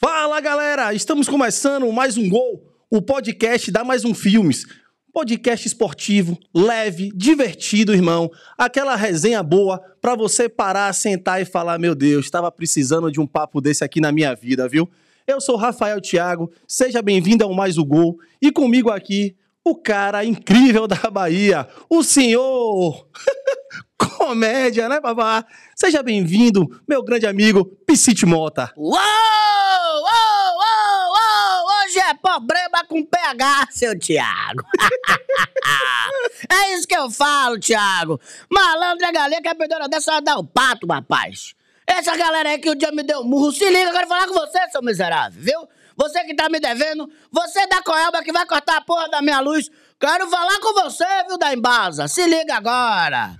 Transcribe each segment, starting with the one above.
Fala galera, estamos começando mais um gol, o podcast da Mais Um Filmes. Podcast esportivo, leve, divertido, irmão. Aquela resenha boa para você parar, sentar e falar: "Meu Deus, estava precisando de um papo desse aqui na minha vida, viu?". Eu sou Rafael Thiago, seja bem-vindo ao Mais o Gol e comigo aqui o cara incrível da Bahia, o senhor comédia, né, babá? Seja bem-vindo, meu grande amigo Piscite Mota. Uou! Uou! Uou! Hoje é problema com PH, seu Tiago. é isso que eu falo, Tiago. Malandro é galinha que a é pedora dessa dá o pato, rapaz. Essa galera aí que o dia me deu um murro, se liga, eu quero falar com você, seu miserável, viu? você que tá me devendo, você da Coelba que vai cortar a porra da minha luz. Quero falar com você, viu, da Embasa. Se liga agora.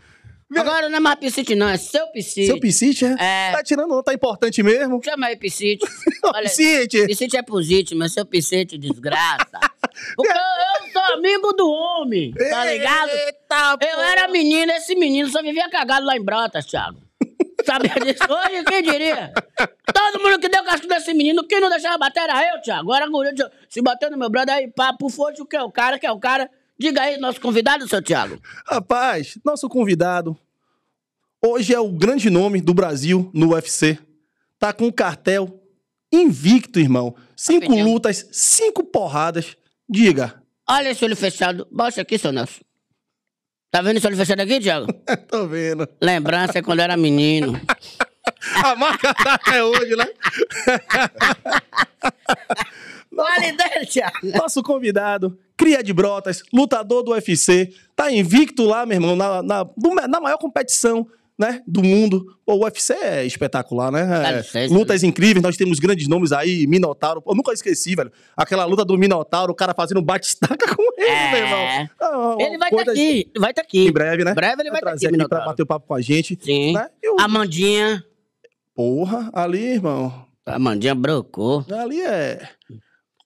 Agora não é mais piscite, não, é seu piscite. Seu piscite, é? é? Tá tirando, não, tá importante mesmo. Chama aí piscite. piscite. Piscite é posite, mas seu piscite, desgraça. Porque eu, eu sou amigo do homem, tá ligado? Eita, eu era menino, esse menino só vivia cagado lá em Brotas, Thiago. Sabia disso? Hoje, quem diria? Todo mundo que deu casco desse menino, quem não deixava bater era eu, Tiago. Agora, se bater no meu brother aí, papo forte, o que é o cara, que é o cara. Diga aí, nosso convidado, seu Tiago. Rapaz, nosso convidado hoje é o grande nome do Brasil no UFC. Tá com o cartel invicto, irmão. Cinco lutas, cinco porradas. Diga. Olha esse olho fechado. Mostra aqui, seu Nelson. Tá vendo esse olho fechado aqui, Thiago? É, tô vendo. Lembrança é quando era menino. A marca tá até hoje, né? Qualidade, Thiago. Nosso convidado, cria de brotas, lutador do UFC, tá invicto lá, meu irmão, na, na, na maior competição né, do mundo. Pô, o UFC é espetacular, né? É, licença, Lutas né? incríveis, nós temos grandes nomes aí, Minotauro. Pô, eu nunca esqueci, velho. Aquela luta do Minotauro, o cara fazendo batistaca com ele, é... meu irmão. É. Ah, ele vai estar tá aqui, vai estar tá aqui. Em breve, né? Em breve ele vai, estar tá aqui, aqui pra bater o papo com a gente. Sim. Né? Eu... Amandinha. Porra, ali, irmão. Amandinha brocou. Ali é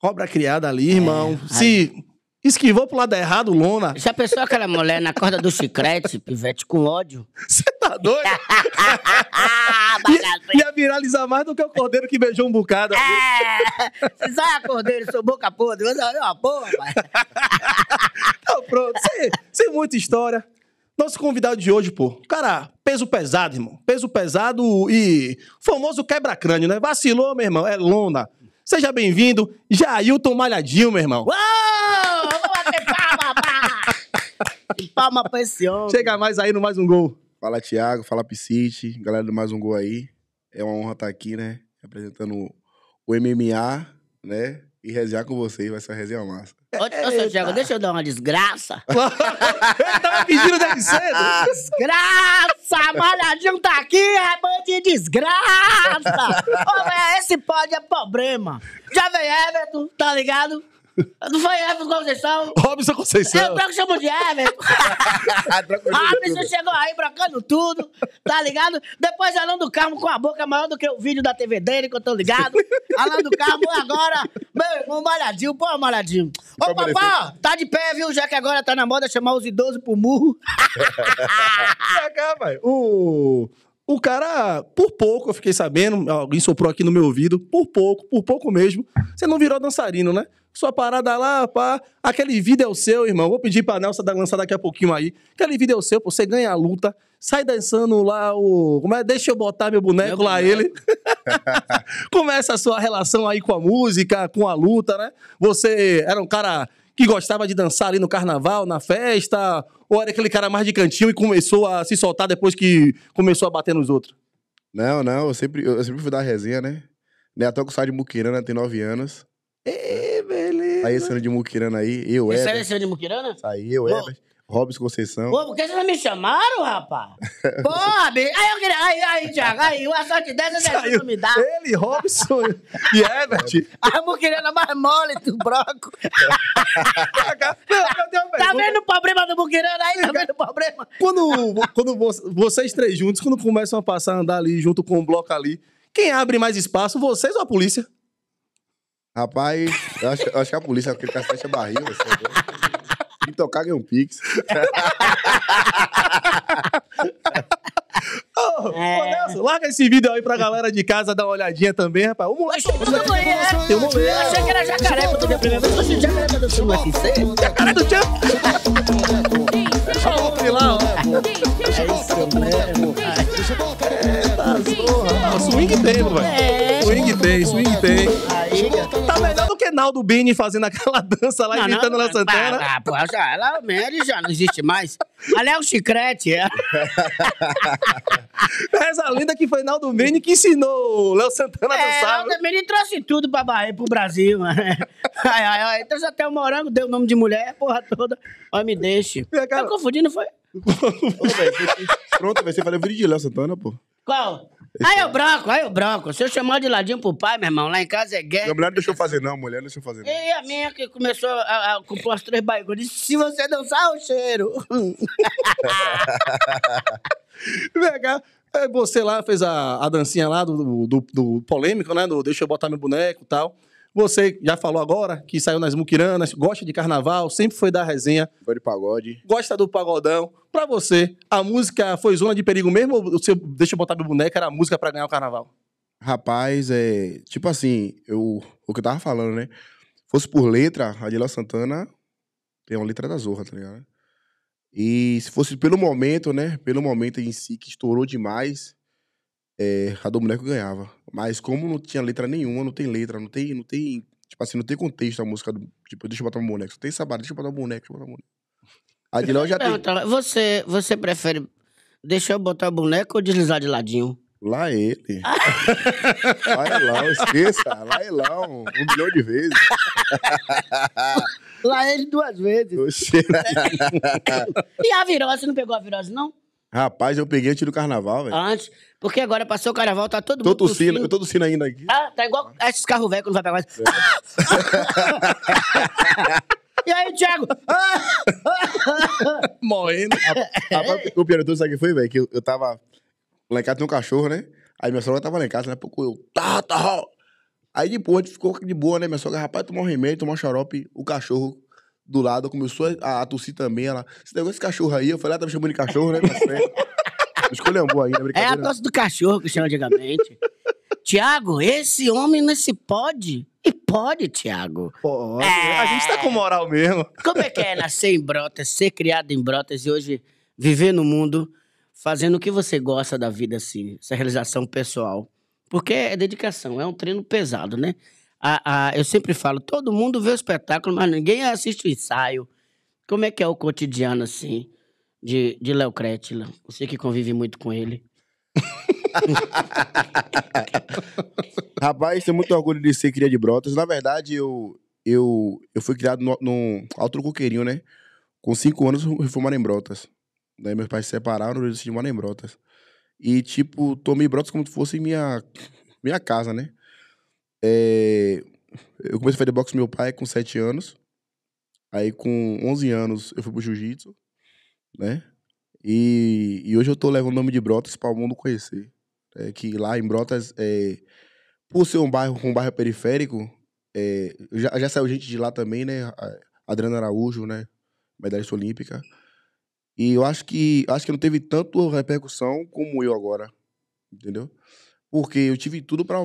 cobra criada ali, é, irmão. É, Se Esquivou pro lado errado, lona. Já pensou aquela mulher na corda do chiclete, pivete, com ódio? Você tá doido? ia, ia viralizar mais do que o cordeiro que beijou um bocado. É! Sai, é cordeiro, sou boca podre. Você olha uma porra, pai. então, pronto, sem, sem muita história. Nosso convidado de hoje, pô, cara, peso pesado, irmão. Peso pesado e famoso quebra-crânio, né? Vacilou, meu irmão, é lona. Seja bem-vindo, Jailton Malhadinho, meu irmão. Uau! Palma pra esse homem. Chega mais aí no Mais Um Gol. Fala, Thiago. Fala, Piscite. Galera do Mais Um Gol aí. É uma honra estar tá aqui, né? Representando o MMA, né? E resenhar com vocês. Vai ser uma resenha massa. Ô, seu Thiago, deixa eu dar uma desgraça. eu tava pedindo desde Desgraça! Malhadinho tá aqui, é de desgraça! Ô, véio, esse pode é problema. Já vem Everton, tá ligado? Não foi Everton Conceição? Robson Conceição. Eu branco chamo de Everton. Robson chegou aí brocando tudo, tá ligado? Depois Alan do Carmo com a boca maior do que o vídeo da TV dele, que eu tô ligado. Alan do Carmo agora, meu irmão malhadinho, pô, malhadinho. Ô, papá, tá de pé, viu? Já que agora tá na moda chamar os idosos pro murro. é, cá, pai. O, o cara, por pouco, eu fiquei sabendo, alguém soprou aqui no meu ouvido, por pouco, por pouco mesmo, você não virou dançarino, né? sua parada lá, pá. Aquele vídeo é o seu, irmão. Vou pedir pra Nelson lançar daqui a pouquinho aí. Aquele vídeo é o seu, pô. Você ganha a luta. Sai dançando lá o. Como é? Deixa eu botar meu boneco meu lá, boneco. ele. Começa a sua relação aí com a música, com a luta, né? Você era um cara que gostava de dançar ali no carnaval, na festa. Ou era aquele cara mais de cantinho e começou a se soltar depois que começou a bater nos outros? Não, não. Eu sempre, eu sempre fui dar resenha, né? Até que eu saio de Muquirana, tem nove anos. É, Aí esse ano de Muquirana aí, eu, Você esse ano é de Muquirana? Aí eu, Bom. Eber, Robson Conceição. Pô, por que vocês não me chamaram, rapaz? Porra, bicho. Aí, eu queria... aí, aí, Thiago, aí, uma sorte dessa, você não me dá. Ele, Robson e Ebert. A muquirana mais mole do broco. Tá vendo o problema do muquirana aí? Tá vendo o problema? Quando, quando vocês três juntos, quando começam a passar a andar ali junto com o bloco ali, quem abre mais espaço, vocês ou a polícia? Rapaz, eu acho, eu acho que a polícia aquele cara tá fecha a barriga. Assim, né? Se tocar, ganha um pix. Ô, é. Nelson, larga esse vídeo aí pra galera de casa dar uma olhadinha também, rapaz. O moleque tá aqui Eu achei que era jacaré eu tô a primeira Eu achei jacaré quando eu vi Jacaré do Tchan. Deixa eu lá, ó. Deixa eu voltar, né? Deixa eu voltar, porra. swing tem, velho. É. Swing tem, swing tem. tá melhor do que Naldo Bini fazendo aquela dança lá, não, imitando Santana. Ah, pô, já, ela, é Mary já não existe mais. Ela é o chiclete. É. Essa linda que foi Naldo Bini que ensinou o Léo Santana a é, dançar. Naldo né? Bini trouxe tudo pra Bahia, pro Brasil. Né? Ai, ai, ai. Trouxe então até o morango, deu o nome de mulher, porra toda. Olha, me deixe. Tá confundindo, foi? pronto, você falou eu de Léo Santana, pô. Qual? Aí o branco, aí o branco. Se eu chamar de ladinho pro pai, meu irmão, lá em casa é guerra. Minha mulher não deixou fazer, não, mulher não deixou fazer. Não. E a minha que começou a, a compor as três barrigudas. Disse: se você dançar, o cheiro. Legal. Aí é, você lá fez a, a dancinha lá do, do, do polêmico, né? Do deixa eu botar meu boneco e tal. Você já falou agora que saiu nas muquiranas, gosta de carnaval, sempre foi da resenha. Foi de pagode. Gosta do pagodão. Pra você, a música foi zona de perigo mesmo ou você, deixa eu botar meu boneco, era a música para ganhar o carnaval? Rapaz, é. Tipo assim, eu, o que eu tava falando, né? Fosse por letra, a Adila Santana tem uma letra da Zorra, tá ligado? E se fosse pelo momento, né? Pelo momento em si que estourou demais, é, a do boneco ganhava. Mas como não tinha letra nenhuma, não tem letra, não tem, não tem, tipo assim, não tem contexto a música do, tipo, deixa eu botar um boneco, tem sabado deixa eu botar um boneco, deixa eu botar um boneco. A de já tem. Você, você prefere deixar eu botar o boneco ou deslizar de ladinho? Lá é ele. lá Elão, é esqueça. Lá é lá um bilhão de vezes. lá ele duas vezes. Oxê. e a virose, não pegou a virose, não? Rapaz, eu peguei antes do carnaval, velho. Antes. Porque agora passou o carnaval, tá todo mundo. Tô tossindo, eu tô tossindo ainda aqui. Ah, tá igual esses carros velhos que não vai pegar mais. Ah! e aí, Thiago? Ah! Ah! Morrendo. rapaz, o pior tudo, sabe o que foi, velho? Que eu, eu tava. Lá em casa tem um cachorro, né? Aí minha sogra tava lá em casa, né? Pouco eu. Tá, tá, ó. Aí depois a gente ficou de boa, né? Minha sogra, rapaz, tomou um remédio, tomou um xarope, o cachorro do lado, começou a, a tossir também. Ela, esse negócio de cachorro aí, eu falei, ah, tá me chamando de cachorro, né? escolheu um boa ainda, É a tosse do cachorro que chama antigamente. Tiago, esse homem não se pode. E pode, Tiago. Pode. É... A gente tá com moral mesmo. Como é que é nascer em Brotas, ser criado em Brotas e hoje viver no mundo fazendo o que você gosta da vida, assim, essa realização pessoal? Porque é dedicação, é um treino pesado, né? a, a, eu sempre falo, todo mundo vê o espetáculo, mas ninguém assiste o ensaio. Como é que é o cotidiano, assim, de, de Léo Crétila? Você que convive muito com ele. Rapaz, tenho muito orgulho de ser cria de Brotas. Na verdade, eu, eu, eu fui criado no, no Alto Coqueirinho, né? Com cinco anos, eu fui morar em Brotas. Daí meus pais se separaram, eu decidi morar em Brotas. E, tipo, tomei Brotas como se fosse minha, minha casa, né? É, eu comecei a fazer boxe com meu pai com 7 anos. Aí com 11 anos eu fui pro jiu-jitsu, né? E, e, hoje eu tô levando o nome de Brotas para o mundo conhecer. É que lá em Brotas, é, por ser um bairro com um bairro periférico, é, já, já saiu gente de lá também, né? Adriana Araújo, né? Medalhista olímpica. E eu acho que acho que não teve tanto repercussão como eu agora, entendeu? Porque eu tive tudo para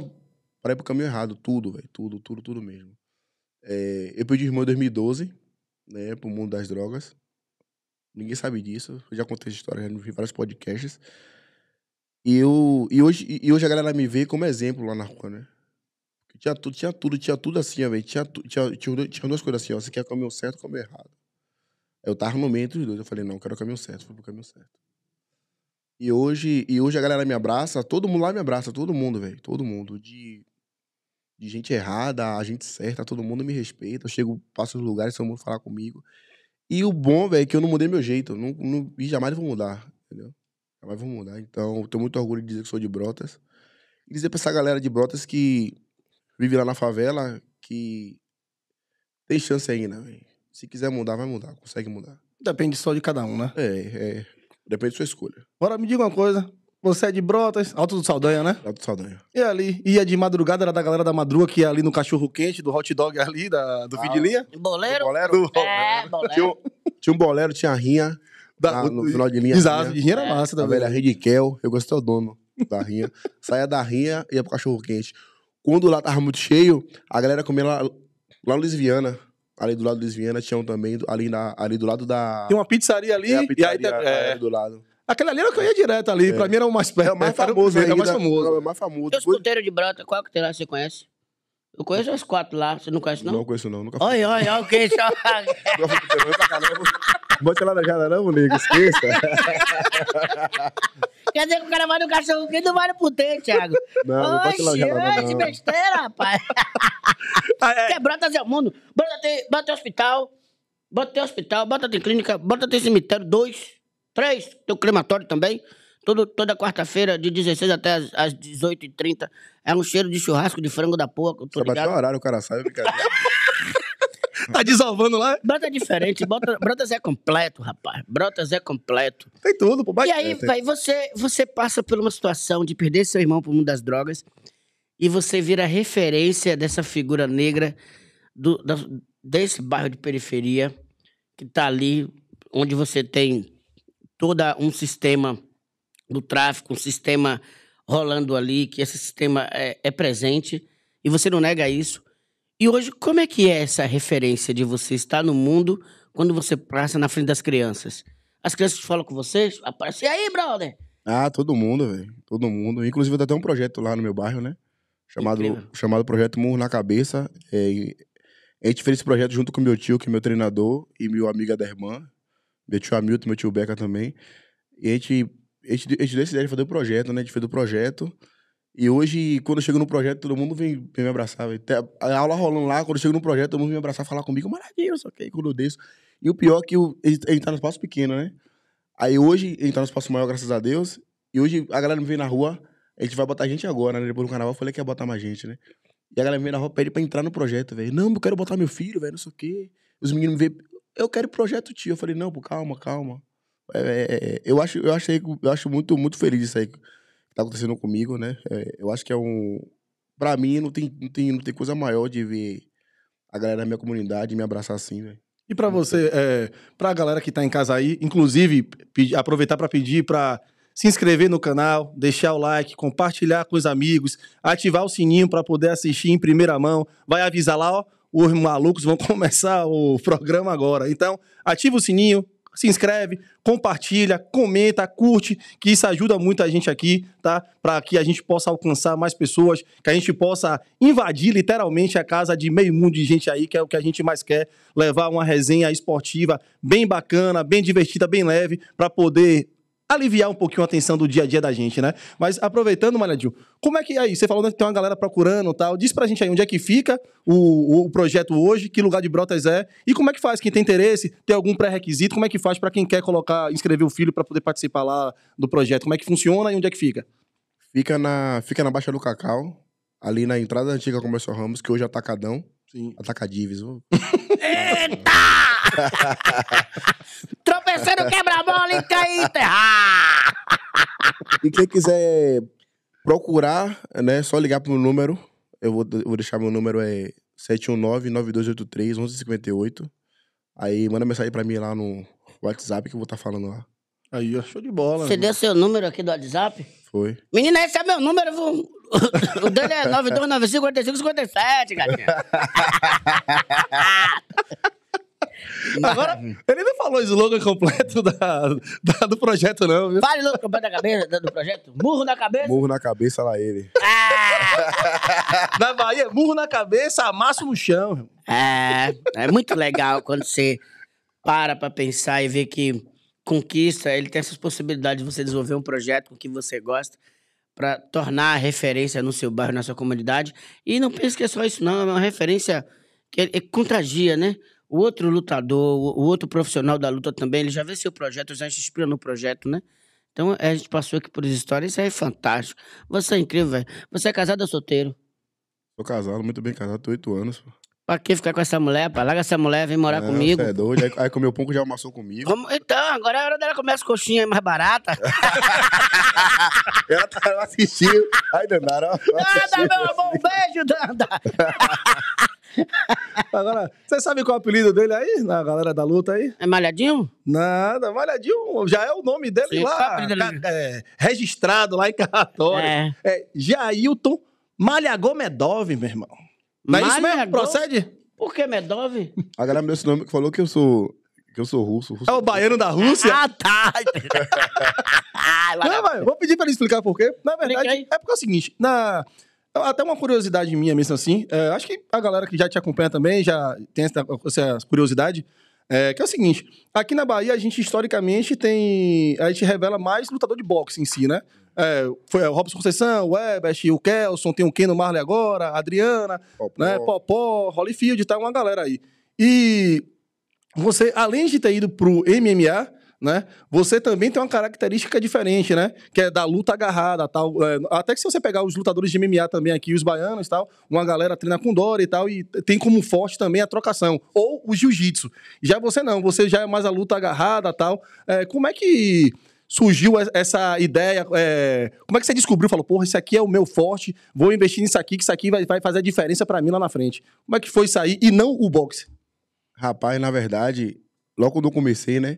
falei pro caminho errado, tudo, velho, tudo, tudo, tudo mesmo. É, eu perdi irmão em 2012, né, pro mundo das drogas. Ninguém sabe disso, eu já contei essa história já vi vários podcasts. E, eu, e, hoje, e hoje a galera me vê como exemplo lá na rua, né? Tinha tudo, tinha tudo, tinha tudo assim, velho. Tinha, tinha, tinha, tinha duas coisas assim, ó. Você quer caminho certo, caminho errado. Eu tava no meio entre os dois. Eu falei, não, eu quero o caminho certo. Fui pro caminho certo. E hoje, e hoje a galera me abraça, todo mundo lá me abraça, todo mundo, velho. Todo mundo. De de gente errada, a gente certa, todo mundo me respeita. Eu chego, passo os lugares, todo mundo fala comigo. E o bom, velho, é que eu não mudei meu jeito. Não, não, e jamais vou mudar, entendeu? Jamais vou mudar. Então, eu tenho muito orgulho de dizer que sou de Brotas. E dizer pra essa galera de Brotas que vive lá na favela que tem chance ainda, velho. Se quiser mudar, vai mudar. Consegue mudar. Depende só de cada um, né? É, é. Depende da sua escolha. Bora, me diga uma coisa. Você é de Brotas, Alto do Saldanha, né? Alto do Saldanha. E ali, ia é de madrugada, era da galera da Madrua, que ia ali no cachorro quente, do hot dog ali, da, do ah, de linha. Boleiro? Do bolero? Do... É, bolero. Tinha, um, tinha um bolero, tinha a rinha, da, na, no final de linha. Exato, rinha, de rinha era massa também. A velha rinha de Kel, eu gostei do dono da rinha. Saia da rinha, ia pro cachorro quente. Quando lá tava muito cheio, a galera comia lá, lá no Lisviana ali do lado do Lisviana, tinha um também, ali, na, ali do lado da. Tem uma pizzaria ali, é, a pizzaria, e aí tem, é... do lado. Aquela ali era que eu ia direto ali. É. Pra mim era o mais perto. É o mais famoso, era, mais famoso. É o mais famoso. Teu escuteiro de brota, qual que tem lá você conhece? Eu conheço os quatro lá. Você não conhece, não? Não conheço, não. Nunca Olha, olha, olha o queixo. Bote lá na janela, não, nego. Esqueça. Quer dizer que o cara vai no cachorro quente não vai no puteiro, Thiago. Não, Oxe, não janela, não. besteira, rapaz. Ah, é, é. é o mundo. Bota tem, tem hospital, bota tem hospital, bota tem clínica, bota tem cemitério, dois. Três, tem o crematório também. Todo, toda quarta-feira, de 16 até as, às 18h30. É um cheiro de churrasco de frango da porra. Tô Sabe ligado. o horário o cara sai, é brincadeira. tá desalvando lá? Brotas é diferente. Brotas, brotas é completo, rapaz. Brotas é completo. Tem tudo, pô. E aí, é, véi, você, você passa por uma situação de perder seu irmão pro mundo das drogas e você vira referência dessa figura negra do, desse bairro de periferia que tá ali onde você tem todo um sistema do tráfico, um sistema rolando ali, que esse sistema é, é presente, e você não nega isso. E hoje, como é que é essa referência de você estar no mundo quando você passa na frente das crianças? As crianças falam com vocês, aparece, aí, brother? Ah, todo mundo, velho. Todo mundo. Inclusive, eu até um projeto lá no meu bairro, né? Chamado, chamado Projeto Murro na Cabeça. É, a gente fez esse projeto junto com meu tio, que é meu treinador, e meu amigo da irmã, meu tio Hamilton, meu tio Beca também. E a gente, a gente, a gente deu essa ideia de fazer o um projeto, né? A gente fez o um projeto. E hoje, quando eu chego no projeto, todo mundo vem, vem me abraçar. Véio. A aula rolando lá, quando eu chego no projeto, todo mundo vem me abraçar, falar comigo, maravilha, só que aí quando eu desço. E o pior é que eu, ele, ele tá no espaço pequeno, né? Aí hoje, ele tá no espaço maior, graças a Deus. E hoje a galera me vem na rua, a gente vai botar gente agora, né? Depois do carnaval, eu falei que ia botar mais gente, né? E a galera me vem na rua, pede pra entrar no projeto, velho. Não, eu quero botar meu filho, velho, não sei o quê. Os meninos me veem, eu quero projeto tio. Eu falei, não, pô, calma, calma. É, é, é, é eu acho, eu achei, eu acho muito, muito feliz isso aí que tá acontecendo comigo, né? É, eu acho que é um, para mim não tem, não tem, não tem coisa maior de ver a galera da minha comunidade me abraçar assim, velho. E para você, é, a galera que tá em casa aí, inclusive aproveitar para pedir para se inscrever no canal, deixar o like, compartilhar com os amigos, ativar o sininho para poder assistir em primeira mão. Vai avisar lá, ó, os malucos vão começar o programa agora. Então, ativa o sininho, se inscreve, compartilha, comenta, curte, que isso ajuda muito a gente aqui, tá? Para que a gente possa alcançar mais pessoas, que a gente possa invadir literalmente a casa de meio mundo de gente aí, que é o que a gente mais quer, levar uma resenha esportiva bem bacana, bem divertida, bem leve, para poder aliviar um pouquinho a tensão do dia a dia da gente, né? Mas aproveitando, Malhadinho, como é que é aí? Você falou né, que tem uma galera procurando e tal. Diz pra gente aí onde é que fica o, o projeto hoje, que lugar de brotas é e como é que faz? Quem tem interesse, tem algum pré-requisito, como é que faz para quem quer colocar, inscrever o filho para poder participar lá do projeto? Como é que funciona e onde é que fica? Fica na, fica na Baixa do Cacau, ali na entrada antiga Comércio Ramos, que hoje é Atacadão. Sim. Atacadives. Eita! Tropeçando quebra-bola e caí. e quem quiser procurar, né, só ligar pro número. Eu vou, eu vou deixar meu número é 719-9283-1158. Aí manda mensagem pra mim lá no WhatsApp que eu vou estar tá falando lá. Aí, show de bola. Você né? deu seu número aqui do WhatsApp? Foi. Menina, esse é meu número. Vou... o dele é 9295-4557, gatinha. Agora, ele não falou o slogan completo da, da- do projeto, não, viu? Fale completo da cabeça do projeto. Murro na cabeça. Murro na cabeça lá ele. Ah! Na Bahia, murro na cabeça, amasso no chão. É, é muito legal quando você para pra pensar e ver que conquista, ele tem essas possibilidades de você desenvolver um projeto com que você gosta pra tornar a referência no seu bairro, na sua comunidade. E não pense que é só isso, não, é uma referência que é- é contagia, né? o outro lutador, o outro profissional da luta também, ele já vê seu projeto, já se inspira no projeto, né? Então é, a gente passou aqui por histórias, isso aí é fantástico. Você é incrível, velho. Você é casado ou solteiro? Sou casado, muito bem casado, tô oito anos. Pra que ficar com essa mulher, pá? Larga essa mulher, vem morar não, é, comigo. Você é doido. Aí, aí comeu pão que já almoçou comigo. Vamos, então, agora é a hora dela comer as coxinhas mais baratas. ela tá assistindo. Ai, Dandara. Danda, meu amor, um beijo, Danda. Agora, você sabe qual é o apelido dele aí, na galera da luta aí? É Malhadinho? Nada, Malhadinho já é o nome dele Sim, lá. É dele. É, registrado lá em cartório. É. é Jailton Malhagomedov, meu irmão. Não é isso mesmo? Procede? Por que Medov? A galera me deu esse nome que falou que eu sou que eu sou russo, russo. É o baiano da Rússia? Ah, tá! não, mas vou pedir pra ele explicar por quê. Na verdade, é porque é o seguinte: na, então, até uma curiosidade minha mesmo assim, é, acho que a galera que já te acompanha também já tem essa, essa curiosidade, é, que é o seguinte, aqui na Bahia a gente historicamente tem, a gente revela mais lutador de boxe em si, né? É, foi o Robson Conceição, o Ebert, o Kelson, tem o Keno Marley agora, a Adriana, Popó. né, Popó, Holyfield, tá uma galera aí. E você, além de ter ido pro MMA, né? Você também tem uma característica diferente, né? Que é da luta agarrada, tal. É, até que se você pegar os lutadores de MMA também aqui, os baianos, tal, uma galera treina com Dora e tal, e tem como forte também a trocação ou o jiu-jitsu. Já você não, você já é mais a luta agarrada, tal. É, como é que surgiu essa ideia? É, como é que você descobriu? Falou, porra, isso aqui é o meu forte, vou investir nisso aqui, que isso aqui vai, vai fazer a diferença para mim lá na frente. Como é que foi isso aí e não o boxe? Rapaz, na verdade, logo quando eu comecei, né?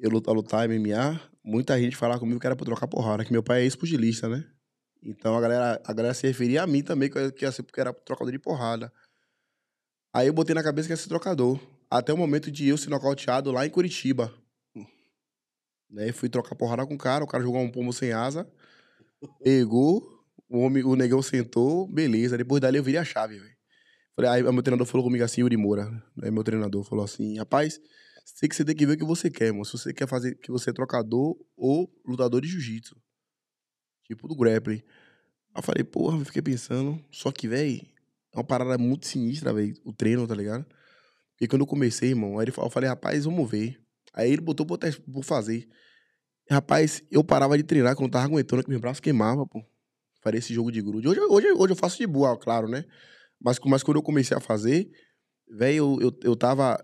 eu lutar, lutar MMA, muita gente falava comigo que era pra trocar porrada, que meu pai é ex-pugilista, né? Então a galera, a galera se referia a mim também, que, eu, que porque era trocador de porrada. Aí eu botei na cabeça que ia ser trocador. Até o momento de eu ser nocauteado lá em Curitiba. Né? Fui trocar porrada com o cara, o cara jogou um pombo sem asa, pegou, o, homem, o negão sentou, beleza. Depois dali eu virei a chave, velho. Aí meu treinador falou comigo assim, Yuri Moura, né, meu treinador falou assim, rapaz, Sei que você tem que ver o que você quer, mano. Se você quer fazer que você é trocador ou lutador de jiu-jitsu. Tipo do grappling. Aí eu falei, porra, eu fiquei pensando. Só que, velho, é uma parada muito sinistra, velho. O treino, tá ligado? E quando eu comecei, irmão, aí eu falei, rapaz, vamos ver. Aí ele botou pra vou fazer. Rapaz, eu parava de treinar quando eu tava aguentando, que meu braço queimava, pô. Faria esse jogo de grude. Hoje, hoje, hoje eu faço de boa, claro, né? Mas, mas quando eu comecei a fazer, velho, eu, eu, eu tava.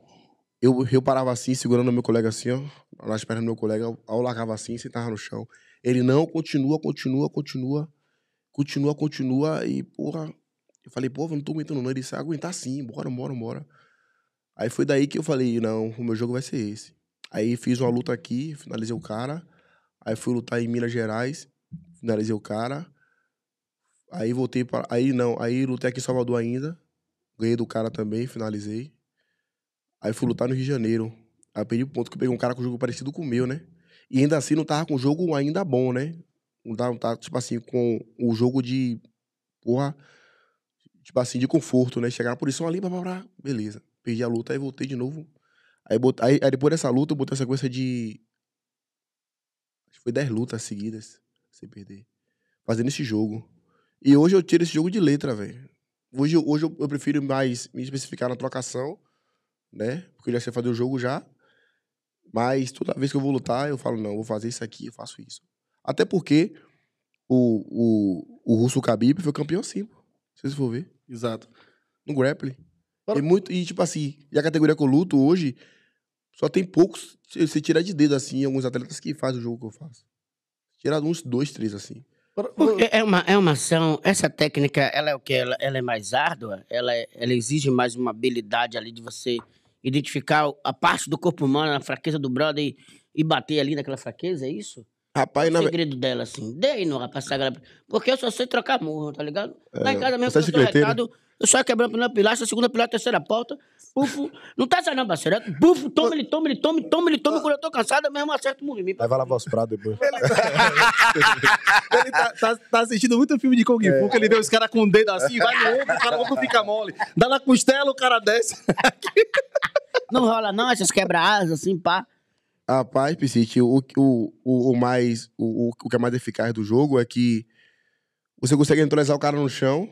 Eu, eu parava assim, segurando meu colega assim, ó, nas pernas do meu colega, ao largava assim, sentava no chão. Ele não, continua, continua, continua, continua, continua, e porra. Eu falei, pô, eu não tô aguentando não. Ele disse, aguentar sim, bora, bora, bora. Aí foi daí que eu falei, não, o meu jogo vai ser esse. Aí fiz uma luta aqui, finalizei o cara. Aí fui lutar em Minas Gerais, finalizei o cara. Aí voltei para. Aí não, aí lutei aqui em Salvador ainda. Ganhei do cara também, finalizei. Aí fui lutar no Rio de Janeiro. Aí perdi o ponto que eu peguei um cara com jogo parecido com o meu, né? E ainda assim não tava com o jogo ainda bom, né? Não tava, não tava, tipo assim, com o jogo de. Porra. Tipo assim, de conforto, né? Chegar na posição ali, blá, blá, Beleza. Perdi a luta, aí voltei de novo. Aí, bot... aí, aí depois dessa luta, eu botei a sequência de. Acho que foi 10 lutas seguidas, sem perder. Fazendo esse jogo. E hoje eu tiro esse jogo de letra, velho. Hoje, hoje eu, eu prefiro mais me especificar na trocação né? Porque eu já sei fazer o jogo já. Mas toda vez que eu vou lutar, eu falo, não, eu vou fazer isso aqui, eu faço isso. Até porque o, o, o Russo Khabib foi campeão sim, se você for ver. Exato. No grappling. Para... E, é muito, e tipo assim, e a categoria que eu luto hoje, só tem poucos, você tirar de dedo assim, alguns atletas que fazem o jogo que eu faço. Tirar uns dois, três assim. Porque é uma, é uma ação, essa técnica, ela é o que? Ela, ela, é mais árdua? Ela, é, ela exige mais uma habilidade ali de você identificar a parte do corpo humano, a fraqueza do brother e, e bater ali naquela fraqueza, é isso? Rapaz, na... O segredo dela, assim. Dei no rapaz, essa Porque eu só sei trocar murro, tá ligado? Lá em é. casa mesmo, é, eu recado, eu saio quebrando a primeira pilastra, a segunda pilastra, a terceira porta. Bufo. Não tá saindo, parceiro. É bufo, toma, ele toma, ele toma, toma, ele toma. Quando eu tô cansado, eu mesmo acerto o movimento. Aí vai lavar os pratos depois. Tá- ele tá, tá, tá, assistindo muito filme de Kung Fu, é. que ele vê os caras com o dedo assim, vai no ombro, o cara ombro fica mole. Dá na costela, o cara desce. não rola não, essas quebra-asas, assim, pá. Rapaz, Piscite, o, o, o, o mais. O, o que é mais eficaz do jogo é que você consegue entronizar o cara no chão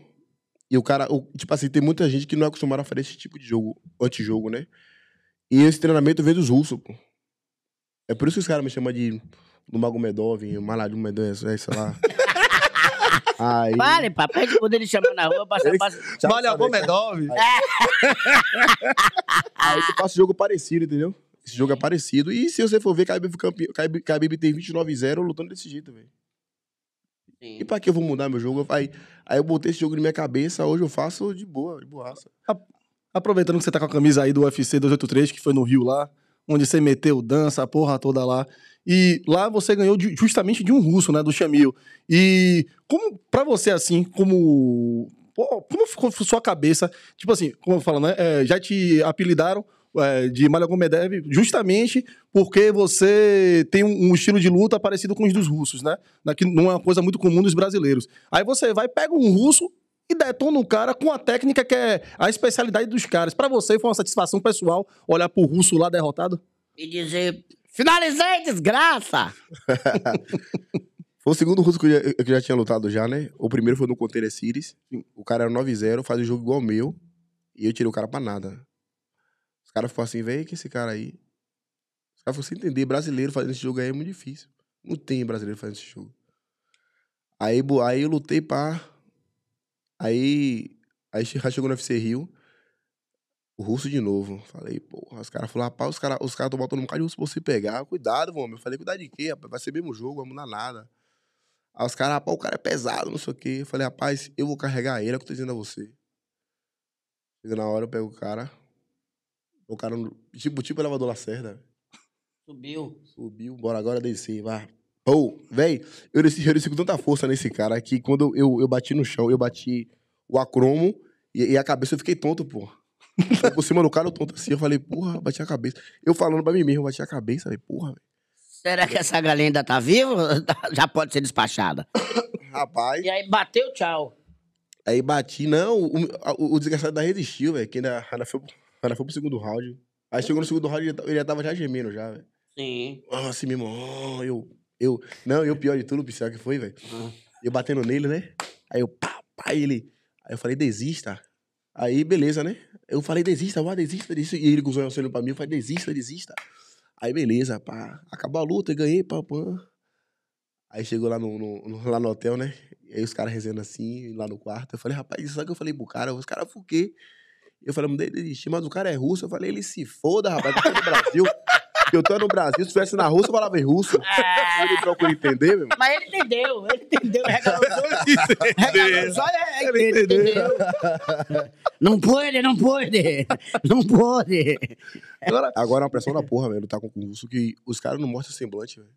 e o cara, o, tipo assim, tem muita gente que não é acostumada a fazer esse tipo de jogo, antijogo, né? E esse treinamento vem dos russos, pô. É por isso que os caras me chamam de do Magomedov, Maladumedov, Medov, é, sei lá. Aí... Pare, pá, perde quando ele chama na rua, passa, passa. Malhagomedov. É. Aí. aí tu passa jogo parecido, entendeu? Esse jogo é parecido. E se você for ver, Khabib, campe... Khabib, Khabib tem 29-0 lutando desse jeito, velho. Sim. E pra que eu vou mudar meu jogo? Aí, aí eu botei esse jogo na minha cabeça, hoje eu faço de boa, de boaça. Aproveitando que você tá com a camisa aí do UFC 283, que foi no Rio lá, onde você meteu dança, a porra toda lá. E lá você ganhou de, justamente de um russo, né, do Chamil. E como para você assim, como como ficou sua cabeça? Tipo assim, como eu falo, né? É, já te apelidaram é, de Malagomedov, justamente porque você tem um, um, estilo de luta parecido com os dos russos, né? Que não é uma coisa muito comum dos brasileiros. Aí você vai, pega um russo e detona o cara com a técnica que é a especialidade dos caras. Para você foi uma satisfação pessoal olhar pro russo lá derrotado? E dizer, finalizei, desgraça! Foi o segundo russo que eu, já, que eu já, tinha lutado já, né? O primeiro foi no Container Series. O cara era 9-0, faz o jogo igual o meu. E eu tirei o cara pra nada caras ficam assim, vem que é esse cara aí. Os caras ficam sem entender, brasileiro fazendo esse jogo aí é muito difícil. Não tem brasileiro fazendo esse jogo. Aí, aí eu lutei pra. Aí. Aí chegou no FC Rio. O russo de novo. Falei, porra, os caras falaram, rapaz, os caras os cara botando um bocado de russo pra você pegar. Cuidado, homem. Eu falei, cuidado de quê, rapaz? Vai ser mesmo jogo, vamos mudar nada. Aí os caras, rapaz, o cara é pesado, não sei o quê. Eu falei, rapaz, eu vou carregar ele, é o que eu tô dizendo a você. Chega na hora, eu pego o cara, o cara tipo, tipo elevador Lacerda. Subiu. Subiu, bora agora descer, vai. Pô, velho, eu desci, eu desci com tanta força nesse cara que quando eu, eu bati no chão, eu bati o acromo e, e a cabeça eu fiquei tonto, pô. Por cima do cara, eu tonto assim, eu falei, porra, bati a cabeça. Eu falando pra mim mesmo, bati a cabeça, Falei, porra, velho. Será que essa galinha ainda tá viva? Tá, já pode ser despachada. Rapaz. E aí bateu, tchau. Aí bati, não, o, o, o desgraçado ainda resistiu, velho, que ainda, ainda foi cara foi pro segundo round. Aí chegou no segundo round, ele já, ele já tava já gemendo já, velho. Sim. Ah, assim mesmo, oh, eu, eu... Não, eu pior de tudo, pior que foi, velho? Uhum. Eu batendo nele, né? Aí eu, pá, pá, ele... Aí eu falei, desista. Aí, beleza, né? Eu falei, desista, vá, desista, desista. E ele com os olhos olhando pra mim, eu falei, desista, desista. Aí, beleza, pá. Acabou a luta, eu ganhei, pá, pá. Aí chegou lá no, no, no, lá no hotel, né? E aí os caras rezando assim, lá no quarto. Eu falei, rapaz, sabe que eu falei pro cara? Os caras, por quê? Eu falei, de estima, mas o cara é russo. Eu falei, ele se foda, rapaz, tá no Brasil. Eu tô no Brasil, se estivesse na Rússia, eu falava em russo. É. Ele procura entender, meu irmão. Mas ele entendeu, ele entendeu. Regalou os olha, ele entendeu. entendeu. Não pode, não pode. Não pode. Agora, agora é uma pressão da porra, velho, tá com o russo, que os caras não mostram semblante, velho.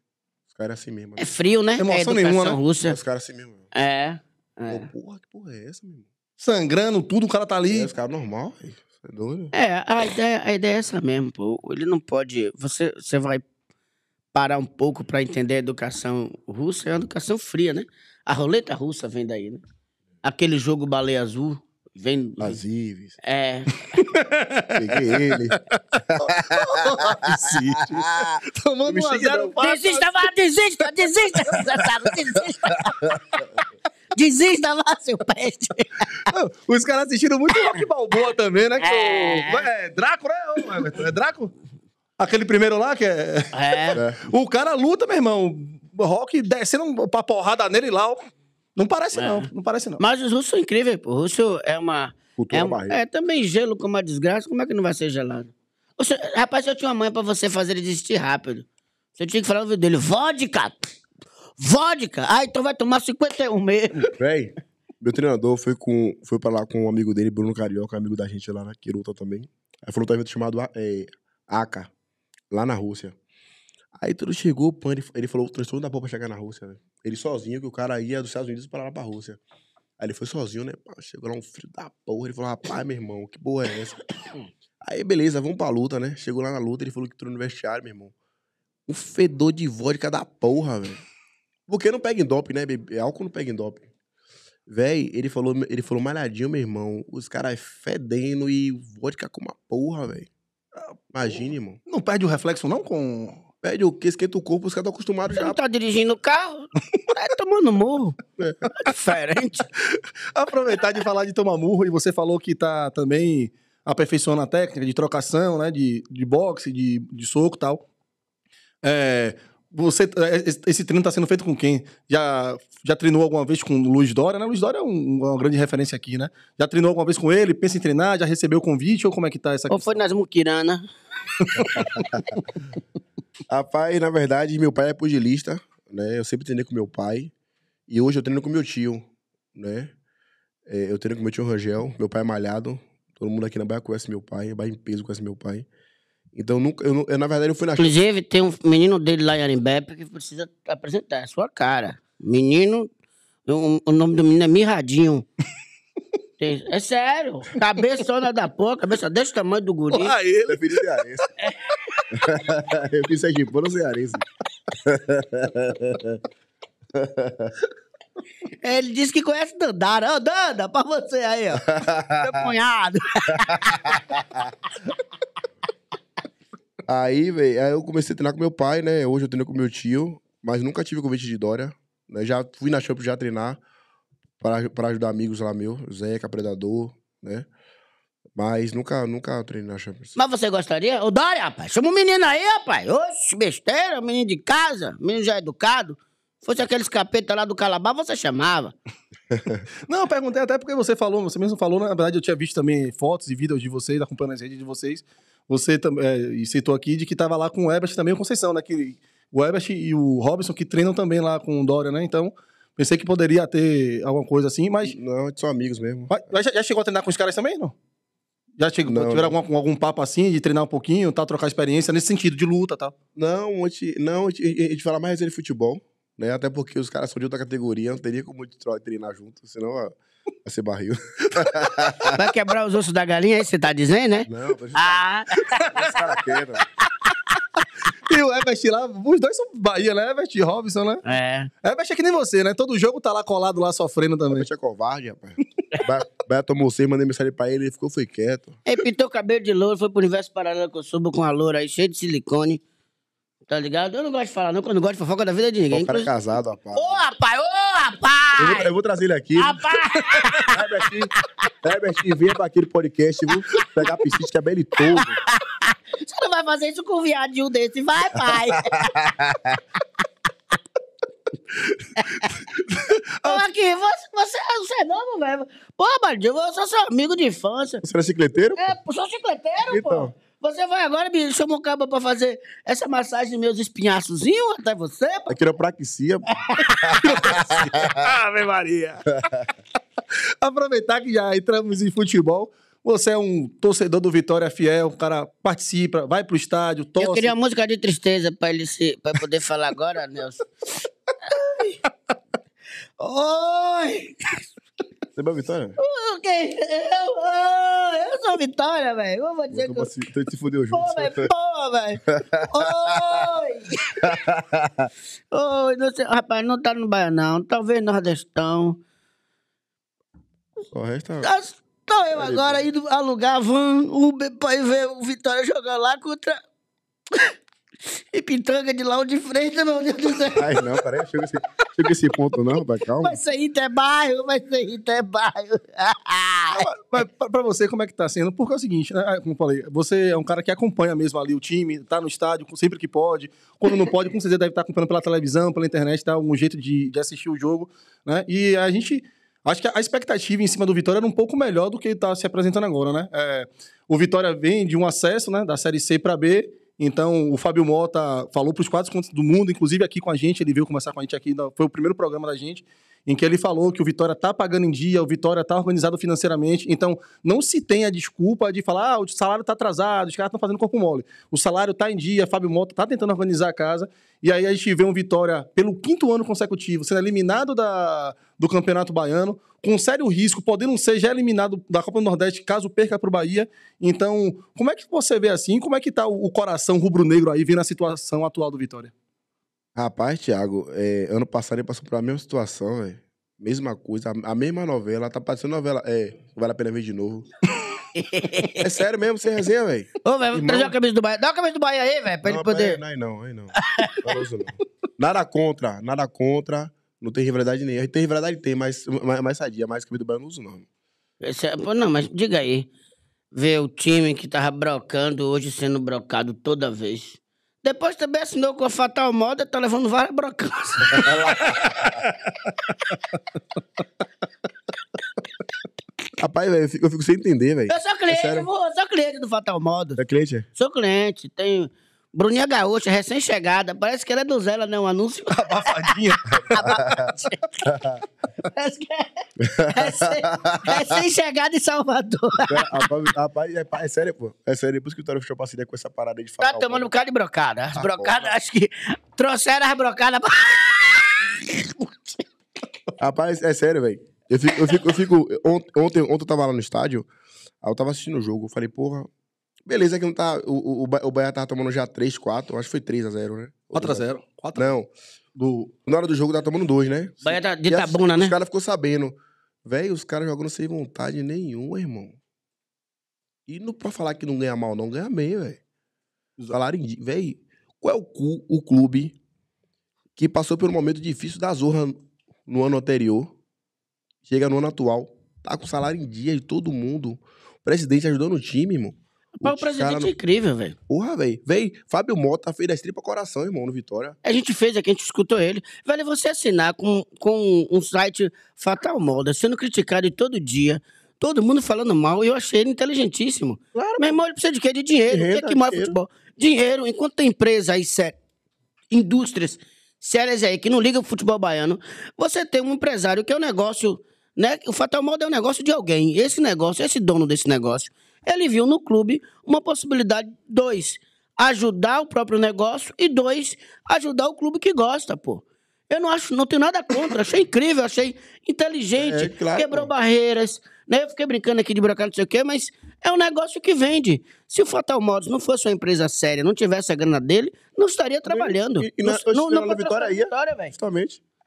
Os caras é assim mesmo. É né? frio, né? Emoção é nenhuma, né? Russa. Os caras é assim mesmo. É. é. Pô, é. porra, que porra é essa, meu irmão? sangrando, tudo, o cara tá ali. É, os caras normal, É doido. É, a ideia, a ideia é essa mesmo, pô. Ele não pode. Você, você vai parar um pouco para entender a educação russa, é uma educação fria, né? A roleta russa vem daí, né? Aquele jogo baleia azul vem. Las Ives. É. Peguei ele. desiste. Tomando um a zero. Desista, desista, desista. desista. Desista lá, seu peste. Os caras assistiram muito Rock Balboa também, né? Que é... O... é Draco, né? É Draco? Aquele primeiro lá que é... é. O cara luta, meu irmão. Rock descendo pra porrada nele lá. Não parece, é. não. Não parece, não. Mas os russos são incríveis, pô. O russo é uma. Cultura é, um... É também gelo como a desgraça. Como é que não vai ser gelado? Rapaz, eu tinha uma mãe pra você fazer ele desistir rápido. Você tinha que falar no vídeo dele: vodka! Vodka! Ah, então vai tomar 51 mesmo. Véi, meu treinador foi, com, foi pra lá com um amigo dele, Bruno Carioca, amigo da gente lá na Quirota também. Aí falou que tá evento chamado é, AK, lá na Rússia. Aí tudo chegou, pô, ele, ele falou o transtorno da pra chegar na Rússia, véio. Ele sozinho, que o cara ia dos Estados Unidos para lá pra Rússia. Aí ele foi sozinho, né? Chegou lá um filho da porra. Ele falou, rapaz, meu irmão, que porra é essa? Aí, beleza, vamos pra luta, né? Chegou lá na luta, ele falou que entrou no vestiário, meu irmão. Um fedor de vodka da porra, velho. Porque não pega em dope, né, bebê? É álcool não pega em dope. Véi, ele falou, ele falou malhadinho, meu irmão. Os caras fedendo e vodka com uma porra, velho. Ah, Imagine, irmão. Não perde o reflexo, não, com... Pede o que esquenta o corpo, os caras estão acostumados já. Não tá dirigindo o carro? é tomando murro. É. é diferente. Aproveitar de falar de tomar murro, e você falou que tá também aperfeiçoando a técnica de trocação, né? De, de boxe, de, de soco e tal. É, você, é, é, esse treino está sendo feito com quem? Já, já treinou alguma vez com o Luiz Dória? Né? O Luiz Dória é um, uma grande referência aqui, né? Já treinou alguma vez com ele? Pensa em treinar? Já recebeu o convite? Ou como é que tá essa Ou foi nas Mukirana? Rapaz, na verdade, meu pai é pugilista, né? Eu sempre treinei com meu pai. E hoje eu treino com meu tio, né? É, eu treino com meu tio Rangel, meu pai é malhado. Todo mundo aqui na Bahia conhece meu pai, Bahia em peso conhece meu pai. Então, nunca, eu, eu, na verdade, eu fui na... Inclusive, tem um menino dele lá em Arimbepe que precisa apresentar a sua cara. Menino... O, o nome do menino é Mirradinho. tem, é sério. Cabeçona da porra, cabeça desse tamanho do guri. Ah, ele é filho de cearense. eu fiz sergipano cearense. Ele disse que conhece Dandara. Ô, oh, Danda, pra você aí, ó. Meu punhado. Aí, velho, aí eu comecei a treinar com meu pai, né? Hoje eu treino com meu tio, mas nunca tive convite de Dória. Né? Já fui na Champions já treinar para ajudar amigos lá meu, Zeca, Predador, né? Mas nunca, nunca treinei na Champions. Mas você gostaria? Ô, Dória, rapaz, chama o um menino aí, rapaz. Oxe, besteira, menino de casa, menino já educado. Fosse aqueles capeta lá do Calabar, você chamava. não, eu perguntei até porque você falou, você mesmo falou, né? na verdade eu tinha visto também fotos e vídeos de vocês, acompanhando as redes de vocês. Você é, e citou aqui de que estava lá com o Ebert também, o Conceição, né? Que, o Ebert e o Robson que treinam também lá com o Dória, né? Então, pensei que poderia ter alguma coisa assim, mas. Não, são amigos mesmo. Mas, já, já chegou a treinar com os caras também, não? Já chegou, não, tiveram não. Algum, algum papo assim de treinar um pouquinho, tá? Trocar experiência nesse sentido de luta, tá? Não, a gente, não, a gente, a gente fala mais de futebol. Né? Até porque os caras são de outra categoria, não teria como o Detroit treinar junto, senão vai ser barril. Vai quebrar os ossos da galinha aí, é você tá dizendo, né? Não, tô Ah! Os caras queiram. E o Everest lá, os dois são Bahia, né? Everest e Robson, né? É. Everest é que nem você, né? Todo jogo tá lá colado, lá sofrendo também. Everest é covarde, rapaz. Be- Beto almocei, mandei mensagem pra ele, ele ficou, foi quieto. Ele pintou o cabelo de louro, foi pro universo paralelo que eu subo com a loura aí, cheio de silicone. Tá ligado? Eu não gosto de falar, não, porque eu não gosto de fofoca da vida de ninguém. O cara é casado, rapaz. Ô, rapaz, ô, rapaz! Eu vou, eu vou trazer ele aqui. Rapaz! Herbert, vem pra aquele podcast, viu? Pegar a piscina que é bem todo. Você não vai fazer isso com um viadinho desse, vai, pai! Ô, aqui, você, você, você é novo, velho. Pô, Badinho, eu sou seu amigo de infância. Você era é É, sou chicleteiro, então. pô. Você vai agora, me chamou um cabo pra fazer essa massagem nos meus espinhaçozinhos até você? Pô. É quiropraxia. Ave Maria. Aproveitar que já entramos em futebol. Você é um torcedor do Vitória fiel, o cara participa, vai pro estádio, torce. Eu queria música de tristeza pra ele se, pra poder falar agora, Nelson. Oi! Lembra a Vitória? O quê? Eu, ah, eu sou Vitória, velho. Eu vou dizer eu então que eu... Então se, te fudeu junto. Pô, né? velho, pô, velho. Oi! Oi, não sei, rapaz, não tá no Bahia, não. Talvez Nordestão. O resto... Então ah, eu agora indo alugar van Uber pra ir ver o Vitória jogar lá contra... E pitanga de Lauro de frente, meu Deus do céu. Ai, não, peraí, chega esse, chega esse ponto não, rapaz, calma. Mas isso aí é bairro, mas isso aí é bairro. mas pra, pra você, como é que tá sendo? Porque é o seguinte, né, como eu falei, você é um cara que acompanha mesmo ali o time, tá no estádio sempre que pode. Quando não pode, com certeza deve estar tá acompanhando pela televisão, pela internet, tá um jeito de, de assistir o jogo, né? E a gente... Acho que a expectativa em cima do Vitória era um pouco melhor do que está se apresentando agora, né? É, o Vitória vem de um acesso, né, da Série C para B, então, o Fábio Mota falou para os quatro contos do mundo, inclusive aqui com a gente, ele veio conversar com a gente aqui, foi o primeiro programa da gente, em que ele falou que o Vitória está pagando em dia, o Vitória está organizado financeiramente. Então, não se tem a desculpa de falar, ah, o salário está atrasado, os caras estão fazendo corpo mole. O salário está em dia, Fábio Mota está tentando organizar a casa, e aí a gente vê um Vitória pelo quinto ano consecutivo sendo eliminado da, do Campeonato Baiano, com sério risco, podendo ser já eliminado da Copa do Nordeste caso perca para o Bahia. Então, como é que você vê assim? Como é que está o coração rubro-negro aí, vendo a situação atual do Vitória? Rapaz, Thiago, é, ano passado ele passou por a mesma situação, velho. Mesma coisa, a, a, mesma novela, tá parecendo novela. É, vale a pena ver de novo. é sério mesmo, sem resenha, velho. Ô, velho, trazer a camisa do Bahia. Dá a camisa do Bahia aí, velho, pra não, ele poder. Aí, não, aí não, aí não. Nada contra, nada contra. Não tem rivalidade nem Tem rivalidade? Tem, mas mais, mais sadia, mais que o do Bahia eu não uso, não. Esse, é, pô, não, mas diga aí. Ver o time que tava brocando hoje sendo brocado toda vez. Depois também assinou com a Fatal Moda, tá levando várias brocanças. Rapaz, velho, eu fico, eu fico sem entender, velho. Eu sou é cliente, é eu vou, eu sou cliente do Fatal Moda. É cliente? É? Sou cliente, tenho Bruninha Gaúcha, recém-chegada. Parece que ela é do Zé, né? Um anúncio. Abafadinha. Parece que é recém-chegada em Salvador. É, rapaz, é, é, sério, pô. É sério. Por isso que o Vitória fechou parceria com essa parada de tá falar. Tá tomando um bocado de brocada. As ah, brocadas, acho que trouxeram as brocadas. Rapaz, é sério, velho. Eu fico, eu fico, eu fico. Ontem, ontem, ontem eu tava lá no estádio, aí eu tava assistindo o jogo. Eu falei, porra, Beleza, é que não tá. O, o, o Bahia tava tomando já 3, 4, acho que foi 3x0, né? 4x0. 4 Não. Do, na hora do jogo tava tomando 2, né? Bahia tá de tabuna, né? Os caras ficou sabendo. Velho, os caras jogando sem vontade nenhuma, irmão. E não pra falar que não ganha mal, não, ganha bem, velho. Salário indi... Velho, qual é o, cu, o clube que passou por um momento difícil da Zorra no ano anterior, chega no ano atual, tá com salário em dia de todo mundo, o presidente ajudando o time, irmão. Mas o presidente é incrível, velho. Porra, velho. Véi, Fábio Mota fez da estripa coração, irmão, no Vitória. A gente fez aqui, a gente escutou ele. Vale você assinar com, com um site Fatal Moda, sendo criticado todo dia, todo mundo falando mal, e eu achei ele inteligentíssimo. Claro. Meu irmão, ele precisa de quê? De dinheiro. Renda, o que é que move futebol? Dinheiro. Enquanto tem empresa aí, indústrias sérias aí que não ligam pro futebol baiano, você tem um empresário que é um negócio... Né? O Fatal Moda é um negócio de alguém. Esse negócio, esse dono desse negócio ele viu no clube uma possibilidade, dois, ajudar o próprio negócio e dois, ajudar o clube que gosta, pô. Eu não acho, não tenho nada contra, achei incrível, achei inteligente, é, claro, quebrou pô. barreiras, né? Eu fiquei brincando aqui de brincar não sei o quê, mas é um negócio que vende. Se o Fatal Modos não fosse uma empresa séria, não tivesse a grana dele, não estaria trabalhando. E, e na, não, não, não vitória, ia, vitória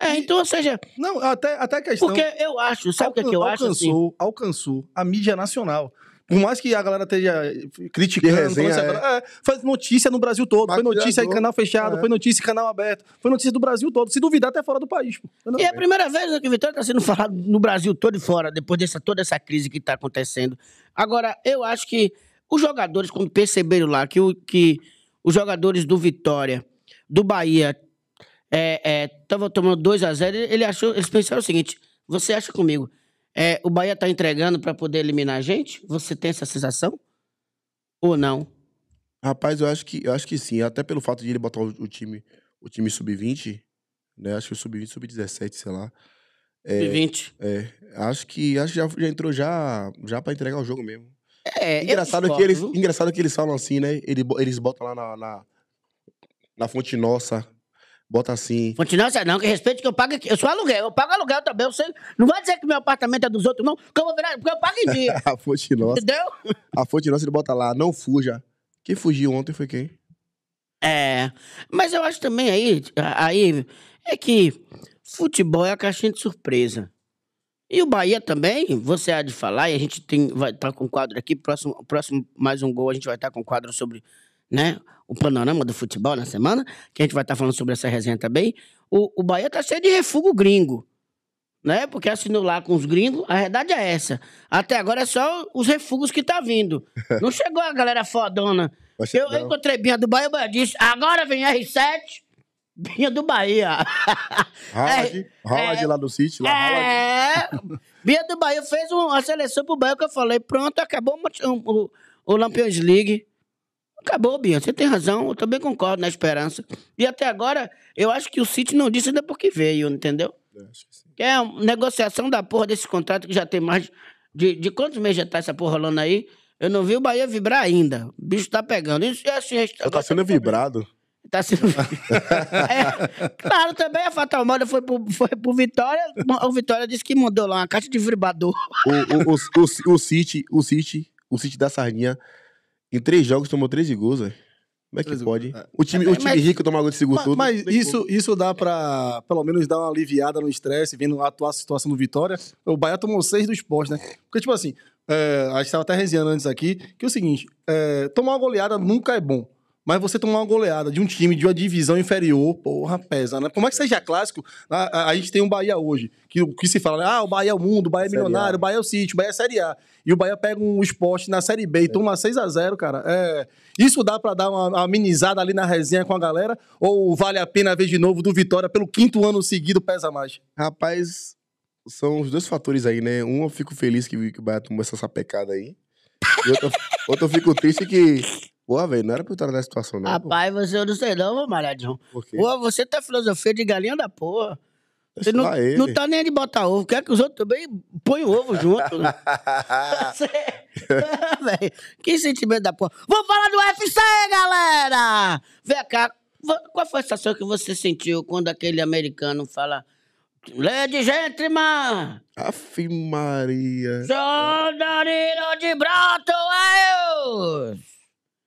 É, então, ou seja. Não, até, até a questão. Porque eu acho, sabe o que, é que eu alcançou, acho? Assim? Alcançou a mídia nacional. Por mais que a galera esteja eh, criticando, resenha, assim, é. É, faz notícia no Brasil todo. Maquiador, foi notícia em canal fechado, é. foi notícia em canal aberto, foi notícia do Brasil todo. Se duvidar, até fora do país. Pô. E é a primeira vez né, que o Vitória está sendo falado no Brasil todo e fora, depois dessa toda essa crise que está acontecendo. Agora, eu acho que os jogadores, quando perceberam lá que, o, que os jogadores do Vitória, do Bahia, estavam eh, eh, tomando 2 a 0 ele achou, eles pensaram o seguinte: você acha comigo? é, o Bahia está entregando para poder eliminar a gente? Você tem essa sensação? Ou não? Rapaz, eu acho que, eu acho que sim. Até pelo fato de ele botar o, o time, o time sub-20, né? Acho que o sub-20, sub-17, sei lá. É, sub-20. É, acho que acho que já, já entrou já, já para entregar o jogo mesmo. É, engraçado que eles, engraçado que eles falam assim, né? Eles, eles botam lá na, na, na fonte nossa bota assim. Continência assim, não, que respeito que eu pago aqui. Eu sou aluguel, eu pago aluguel também. Eu sei, não vai dizer que meu apartamento é dos outros, não, porque eu vou virar, porque eu pago em dia. a fonte nossa. Entendeu? A fonte nossa, ele bota lá, não fuja. Quem fugiu ontem foi quem? É, mas eu acho também aí, aí é que futebol é a caixinha de surpresa. E o Bahia também, você há de falar, e a gente tem, vai estar tá com um quadro aqui, próximo, próximo mais um gol, a gente vai estar tá com um quadro sobre né? O panorama do futebol na semana, que a gente vai estar tá falando sobre essa resenha também. O, o Bahia tá cheio de refúgio gringo, né? Porque assinou lá com os gringos, a verdade é essa. Até agora é só os refugos que tá vindo. Não chegou a galera fodona. Eu, eu encontrei Binha do Bahia, o Bahia disse, agora vem R7, Binha do Bahia. rala é, de é, lá do City. é, Binha do Bahia fez uma seleção pro Bahia que eu falei, pronto, acabou o, o, o Lampions League. Acabou, Bia. Você tem razão. Eu também concordo na esperança. E até agora, eu acho que o City não disse ainda porque veio, entendeu? É, acho que sim. É uma negociação da porra desse contrato que já tem mais. De, de quantos meses já tá essa porra rolando aí? Eu não vi o Bahia vibrar ainda. O bicho tá pegando. Isso é assim. Só tá, tá sendo vibrado. Tá sendo. é, claro, também a Fatal Moda foi pro, foi pro Vitória. O Vitória disse que mandou lá uma caixa de vibrador. o, o, o, o, o City, o City, o City da Sardinha em três jogos tomou 13 gols, velho. Como é que pode? É. O time, é, o time mas, rico tomar gol de segundo todo. Mas isso, isso dá pra, pelo menos, dar uma aliviada no estresse, vendo a atual situação do Vitória. O Bahia tomou seis do esporte, né? Porque, tipo assim, é, a gente estava até resenhando antes aqui, que é o seguinte, é, tomar uma goleada nunca é bom. Mas você tomar uma goleada de um time de uma divisão inferior, porra, pesa, né? Como é que seja clássico, a, a, a gente tem um Bahia hoje, que, que se fala, né? ah, o Bahia é o mundo, o Bahia é milionário, o Bahia é o sítio, o Bahia é a Série A. E o Bahia pega um esporte na Série B e é. toma 6 a 0 cara. É... Isso dá para dar uma amenizada ali na resenha com a galera? Ou vale a pena ver de novo do Vitória pelo quinto ano seguido pesa mais? Rapaz, são os dois fatores aí, né? Um, eu fico feliz que, que o Bahia tomou essa sapecada aí. E outro, outro eu fico triste que Porra, velho, não era pra eu estar nessa situação, não. Rapaz, você eu não sei não, Maradão. Por quê? Pô, você tá filosofia de galinha da porra. Você não, não tá nem de botar ovo. Quer que os outros também põem ovo junto. né? Você... é, que sentimento da porra. Vamos falar do UFC, galera! Vem cá. Qual foi a sensação que você sentiu quando aquele americano fala... Lady Gentleman! Aff, Maria! Sou Danilo de Broto, é eu!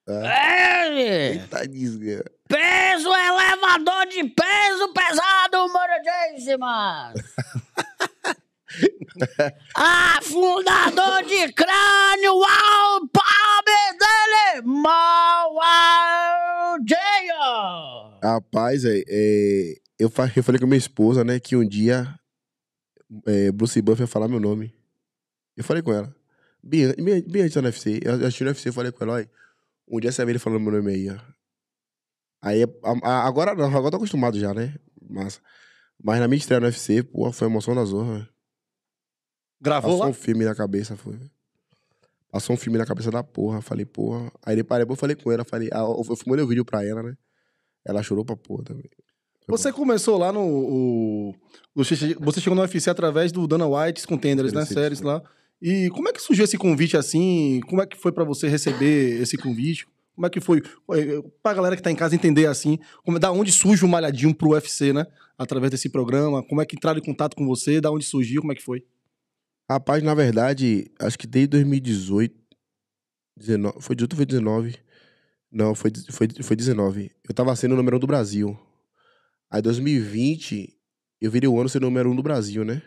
É. É, Ele! Eita desgraça. Peso é elevador de peso pesado, mano, Ah, Afundador de crânio, uau, palme dele, Aldeia. Rapaz, é, é, eu, eu falei com minha esposa, né, que um dia é, Bruce Buff ia falar meu nome. Eu falei com ela. Bem, bem, bem antes da UFC, eu assisti no UFC, eu falei com ela, olha um dia você vê ele falando meu nome aí, ó. Aí, a, a, agora não, agora tô acostumado já, né? Mas, mas na minha estreia no UFC, pô, foi emoção da zorra, velho. Gravou Passou lá? um filme na cabeça, foi. Passou um filme na cabeça da porra. Falei, porra. Aí ele parei, eu falei com ela, falei, ah, eu filmei o vídeo pra ela, né? Ela chorou pra porra também. você começou lá no. O, você chegou no UFC através do Dana White Contenders, né? Séries lá. E como é que surgiu esse convite assim? Como é que foi para você receber esse convite? Como é que foi? Eh, pra galera que tá em casa entender assim, como, é, da onde surge o Malhadinho pro UFC, né? Através desse programa, como é que entraram em contato com você, da onde surgiu, como é que foi? Rapaz, na verdade, acho que desde 2018, 19, foi 18 ou foi 19? Não, foi, foi, foi 19. Eu tava sendo o número 1 um do Brasil. Aí 2020, eu virei o ano sendo o número 1 um do Brasil, né?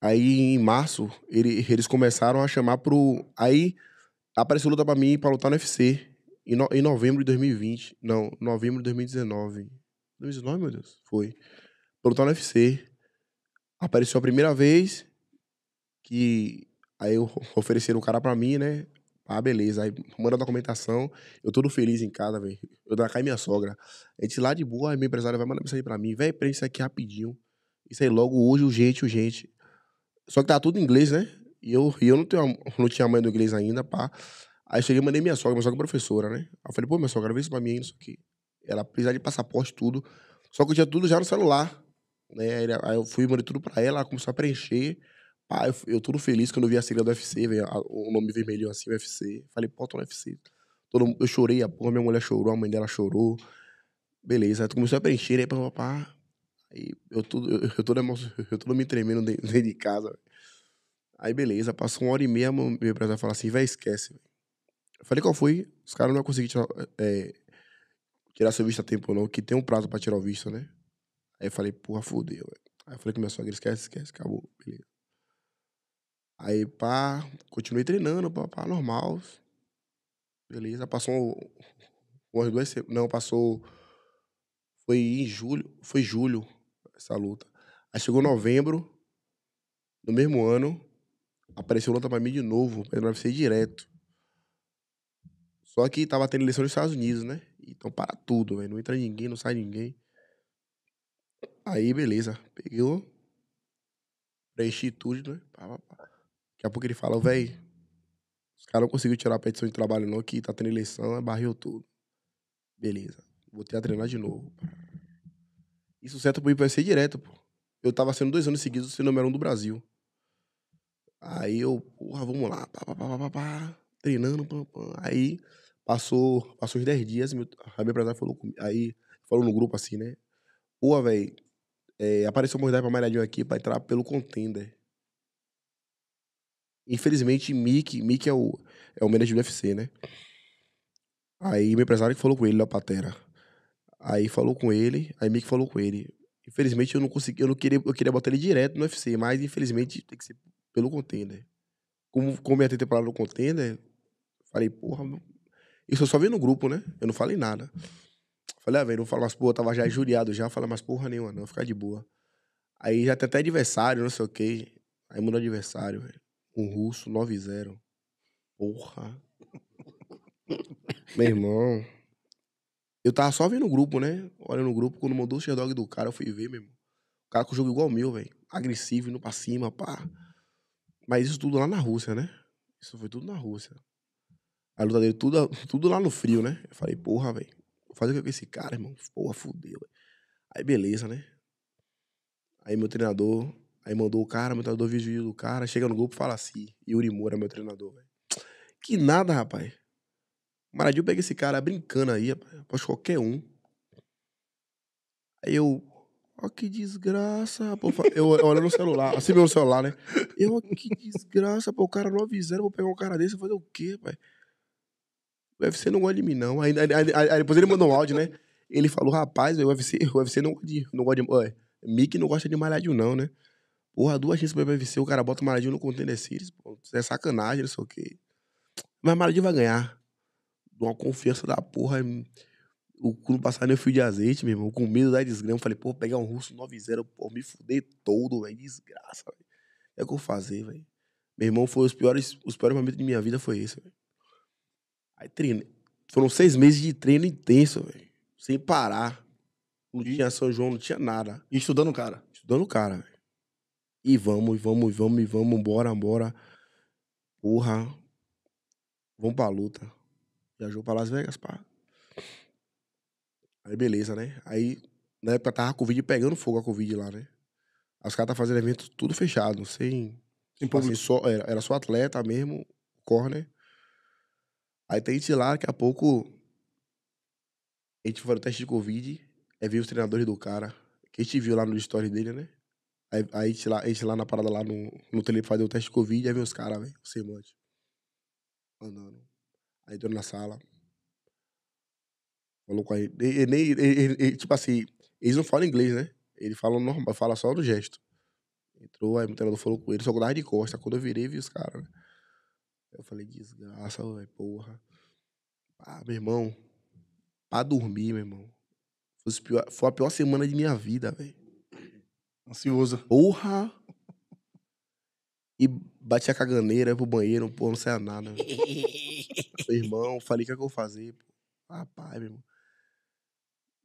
Aí em março, ele, eles começaram a chamar pro. Aí apareceu luta pra mim pra lutar no UFC. Em, no, em novembro de 2020. Não, novembro de 2019. 2019, meu Deus? Foi. Pra lutar no UFC. Apareceu a primeira vez. Que. Aí ofereceram o cara pra mim, né? Ah, beleza. Aí manda a documentação. Eu todo feliz em casa, velho. Eu daqui casa minha sogra. A gente lá de boa, aí meu empresária vai mandar mensagem pra mim. Véi, prende isso aqui rapidinho. Isso aí logo hoje, urgente, urgente. Só que tava tudo em inglês, né? E eu, eu não, tenho, não tinha mãe do inglês ainda, pá. Aí cheguei e mandei minha sogra, minha sogra é professora, né? Aí eu falei, pô, minha sogra, vê isso pra mim isso aqui Ela precisava de passaporte, tudo. Só que eu tinha tudo já no celular, né? Aí eu fui, mandei tudo pra ela, ela começou a preencher. Pá, eu, eu tudo feliz quando eu vi a sigla do UFC, veio o nome vermelho assim, UFC. Falei, pô, tô no UFC. Todo, eu chorei, a porra, minha mulher chorou, a mãe dela chorou. Beleza, aí tu começou a preencher, aí, né? pá, pá, pá. Aí eu todo, eu, todo, eu todo me tremendo dentro de casa. Aí beleza, passou uma hora e meia, meu empresário falou assim, vai esquece. Eu falei qual foi, os caras não conseguiram tirar, é, tirar seu visto a tempo não, que tem um prazo pra tirar o visto, né? Aí eu falei, porra, fodeu, Aí eu falei com minha sogra, esquece, esquece, acabou, beleza. Aí, pá, continuei treinando, pá, pá normal. Beleza, passou umas duas semanas, não, passou, foi em julho, foi julho, essa luta. Aí chegou novembro no mesmo ano, apareceu luta pra mim de novo, pra UFC direto. Só que tava tendo eleição nos Estados Unidos, né? Então para tudo, velho. Não entra ninguém, não sai ninguém. Aí, beleza. Pegou. Preenchi tudo, né? Daqui a pouco ele fala, velho. Os caras não conseguiram tirar a petição de trabalho, não, que tá tendo eleição, né? barril tudo. Beleza. vou ter a treinar de novo. Isso seta pro ser direto, pô. Eu tava sendo dois anos seguidos o número um do Brasil. Aí eu, porra, vamos lá, pá, pá, pá, pá, pá, treinando, pá, pá. Aí passou, passou uns 10 dias, meu, a minha empresária falou comigo, aí falou no grupo assim, né? Pô, velho, é, apareceu uma oportunidade pra Mariadinho aqui pra entrar pelo contender. Infelizmente, Mick, Mick é o, é o manager do UFC, né? Aí meu empresário que falou com ele, Léo Patera. Aí falou com ele, aí meio que falou com ele. Infelizmente eu não consegui, eu não queria, eu queria botar ele direto no UFC, mas infelizmente tem que ser pelo contender. Como, como ia ter temporada no contender, falei, porra, meu... isso eu só vi no grupo, né? Eu não falei nada. Falei, ah, velho, não falo mais porra, tava já injuriado já, falei mas porra nenhuma, não, ficar de boa. Aí já tem até adversário, não sei o quê. Aí mudou adversário, velho. Um russo, 9-0. Porra. Meu irmão. Eu tava só vendo o grupo, né? Olhando o grupo, quando mandou o Sherdog do cara, eu fui ver, meu irmão. O cara com o jogo igual o meu, velho. Agressivo, indo pra cima, pá. Mas isso tudo lá na Rússia, né? Isso foi tudo na Rússia. A luta dele, tudo, tudo lá no frio, né? Eu falei, porra, velho. Vou fazer o que com esse cara, irmão? Porra, fudeu, velho. Aí beleza, né? Aí meu treinador, aí mandou o cara, meu treinador viu o vídeo do cara, chega no grupo e fala assim, Yuri Moura, é meu treinador, velho. Que nada, rapaz. O pega esse cara brincando aí, após qualquer um. Aí eu. Ó, que desgraça, pô. Eu olhando no celular, assim meu celular, né? Eu, que desgraça, pô. O cara não avisando, vou pegar um cara desse e fazer o quê, pai? O UFC não gosta de mim, não. Aí, aí, aí, aí depois ele mandou um áudio, né? Ele falou, rapaz, o UFC, o UFC não, de, não gosta de. Ué, Mickey não gosta de Maradinho não, né? Porra, duas chances pra UFC, o cara bota o no Contender Series, pô. Isso é sacanagem, não sei o quê. Mas Maradinho vai ganhar de uma confiança da porra. O cu não passava nem o fio de azeite, meu irmão. Com medo da desgrama. Falei, pô, pegar um russo 9-0, pô, me fudei todo, velho. Desgraça, velho. É o que é que eu vou fazer, velho? Meu irmão, foi os piores, os piores momentos de minha vida foi esse, velho. Aí treinei. Foram seis meses de treino intenso, velho. Sem parar. Não dia tinha São João, não tinha nada. E estudando o cara? Estudando o cara, velho. E vamos, e vamos, e vamos, e vamos, bora, bora. Porra. Vamos pra luta. Viajou pra Las Vegas, pá. Aí beleza, né? Aí na época tava a Covid pegando fogo a Covid lá, né? Os caras tá fazendo evento tudo fechado, sem. Em tipo assim, só, era, era só atleta mesmo, corner. Aí tem gente lá, daqui a pouco. A gente foi no teste de Covid, aí viu os treinadores do cara, que a gente viu lá no story dele, né? Aí, aí a, gente lá, a gente lá na parada lá no, no telefone fazer o teste de Covid, aí vem os caras, velho, o semblante. Andando. Aí entrou na sala. Falou com a gente. tipo assim, eles não falam inglês, né? Ele fala normal, fala só no gesto. Entrou, aí o treinador falou com ele, só que eu dava de costa. Quando eu virei, vi os caras, né? Eu falei, desgraça, velho, porra. Ah, meu irmão, pra dormir, meu irmão. Foi, a pior semana de minha vida, velho. Ansioso. Porra! e bati a caganeira, ia pro banheiro, pô, não saia nada. meu irmão, falei, o que, é que eu vou fazer? Rapaz, meu irmão.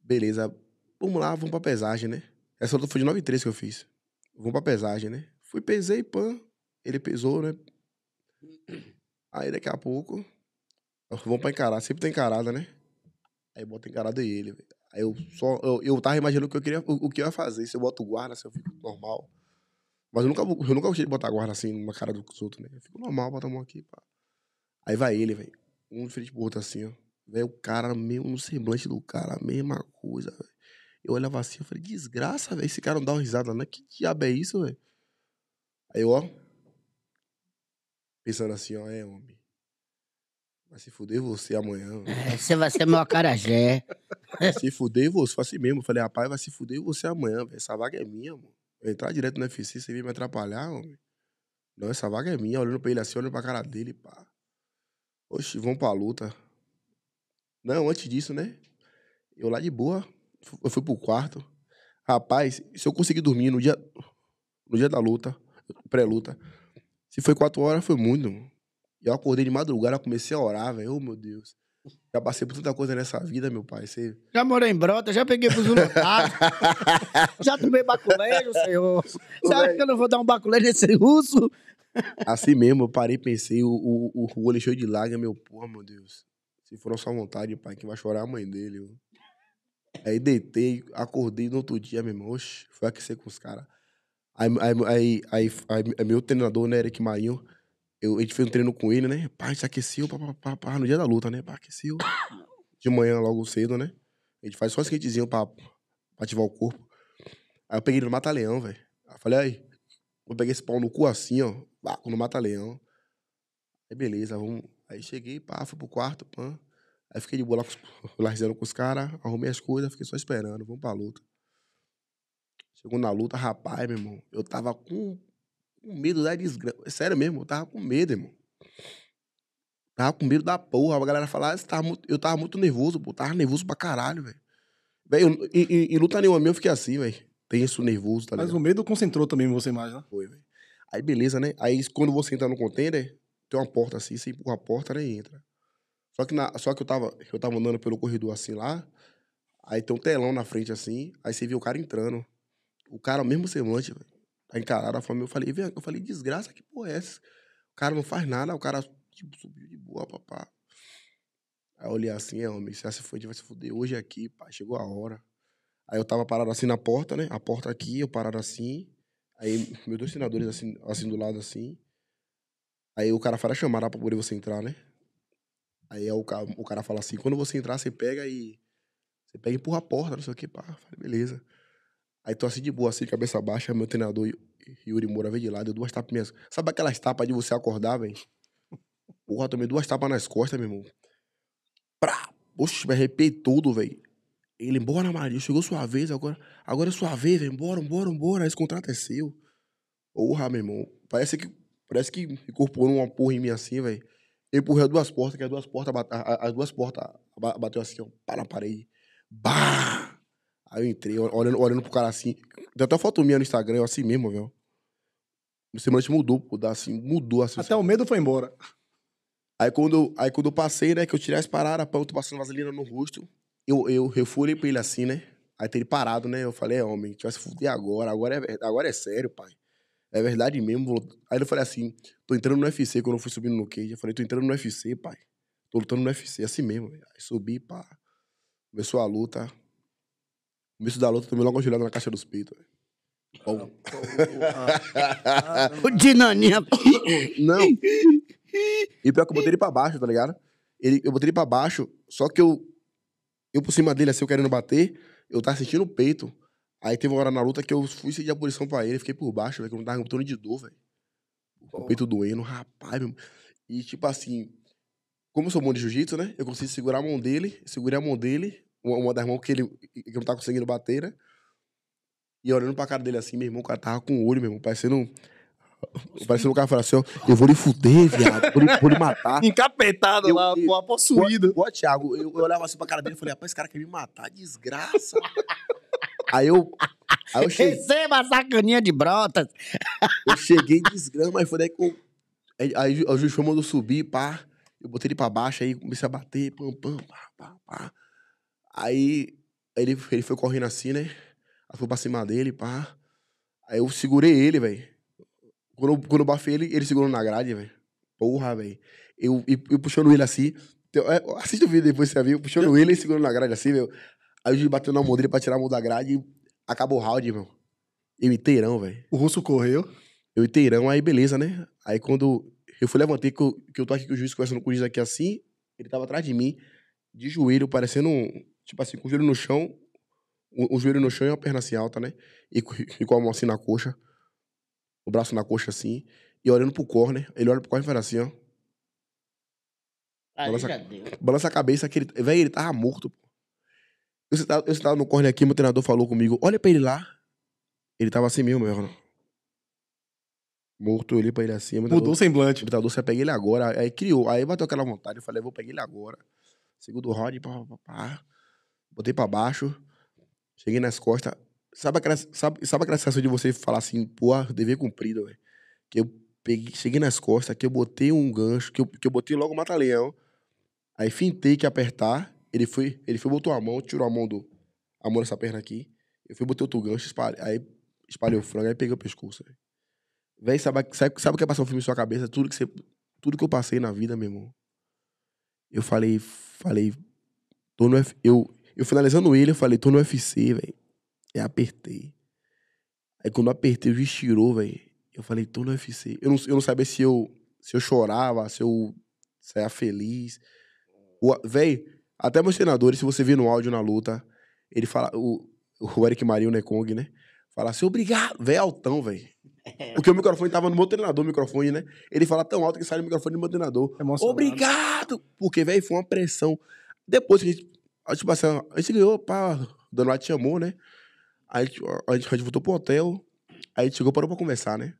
Beleza, vamos lá, vamos pra pesagem, né? Essa luta foi de 9,3 que eu fiz. Vamos pra pesagem, né? Fui, pesei, pan. Ele pesou, né? Aí daqui a pouco, vamos pra encarar. Sempre tem encarada, né? Aí bota encarada e ele. Aí eu só. Eu, eu tava imaginando o que eu queria, o, o que eu ia fazer. Se eu boto guarda, se eu fico normal. Mas eu nunca, eu nunca gostei de botar a guarda assim numa cara dos outros, né? Eu fico normal, bota a mão aqui, pá. Aí vai ele, velho. Um de frente pro outro assim, ó. Velho, o cara mesmo no semblante do cara, a mesma coisa, velho. Eu olhava assim, eu falei, desgraça, velho. Esse cara não dá uma risada, né? Que diabo é isso, velho? Aí eu, ó. Pensando assim, ó, é, homem. Vai se fuder você amanhã. É, você vai ser meu acarajé. vai se fuder você, foi assim mesmo. Eu falei, rapaz, vai se fuder você amanhã, velho. Essa vaga é minha, mano entrar direto no UFC, você vir me atrapalhar, homem. Não, essa vaga é minha. Olhando pra ele assim, olhando pra cara dele, pá. Oxe, vamos pra luta. Não, antes disso, né? Eu lá de boa, eu fui pro quarto. Rapaz, se eu conseguir dormir no dia, no dia da luta, pré-luta, se foi quatro horas, foi muito. Eu acordei de madrugada, comecei a orar, velho. Oh, meu Deus. Já passei por tanta coisa nessa vida, meu pai. Você... Já morei em brota, já peguei pros lotados. já tomei baculejo, senhor. Você acha que eu não vou dar um baculejo nesse russo? assim mesmo, eu parei e pensei, o, o, o olho cheio de lágrimas, meu, porra, meu Deus. Se for a sua vontade, pai, que vai chorar é a mãe dele. Eu. Aí deitei, acordei no outro dia, meu irmão. Oxe, foi aquecer com os caras. Aí aí aí, aí, aí, aí, meu treinador, né, Eric Marinho, eu, a gente fez um treino com ele, né? Pá, a gente se aqueceu, pá, pá, pá, pá, no dia da luta, né? Pá, aqueceu. De manhã, logo cedo, né? A gente faz só um skatezinho pra, pra ativar o corpo. Aí eu peguei ele no Mata-Leão, velho. falei, aí, vou pegar esse pau no cu assim, ó. Baco no Mata-Leão. Aí beleza, vamos. Aí cheguei, pá, fui pro quarto, pã. Aí fiquei de boa lá, lá risando com os caras, arrumei as coisas, fiquei só esperando, vamos pra luta. Chegou na luta, rapaz, meu irmão, eu tava com com medo da desgraça. Sério mesmo, eu tava com medo, irmão. Tava com medo da porra. A galera falava, ah, tava muito... eu tava muito nervoso, pô. Tava nervoso pra caralho, velho. Velho, em, em, luta nenhuma minha eu fiquei assim, velho. Tenso, nervoso, tá ligado? Mas o medo concentrou também você mais, né? Foi, velho. Aí beleza, né? Aí quando você entra no contender, tem uma porta assim, você empurra a porta, né? E entra. Só que, na, só que eu, tava, eu tava andando pelo corredor assim lá, aí tem um telão na frente assim, aí você vê o cara entrando. O cara, o mesmo semblante, velho. Aí encarar a Flamengo. Eu falei, eu falei, desgraça, que porra é essa? O cara não faz nada, o cara tipo, subiu de boa, papá. Aí eu olhei assim, é, homem, se essa foi, vai se fuder hoje é aqui, pá, chegou a hora. Aí eu tava parado assim na porta, né? A porta aqui, eu parado assim. Aí meus dois senadores assim, assim do lado assim. Aí o cara fala, é chamaram pra poder você entrar, né? Aí é o cara, o cara fala assim, quando você entrar, você pega e. Você pega e empurra a porta, não sei o que, pá. Falei, beleza. Aí tô assim de boa, assim, cabeça baixa, meu treinador Yuri Moura veio de lado, deu duas tapas minhas. Sabe aquelas tapas de você acordar, velho? Porra, tomei duas tapas nas costas, meu irmão. Prá! Oxe, me arrepiei todo, velho. Ele, embora, Maria, chegou sua vez agora. Agora é sua vez, velho. Bora, bora, bora. Esse contrato é seu. Porra, meu irmão. Parece que, parece que incorporou uma porra em mim assim, velho. Eu as duas portas, que as duas portas, as duas portas bateu assim, ó, para na parede. Bah! Aí eu entrei, olhando, olhando pro cara assim. Deu até foto minha no Instagram, eu assim mesmo, velho. semana semblante mudou, mudou assim, mudou assim. Até assim. o medo foi embora. Aí quando, aí quando eu passei, né, que eu tirei as paradas, eu tô passando vaselina no rosto. Eu, eu, eu furei pra ele assim, né? Aí tem ele parado, né? Eu falei, é homem, tivesse vai se fuder agora, agora é, agora é sério, pai. É verdade mesmo. Aí eu falei assim, tô entrando no UFC quando eu fui subindo no cage. Eu falei, tô entrando no UFC, pai. Tô lutando no UFC, assim mesmo. Aí subi, pá. Começou a luta começo da luta, tomei logo uma na caixa dos peitos. Ah, ah, o Dinaninha. Ah, não. E pior que eu botei ele pra baixo, tá ligado? Ele, eu botei ele pra baixo, só que eu. Eu por cima dele, assim, eu querendo bater, eu tava sentindo o peito. Aí teve uma hora na luta que eu fui seguir a posição pra ele, fiquei por baixo, velho, que eu não tava aguentando de dor, velho. O peito doendo, rapaz, meu. E tipo assim, como eu sou bom de jiu-jitsu, né? Eu consegui segurar a mão dele, segurei a mão dele, uma das mãos que ele que não tá conseguindo bater, né? E olhando pra cara dele assim, meu irmão, o cara tava com o olho, meu irmão, parecendo. Parecendo o cara falando assim, ó, eu vou lhe fuder, viado, vou lhe, vou lhe matar. Encapetado eu, lá, eu, possuído. Pô, Thiago, eu, eu, olhava assim pra cara dele e falei, rapaz, esse cara quer me matar, desgraça. aí eu. Aí eu cheguei, Receba é a sacaninha de brotas. eu cheguei desgrama, aí foi daí que eu. Aí, o juiz foi mandou subir, pá. Eu botei ele pra baixo, aí comecei a bater, pam, pam, pá, pá, pá. Aí ele, ele foi correndo assim, né? Aí foi pra cima dele, pá. Aí eu segurei ele, velho. Quando, eu, quando eu bafei ele, ele segurou na grade, velho. Porra, velho. Eu, eu, eu, puxando ele assim. É, Assista o vídeo depois, você viu? Puxando ele e segurando na grade assim, velho. Aí o juiz bateu na mão dele pra tirar a mão da grade e acabou o round, meu. Eu inteirão, velho. O russo correu? Eu inteirão, aí beleza, né? Aí quando eu fui levantei, que eu, que eu tô aqui com o juiz conversando com o juiz aqui assim, ele tava atrás de mim, de joelho, parecendo um, tipo assim, com o joelho no chão, o, o joelho no chão e a perna assim alta, né? E, e, com a mão assim na coxa, o braço na coxa assim, e olhando pro corner, ele olha pro corner e fala assim, ó. Aí balança, já deu. balança a cabeça, que ele, velho, ele tava morto. Pô. Eu sentava, eu sentado no corner aqui, meu treinador falou comigo, olha pra ele lá. Ele tava assim mesmo, meu irmão. Morto, eu olhei pra ele assim. Mudou o semblante. O treinador, você pega ele agora. Aí criou. Aí bateu aquela vontade. Eu falei, vou pegar ele agora. Segundo round, pá, pá, pá botei para baixo, cheguei nas costas. Sabe aquela, sabe, sabe aquela sensação de você falar assim, pô, dever cumprido, velho? Que eu peguei, cheguei nas costas, que eu botei um gancho, que eu, que eu botei logo o mata-leão. Aí fintei que apertar, ele foi, ele foi, botou a mão, tirou a mão do. A mão dessa perna aqui. Eu fui, botei outro gancho, espalhei, aí espalhei o frango, aí peguei o pescoço, velho. Véi, sabe, sabe, sabe o que é passar um filme em sua cabeça? Tudo que, você, tudo que eu passei na vida, meu irmão. Eu falei, falei, tô no F, eu, eu finalizando ele, eu falei, tô no UFC, velho. E apertei. Aí quando eu apertei, o juiz tirou, velho. Eu falei, tô no UFC. Eu não, eu não sabia se eu, se eu chorava, se eu saia feliz. Velho, até meus treinadores, se você vir no áudio na luta, ele fala, o, o Eric Marinho, né, Kong, né? Fala assim, obrigado, velho, altão, velho. Porque o microfone tava no meu treinador, o microfone, né? Ele fala tão alto que sai o microfone do meu treinador. Obrigado! Porque, velho, foi uma pressão. Depois que a gente Aí, tipo assim, a gente ganhou, pá, Dona Lá te chamou, né? Aí tipo, a gente, a gente voltou pro hotel, aí chegou, parou pra conversar, né?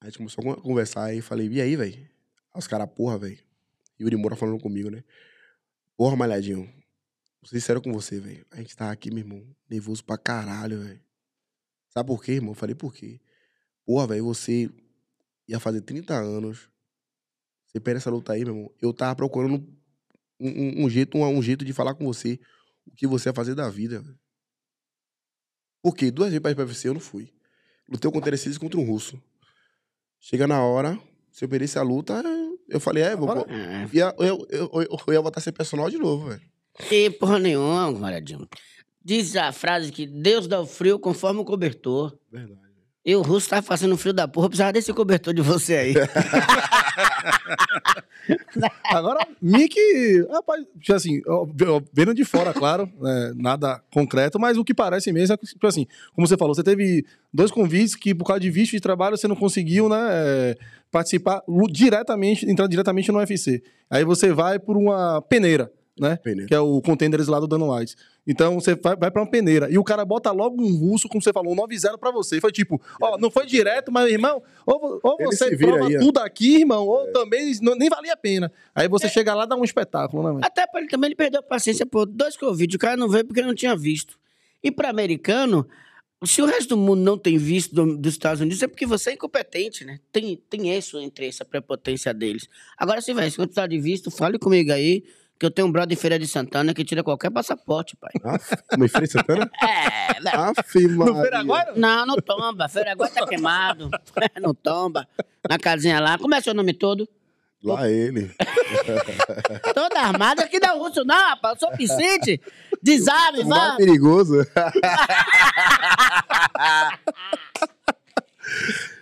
Aí a gente começou a conversar, aí falei, e aí, velho? Os caras, porra, velho. Yuri Moura falando comigo, né? Porra, malhadinho. Sincero com você, velho. A gente tava tá aqui, meu irmão, nervoso pra caralho, velho. Sabe por quê, irmão? falei, por quê? Porra, velho, você ia fazer 30 anos. Você perde essa luta aí, meu irmão. Eu tava procurando um, um jeito, um, um, jeito de falar com você o que você vai é fazer da vida. Porque duas vezes para PFC eu não fui. Lutei contra o Terecis contra um russo. Chega na hora, se eu perdesse a luta, eu falei, é, vou, Agora... ia, é. eu, eu, eu, eu, ia voltar a ser personal de novo, velho. e porra nenhuma, Varadinho. Diz a frase que Deus dá o frio conforme o cobertor. Verdade. E o russo tava tá fazendo frio da porra, precisava desse cobertor de você aí. Agora, Mickey, rapaz, tipo assim, vendo de fora, claro, né, nada concreto, mas o que parece mesmo é que, tipo assim, como você falou, você teve dois convites que, por causa de visto de trabalho, você não conseguiu, né, eh, participar diretamente, entrar diretamente no UFC. Aí você vai por uma peneira né? Peneira. Que é o Contenders lá do Dano Lights. Então você vai, para pra uma peneira. E o cara bota logo um russo, como você falou, um 9-0 pra você. Foi tipo, ó, não foi direto, mas, irmão, ou, ou você prova aí, tudo aqui, irmão, ou é. também não- nem valia a pena. Aí você é. chega lá dá um espetáculo, né, velho? Até pra ele também, ele perdeu a paciência por dois Covid. O cara não veio porque ele não tinha visto. E para americano, se o resto do mundo não tem visto do- dos Estados Unidos, é porque você é incompetente, né? Tem, tem isso entre essa prepotência deles. Agora, se vai, se você precisar de visto, fale comigo aí. Que eu tenho um brother em Feira de Santana que tira qualquer passaporte, pai. Ah, em Feira de Santana? É. Né? Afirma. No Feira agora? Não, não tomba. Feira agora tá queimado. não tomba. Na casinha lá. Como é seu nome todo? Lá ele. Toda armada aqui da Russo, não, rapaz. Eu sou Vicente. Desarme, perigoso.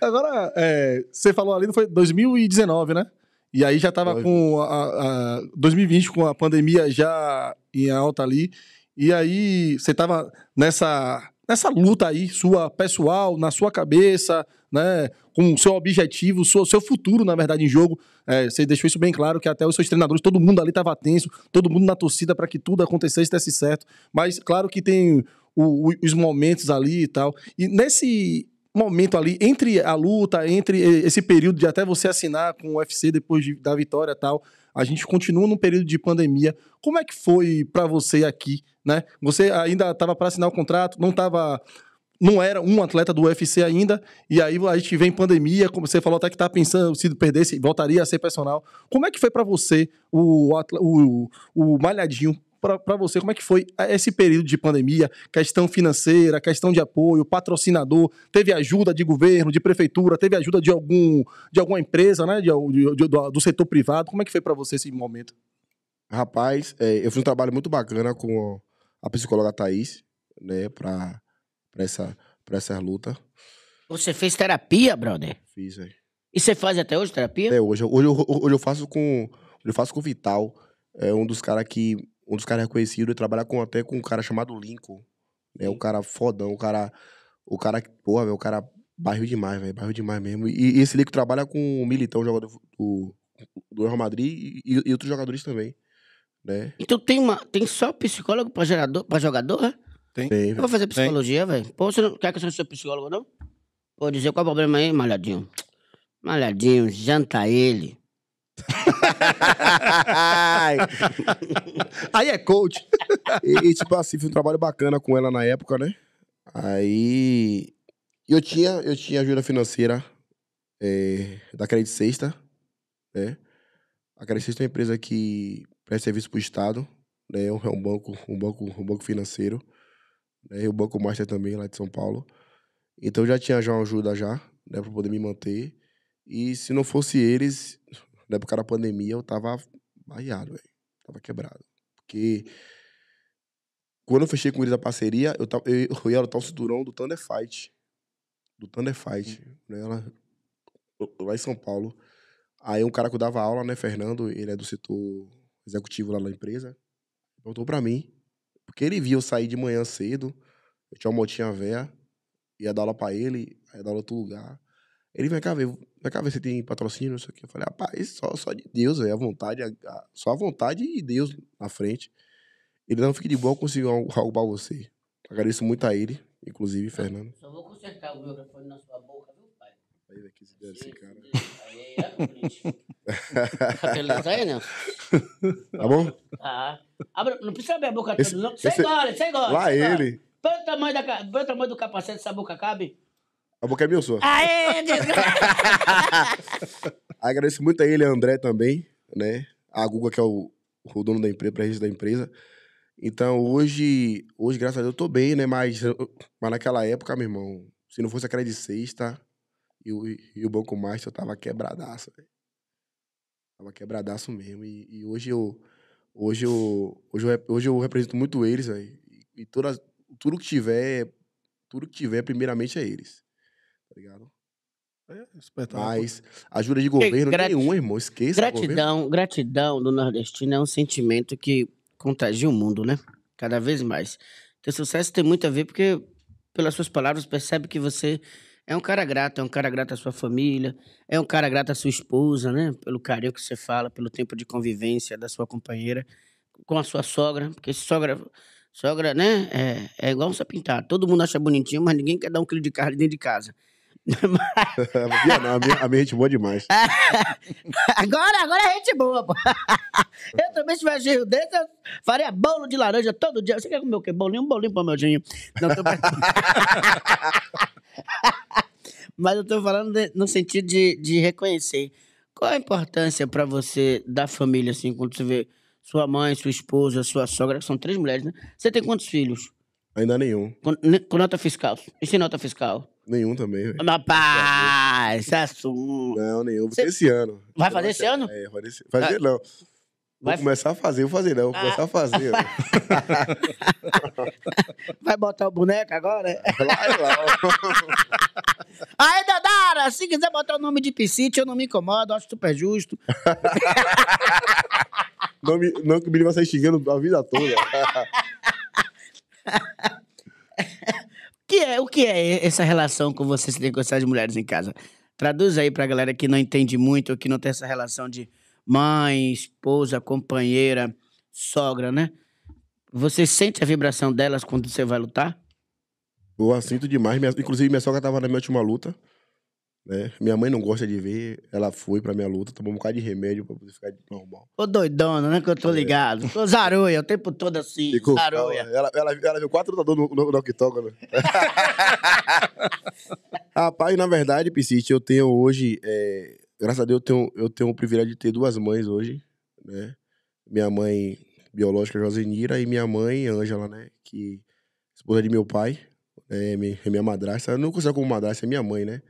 Agora, é, você falou ali, não foi 2019, né? E aí já tava com a, a 2020 com a pandemia já em alta ali. E aí você tava nessa nessa luta aí sua pessoal, na sua cabeça, né, com o seu objetivo, o seu, seu futuro, na verdade, em jogo. É, você deixou isso bem claro, que até os seus treinadores, todo mundo ali estava tenso, todo mundo na torcida para que tudo acontecesse, desse certo. Mas claro que tem o, o, os momentos ali e tal. E nesse momento ali entre a luta, entre esse período de até você assinar com o UFC depois de, da vitória tal, a gente continua num período de pandemia. Como é que foi para você aqui, né? Você ainda estava para assinar o contrato, não estava não era um atleta do UFC ainda, e aí a gente vem pandemia, como você falou até que tá pensando, se perdesse, voltaria a ser personal. Como é que foi para você o, o, o malhadinho para você, como é que foi esse período de pandemia? Questão financeira, questão de apoio, patrocinador, teve ajuda de governo, de prefeitura, teve ajuda de algum de alguma empresa, né? De, de, de do setor privado. Como é que foi para você esse momento? Rapaz, é, eu fiz um trabalho muito bacana com a psicóloga Thaís, né? Para essa, pra essa luta. Você fez terapia, brother? Fiz, velho. É. E você faz até hoje terapia? é hoje. Hoje eu, hoje eu faço com. eu faço com o Vital. É um dos caras que um dos caras reconhecidos, é ele trabalha com, até com um cara chamado Lincoln. Né? O cara fodão, o cara. O cara que, porra, velho, o cara bairro demais, velho. Barril demais mesmo. E, e esse Lincoln trabalha com o Militão, jogador do, do Real Madrid e, e outros jogadores também. Né? Então tem, uma, tem só psicólogo pra, gerador, pra jogador, né? Tem. tem eu vou fazer psicologia, velho. Pô, você não quer que eu seja psicólogo, não? Pô, dizer qual é o problema aí, malhadinho. Malhadinho, janta ele. Aí é coach. E, e, tipo assim, fiz um trabalho bacana com ela na época, né? Aí eu tinha, eu tinha ajuda financeira é, da Credit Sexta, né? A Credit Sexta é uma empresa que presta serviço para o Estado, né? É, é um banco, um banco, um banco financeiro, né? E o Banco Master também, lá de São Paulo. Então eu já tinha já uma ajuda já, né? Para poder me manter. E se não fosse eles, na época da pandemia, eu tava baiado, velho. Tava quebrado. Porque quando eu fechei com eles a parceria, eu, tava, eu, eu ia lutar o cinturão do Thunder Fight. Do Thunder Fight. Uhum. Né? Ela, lá em São Paulo. Aí um cara que eu dava aula, né, Fernando, ele é do setor executivo lá na empresa, perguntou pra mim. Porque ele viu eu sair de manhã cedo, eu tinha uma motinha véia, ia dar aula pra ele, ia dar aula outro lugar. Ele, vem cá ver, vem cá ver se tem patrocínio, não sei o que. Eu falei, rapaz, só, só de Deus, é a vontade, a, a, só a vontade e Deus na frente. Ele não fique de boa, eu roubar você. Agradeço muito a ele, inclusive, Fernando. Só vou consertar o microfone na sua boca, viu, pai? Aí daqui se deve esse cara. Aí é bonito. Tá beleza aí, Nelson? Tá bom? Tá. Ah, Abra, não precisa abrir a boca toda, não. Sem esse... gole, sem gole. Lá ele. Pelo tamanho, da, pelo tamanho do capacete, essa boca cabe? A boca é minha, eu sou. Aê, Agradeço muito a ele, a André também, né? A Guga, que é o, o dono da empresa, presidente da empresa. Então, hoje, hoje, graças a Deus, eu tô bem, né? Mas, mas naquela época, meu irmão, se não fosse aquela de sexta e o, e o Banco Master, eu tava quebradaço, velho. Tava quebradaço mesmo. E, e, hoje eu. Hoje eu, hoje eu, hoje eu represento muito eles, velho. E todas, tudo que tiver, tudo que tiver, primeiramente é eles tá ligado? É, é espetáculo. Mas né? ajuda de governo Grat... nenhum irmão. Esqueça. Gratidão, governo. gratidão do nordestino é um sentimento que contagia o mundo, né? Cada vez mais. Teu sucesso tem muito a ver porque, pelas suas palavras, percebe que você é um cara grato, é um cara grato à sua família, é um cara grato à sua esposa, né? Pelo carinho que você fala, pelo tempo de convivência da sua companheira, com a sua sogra, porque sogra, sogra, né? É, é igual um sapintar. Todo mundo acha bonitinho, mas ninguém quer dar um quilo de carne dentro de casa. Mas... não, a, minha, a minha é gente boa demais. agora, agora é gente boa, pô. Eu também, se tivesse rio desse, eu faria bolo de laranja todo dia. Você quer comer o quê? Bolinho? Um bolinho pra meu dinho. Não, tô... Mas eu tô falando de, no sentido de, de reconhecer. Qual a importância para você da família, assim, quando você vê sua mãe, sua esposa, sua sogra, que são três mulheres, né? Você tem quantos filhos? Ainda nenhum. Com, né, com nota fiscal. E sem é nota fiscal? Nenhum também, velho. Mas pá, esse assunto. Não, nenhum. Você... Esse ano. Vai fazer esse ano? É, vai fazer. Fazer ah. não. Vai... Vou começar a fazer, vou fazer não, vou ah. começar a ah. fazer. Vai botar o boneco agora? Vai lá. Aí, Dadara, se quiser botar o nome de Piscite, eu não me incomodo, acho super justo. não, me, não que o menino vai sair xingando a vida toda que é, o que é essa relação com você se tem com essas mulheres em casa? Traduz aí pra galera que não entende muito, que não tem essa relação de mãe, esposa, companheira, sogra, né? Você sente a vibração delas quando você vai lutar? Eu sinto demais. inclusive, minha sogra tava na minha última luta. Né? Minha mãe não gosta de ver, ela foi pra minha luta, tomou um bocado de remédio pra poder ficar normal. Ô doidona, né? Que eu tô é. ligado. Tô zaroia o tempo todo assim, Ficou, zaroia. Ela, ela, ela, viu quatro lutadores no, no, no octógono. Rapaz, na verdade, Piscite, eu tenho hoje, é, graças a Deus, eu tenho, eu tenho o privilégio de ter duas mães hoje, né? Minha mãe biológica, Josenira, e minha mãe, Ângela, né? Que esposa de meu pai, é minha, é minha madrasta. Eu não considero como madrasta, é minha mãe, né?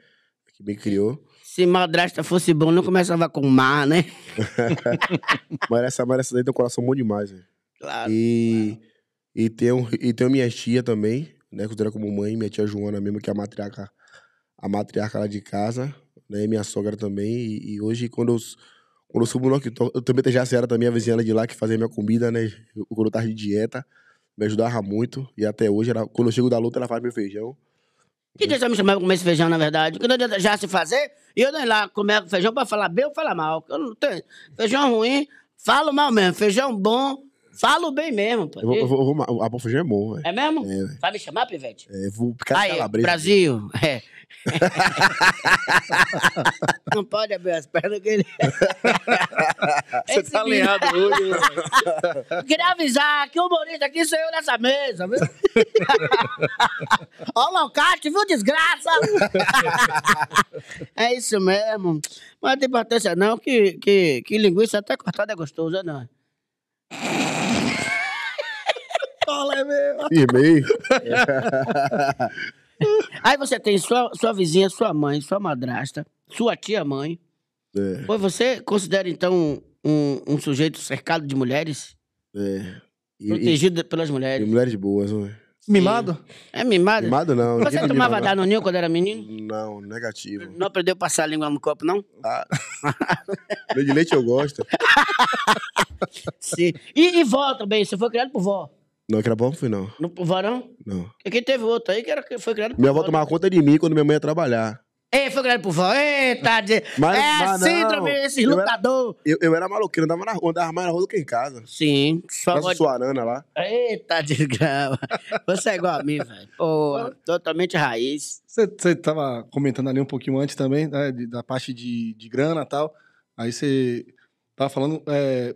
que me criou. Se madrasta fosse bom, não começava com mar, né? Mas essa Maria daí tem um coração bom demais, né? Claro. E, claro. e, tenho, e tenho minha tia também, né? Considera como mãe, minha tia Joana mesmo, que é a matriarca, a matriarca lá de casa, né? Minha sogra também. E, e hoje, quando eu, quando eu subo no Octó, eu também já era também a vizinha de lá que fazia minha comida, né? quando eu tava de dieta, me ajudava muito. E até hoje, ela, quando eu chego da luta, ela faz meu feijão. Que Deus já me chamava pra comer esse feijão, na verdade. Que Deus já se fazer, e eu nem lá comer feijão pra falar bem ou falar mal. Eu não tenho. Feijão ruim, falo mal mesmo. Feijão bom, Falo bem mesmo, pô. Eu vou, eu vou, eu vou, a bofa é boa, velho. É mesmo? É, Vai me chamar, Pivete? É, vou ficar Aí, calabresa. Brasil, é. Não pode abrir as pernas que ele... Você tá alinhado hoje, Queria avisar que o humorista aqui sou eu nessa mesa, viu? Ó o Locate, viu, desgraça? é isso mesmo. Mas é de tem importância não que, que, que linguiça até cortada é gostosa, é não cola é meu. Firmei. Aí você tem sua, sua vizinha, sua mãe, sua madrasta, sua tia-mãe. É. você considera, então, um, um sujeito cercado de mulheres? É. E, Protegido e, pelas mulheres. E mulheres boas, né? Mimado? É mimado? Mimado não. Você é tomava mimado, danoninho quando era menino? Não, negativo. Não aprendeu a passar a língua no copo, não? Ah. de leite eu gosto. Sim. E, e vó também, você foi criado por vó? Não, é que era bom, não fui, não. No varão? Não. E é quem teve outro aí que era, foi criado por Minha avó tomava conta de mim quando minha mãe ia trabalhar. Ei, é, foi criado por vó. Eita, de... Mas- é mas não. esses lutadores. Eu era- lutador. Eu, eu era maloqueiro, andava, na rua, andava mais na rua do que em casa. Sim, só Nossa, pode... Suarana lá. Eita, desgrama. Você é igual a mim, velho. Pô, totalmente raiz. Você estava comentando ali um pouquinho antes também, né, da parte de, de grana e tal. Aí você tava falando é,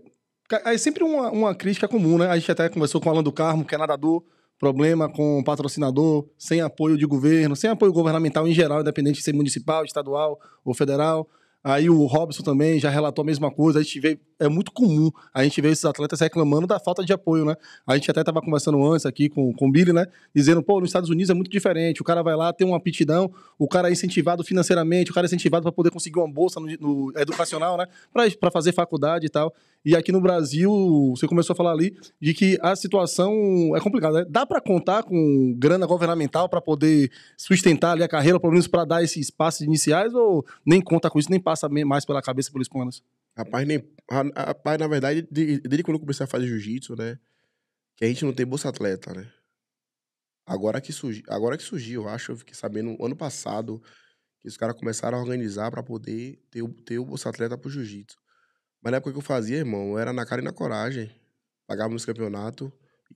é sempre uma, uma crítica comum, né? A gente até conversou com o Alan do Carmo, que é nadador, problema com patrocinador, sem apoio de governo, sem apoio governamental em geral, independente de ser municipal, estadual ou federal. Aí o Robson também já relatou a mesma coisa. A gente vê, é muito comum a gente ver esses atletas reclamando da falta de apoio, né? A gente até estava conversando antes aqui com, com o Billy, né? Dizendo, pô, nos Estados Unidos é muito diferente. O cara vai lá, tem uma aptidão, o cara é incentivado financeiramente, o cara é incentivado para poder conseguir uma bolsa no, no educacional, né? Para fazer faculdade e tal. E aqui no Brasil, você começou a falar ali de que a situação é complicada. Né? Dá para contar com grana governamental para poder sustentar ali a carreira, pelo menos para dar esses passos iniciais, ou nem conta com isso, nem passa mais pela cabeça pelos planos? Rapaz, nem, rapaz, na verdade, desde quando eu comecei a fazer jiu-jitsu, né? Que a gente não tem bolsa atleta, né? Agora que, surgi, agora que surgiu, eu acho, eu fiquei sabendo ano passado que os caras começaram a organizar para poder ter, o, ter o bolsa atleta pro jiu-jitsu. Mas na época que eu fazia, irmão, era na cara e na coragem. Pagava meus campeonatos,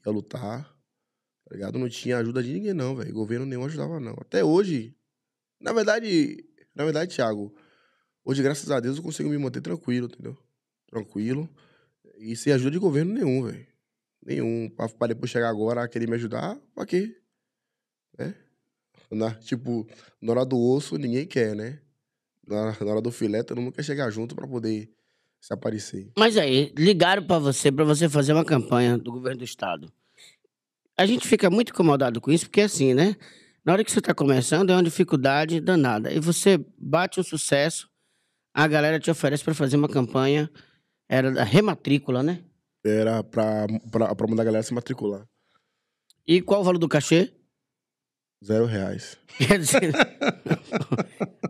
ia lutar, tá ligado? Não tinha ajuda de ninguém, não, velho. Governo nenhum ajudava, não. Até hoje, na verdade, na verdade, Thiago, hoje, graças a Deus, eu consigo me manter tranquilo, entendeu? Tranquilo. E sem ajuda de governo nenhum, velho. Nenhum. Pra, pra, depois chegar agora, querer me ajudar, pra quê? Né? Na, tipo, na hora do osso, ninguém quer, né? Na, na hora do filé, todo mundo quer chegar junto pra poder se aparecer. Mas aí, ligaram para você, para você fazer uma campanha do governo do estado. A gente fica muito incomodado com isso, porque assim, né? Na hora que você está começando, é uma dificuldade danada. E você bate um sucesso, a galera te oferece para fazer uma campanha, era da rematrícula, né? Era para mandar a galera se matricular. E qual o valor do cachê? Zero reais. Quer dizer...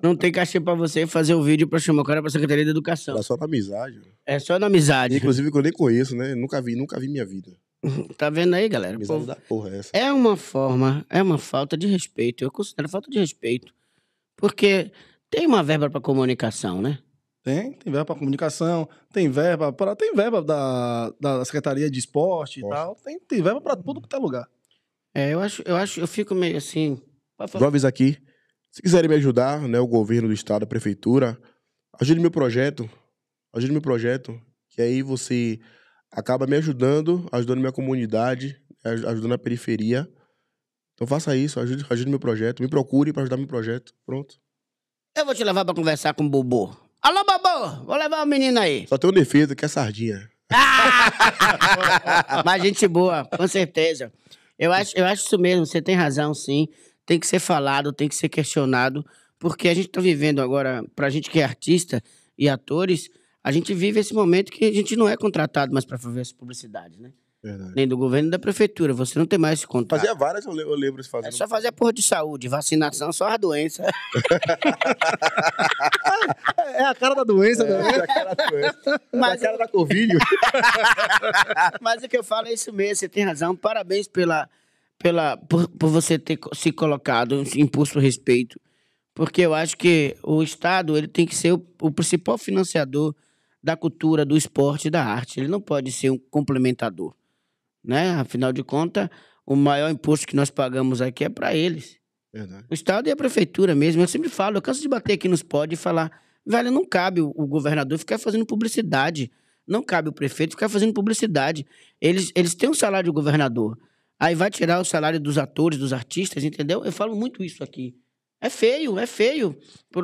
Não tem cachê pra você fazer o um vídeo pra chamar o cara pra Secretaria de Educação. É só na amizade. Né? É só na amizade. Inclusive que eu nem conheço, né? Nunca vi, nunca vi minha vida. Tá vendo aí, galera? Amizade Pô, da porra é essa. É uma forma, é uma falta de respeito. Eu considero falta de respeito. Porque tem uma verba pra comunicação, né? Tem, tem verba para comunicação, tem verba para tem verba da, da Secretaria de Esporte e tal, tem, tem verba para tudo que tá lugar. É, eu acho, eu acho, eu fico meio assim. Jovens aqui, se quiserem me ajudar, né, o governo do estado, a prefeitura, ajude meu projeto, ajude meu projeto, que aí você acaba me ajudando, ajudando minha comunidade, ajudando a periferia. Então faça isso, ajude, ajude meu projeto, me procure para ajudar meu projeto. Pronto. Eu vou te levar para conversar com o Bobo. Alô, Bobo! Vou levar o menino aí. Só tem um defeito, que é sardinha. Mas gente boa, com certeza. Eu acho, eu acho isso mesmo, você tem razão, sim tem que ser falado, tem que ser questionado, porque a gente está vivendo agora, para a gente que é artista e atores, a gente vive esse momento que a gente não é contratado mais para fazer essa publicidade, né? Verdade. Nem do governo nem da prefeitura. Você não tem mais esse contrato. Fazia várias, eu, lembro de fazer. É só fazer a porra de saúde, vacinação, só a doença. é a cara da doença, é, né? É a cara da doença. Mas é a cara da Covid. Mas o que eu falo é isso mesmo, você tem razão. Parabéns pela, pela, por, por você ter se colocado, impulso respeito, porque eu acho que o Estado ele tem que ser o, o principal financiador da cultura, do esporte e da arte. Ele não pode ser um complementador. Né? Afinal de contas, o maior imposto que nós pagamos aqui é para eles. Verdade. O Estado e a prefeitura mesmo. Eu sempre falo, eu canso de bater aqui nos pod e falar, velho, não cabe o, o governador ficar fazendo publicidade. Não cabe o prefeito ficar fazendo publicidade. Eles, eles têm um salário de governador. Aí vai tirar o salário dos atores, dos artistas, entendeu? Eu falo muito isso aqui. É feio, é feio.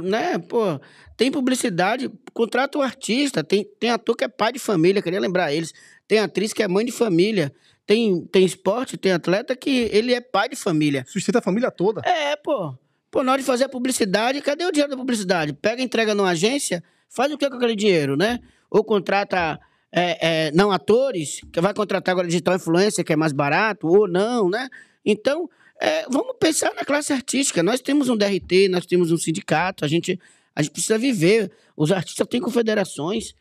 Né? Pô, tem publicidade, contrata o um artista. Tem, tem ator que é pai de família, queria lembrar eles. Tem atriz que é mãe de família. Tem, tem esporte, tem atleta que ele é pai de família. Sustenta a família toda. É, pô. Pô, na hora de fazer a publicidade, cadê o dinheiro da publicidade? Pega, entrega numa agência, faz o que com aquele dinheiro, né? Ou contrata é, é, não atores, que vai contratar agora digital influencer, que é mais barato, ou não, né? Então, é, vamos pensar na classe artística. Nós temos um DRT, nós temos um sindicato, a gente, a gente precisa viver. Os artistas têm confederações,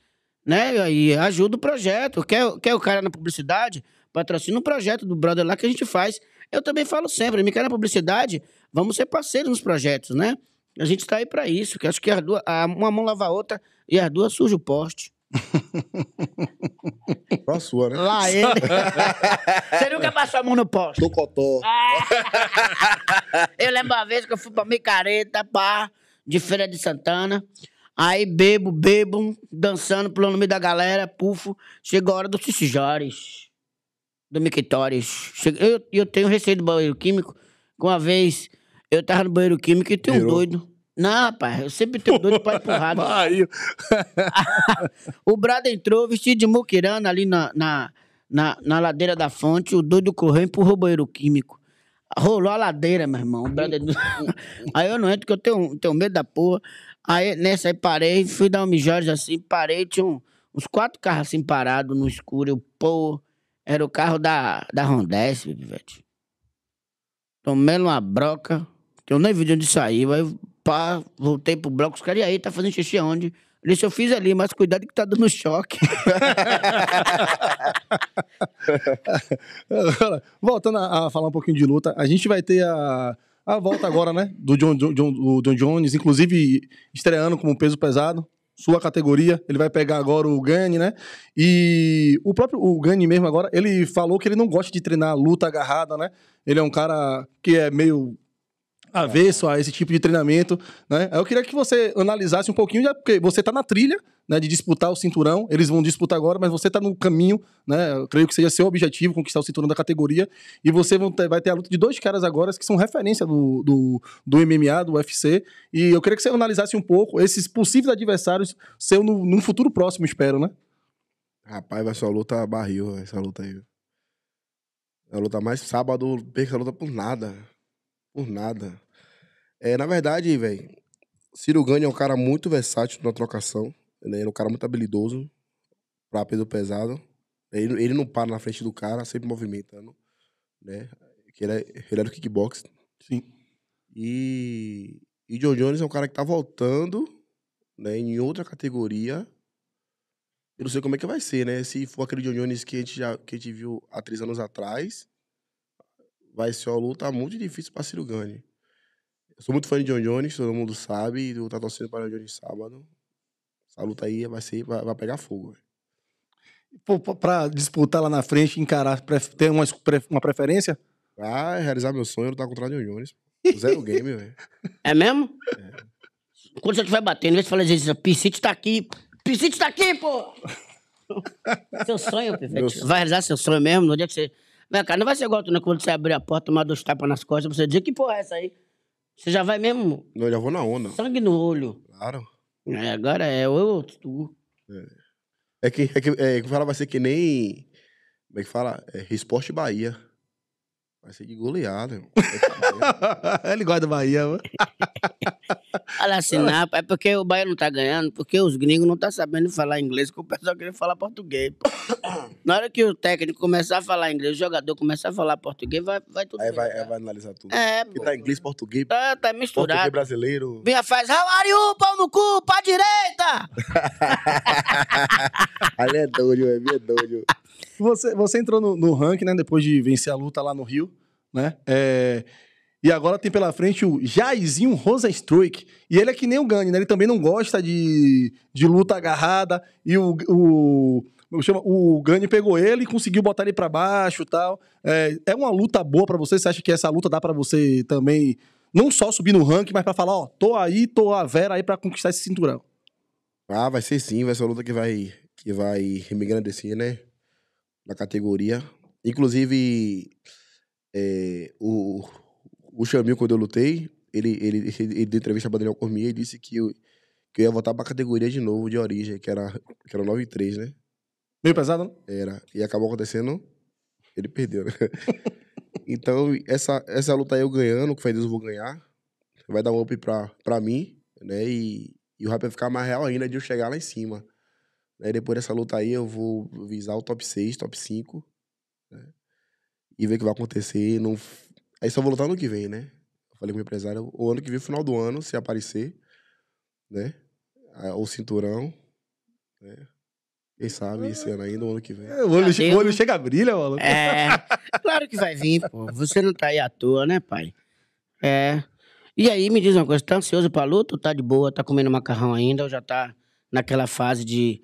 né? E ajuda o projeto. Quer, quer o cara na publicidade? Patrocina um projeto do brother lá que a gente faz. Eu também falo sempre, me quer na publicidade, vamos ser parceiros nos projetos, né? A gente está aí para isso, que acho que duas, uma mão lava a outra e as duas surge o poste. Só a sua, né? Lá ele. Você nunca passou a mão no poste? Do cotó. Ah, eu lembro uma vez que eu fui pra Micareta, pá, de Feira de Santana. Aí bebo, bebo, dançando, pulando no meio da galera, pufo. Chega a hora do Cicijas, do Mictórios. Eu, eu tenho receio do banheiro químico. Uma vez eu tava no banheiro químico e tem um doido não, rapaz, eu sempre tenho dor de pai empurrado. o Brado entrou vestido de muquirana ali na, na, na, na, ladeira da fonte, o doido correu e empurrou o banheiro químico. Rolou a ladeira, meu irmão. Brado... aí eu não entro, porque eu tenho, tenho medo da porra. Aí nessa aí parei, fui dar um mijores assim, parei, tinha um, uns quatro carros assim parados no escuro. Eu, pô, era o carro da, da Rondesse, Vivete. Tomei uma broca, que eu nem vi de onde saiu, aí pá, voltei pro bloco, os caras, e aí, tá fazendo xixi aonde? isso eu fiz ali, mas cuidado que tá dando choque. Agora, voltando a, a, falar um pouquinho de luta, a gente vai ter a, a volta agora, né? Do John, John, do John Jones, inclusive estreando como peso pesado sua categoria. Ele vai pegar agora o Gani, né? E o próprio o Gani mesmo agora, ele falou que ele não gosta de treinar luta agarrada, né? Ele é um cara que é meio avesso a esse tipo de treinamento, né? Eu queria que você analisasse um pouquinho, porque você está na trilha, né, de disputar o cinturão, eles vão disputar agora, mas você está no caminho, né? Eu creio que seja seu objetivo conquistar o cinturão da categoria e você ter, vai ter a luta de dois caras agora que são referência do, do, do, MMA, do UFC, e eu queria que você analisasse um pouco esses possíveis adversários seu no, num futuro próximo, espero, né? Rapaz, vai ser uma luta barril, né, essa luta aí. É a luta mais sábado, perca a luta por nada. Por nada. É, na verdade, velho, Ciro Gani é um cara muito versátil na trocação. Né? Ele é um cara muito habilidoso para peso pesado. Ele, ele não para na frente do cara, sempre movimentando. Né? Que ele, é, ele era do kickbox. Sim. E, e John Jones é um cara que tá voltando né, em outra categoria. Eu não sei como é que vai ser, né? Se for aquele John Jones que a gente, já, que a gente viu há três anos atrás, vai ser uma luta muito difícil para Ciro Gani. Eu sou muito fã de John Jones, todo mundo sabe. Eu tá torcendo para o John Jones sábado. Essa luta aí vai, ser, vai, vai pegar fogo. Pô, Para disputar lá na frente, encarar, ter uma, uma preferência? Vai realizar meu sonho, lutar contra o John Jones. Zero game, velho. É mesmo? É. Quando você estiver batendo, vê fala assim, Piscite tá aqui. Piscite tá aqui, pô! seu sonho, perfeito. Vai realizar seu sonho mesmo no dia que você... Vem cá, não vai ser igual tu, né? Quando você abrir a porta, tomar dois tapas nas costas, você dizer que porra é essa aí? Você já vai mesmo? Não, Eu já vou na onda. Sangue no olho. Claro. É, agora é ou tu. É. É que, é que, é, que fala vai ser que nem. Como é que fala? É, Esporte Bahia. Vai ser de goleada, irmão. Ele gosta do Bahia, mano. Olha assim, não, é porque o Bahia não tá ganhando, porque os gringos não tá sabendo falar inglês, porque o pessoal queria falar português. Pô. Na hora que o técnico começar a falar inglês, o jogador começar a falar português, vai, vai tudo. Aí vai, vai analisar tudo. É, porque pô. tá inglês, português. Ah, tá misturado. Português brasileiro. Vinha faz, how pau no cu, pra direita! Ali é doido, é, é doido. Você, você entrou no, no ranking, né? Depois de vencer a luta lá no Rio, né? É, e agora tem pela frente o Jairzinho Rosenstruik. E ele é que nem o Gani, né? Ele também não gosta de, de luta agarrada. E o, o chama, o Gani pegou ele e conseguiu botar ele para baixo e tal. É, é uma luta boa para você? Você acha que essa luta dá para você também, não só subir no ranking, mas para falar, ó, tô aí, tô a Vera aí para conquistar esse cinturão? Ah, vai ser sim, vai ser uma luta que vai, que vai me engrandecer, né? na categoria. Inclusive, é, o, o Xamil, quando eu lutei, ele, ele, ele deu entrevista para Daniel Cormier e disse que eu, que eu ia voltar para a categoria de novo, de origem, que era, que era 9 e 3, né? Meio pesado, não? Né? Era. E acabou acontecendo, ele perdeu, né? então, essa, essa luta aí eu ganhando, que faz Deus eu vou ganhar, vai dar um up para pra mim, né? E, e o rap vai ficar mais real ainda de eu chegar lá em cima. Aí Depois dessa luta aí, eu vou visar o top 6, top 5. Né? E ver o que vai acontecer. Não... Aí só vou lutar ano que vem, né? Eu falei com o empresário, o ano que vem, é final do ano, se aparecer, né? Ah, o cinturão, né? Quem sabe esse ano ainda, o ano que vem. É, o, olho, o olho chega a brilha, é, maluco. É, claro que vai vir, pô. Você não tá aí à toa, né, pai? É. E aí, me diz uma coisa, tá ansioso pra luta ou tá de boa? Tá comendo macarrão ainda ou já tá naquela fase de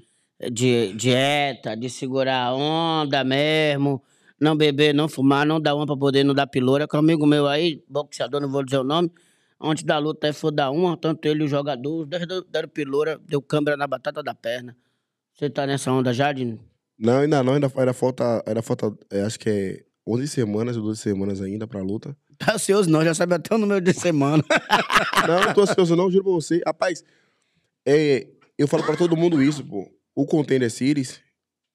de dieta, de segurar a onda mesmo, não beber, não fumar, não dar uma pra poder não dar piloura. Com um amigo meu aí, boxeador, não vou dizer o nome, antes da luta aí é foi dar uma, tanto ele e o jogador, deram, deram piloura, deu câmera na batata da perna. Você tá nessa onda já, Dino? Não, ainda não, ainda, era falta, era falta é, acho que é 11 semanas ou 12 semanas ainda pra luta. Tá ansioso não, já sabe até o número de semana. não, não tô ansioso não, juro pra você. Rapaz, é, eu falo pra todo mundo isso, pô o Contender Series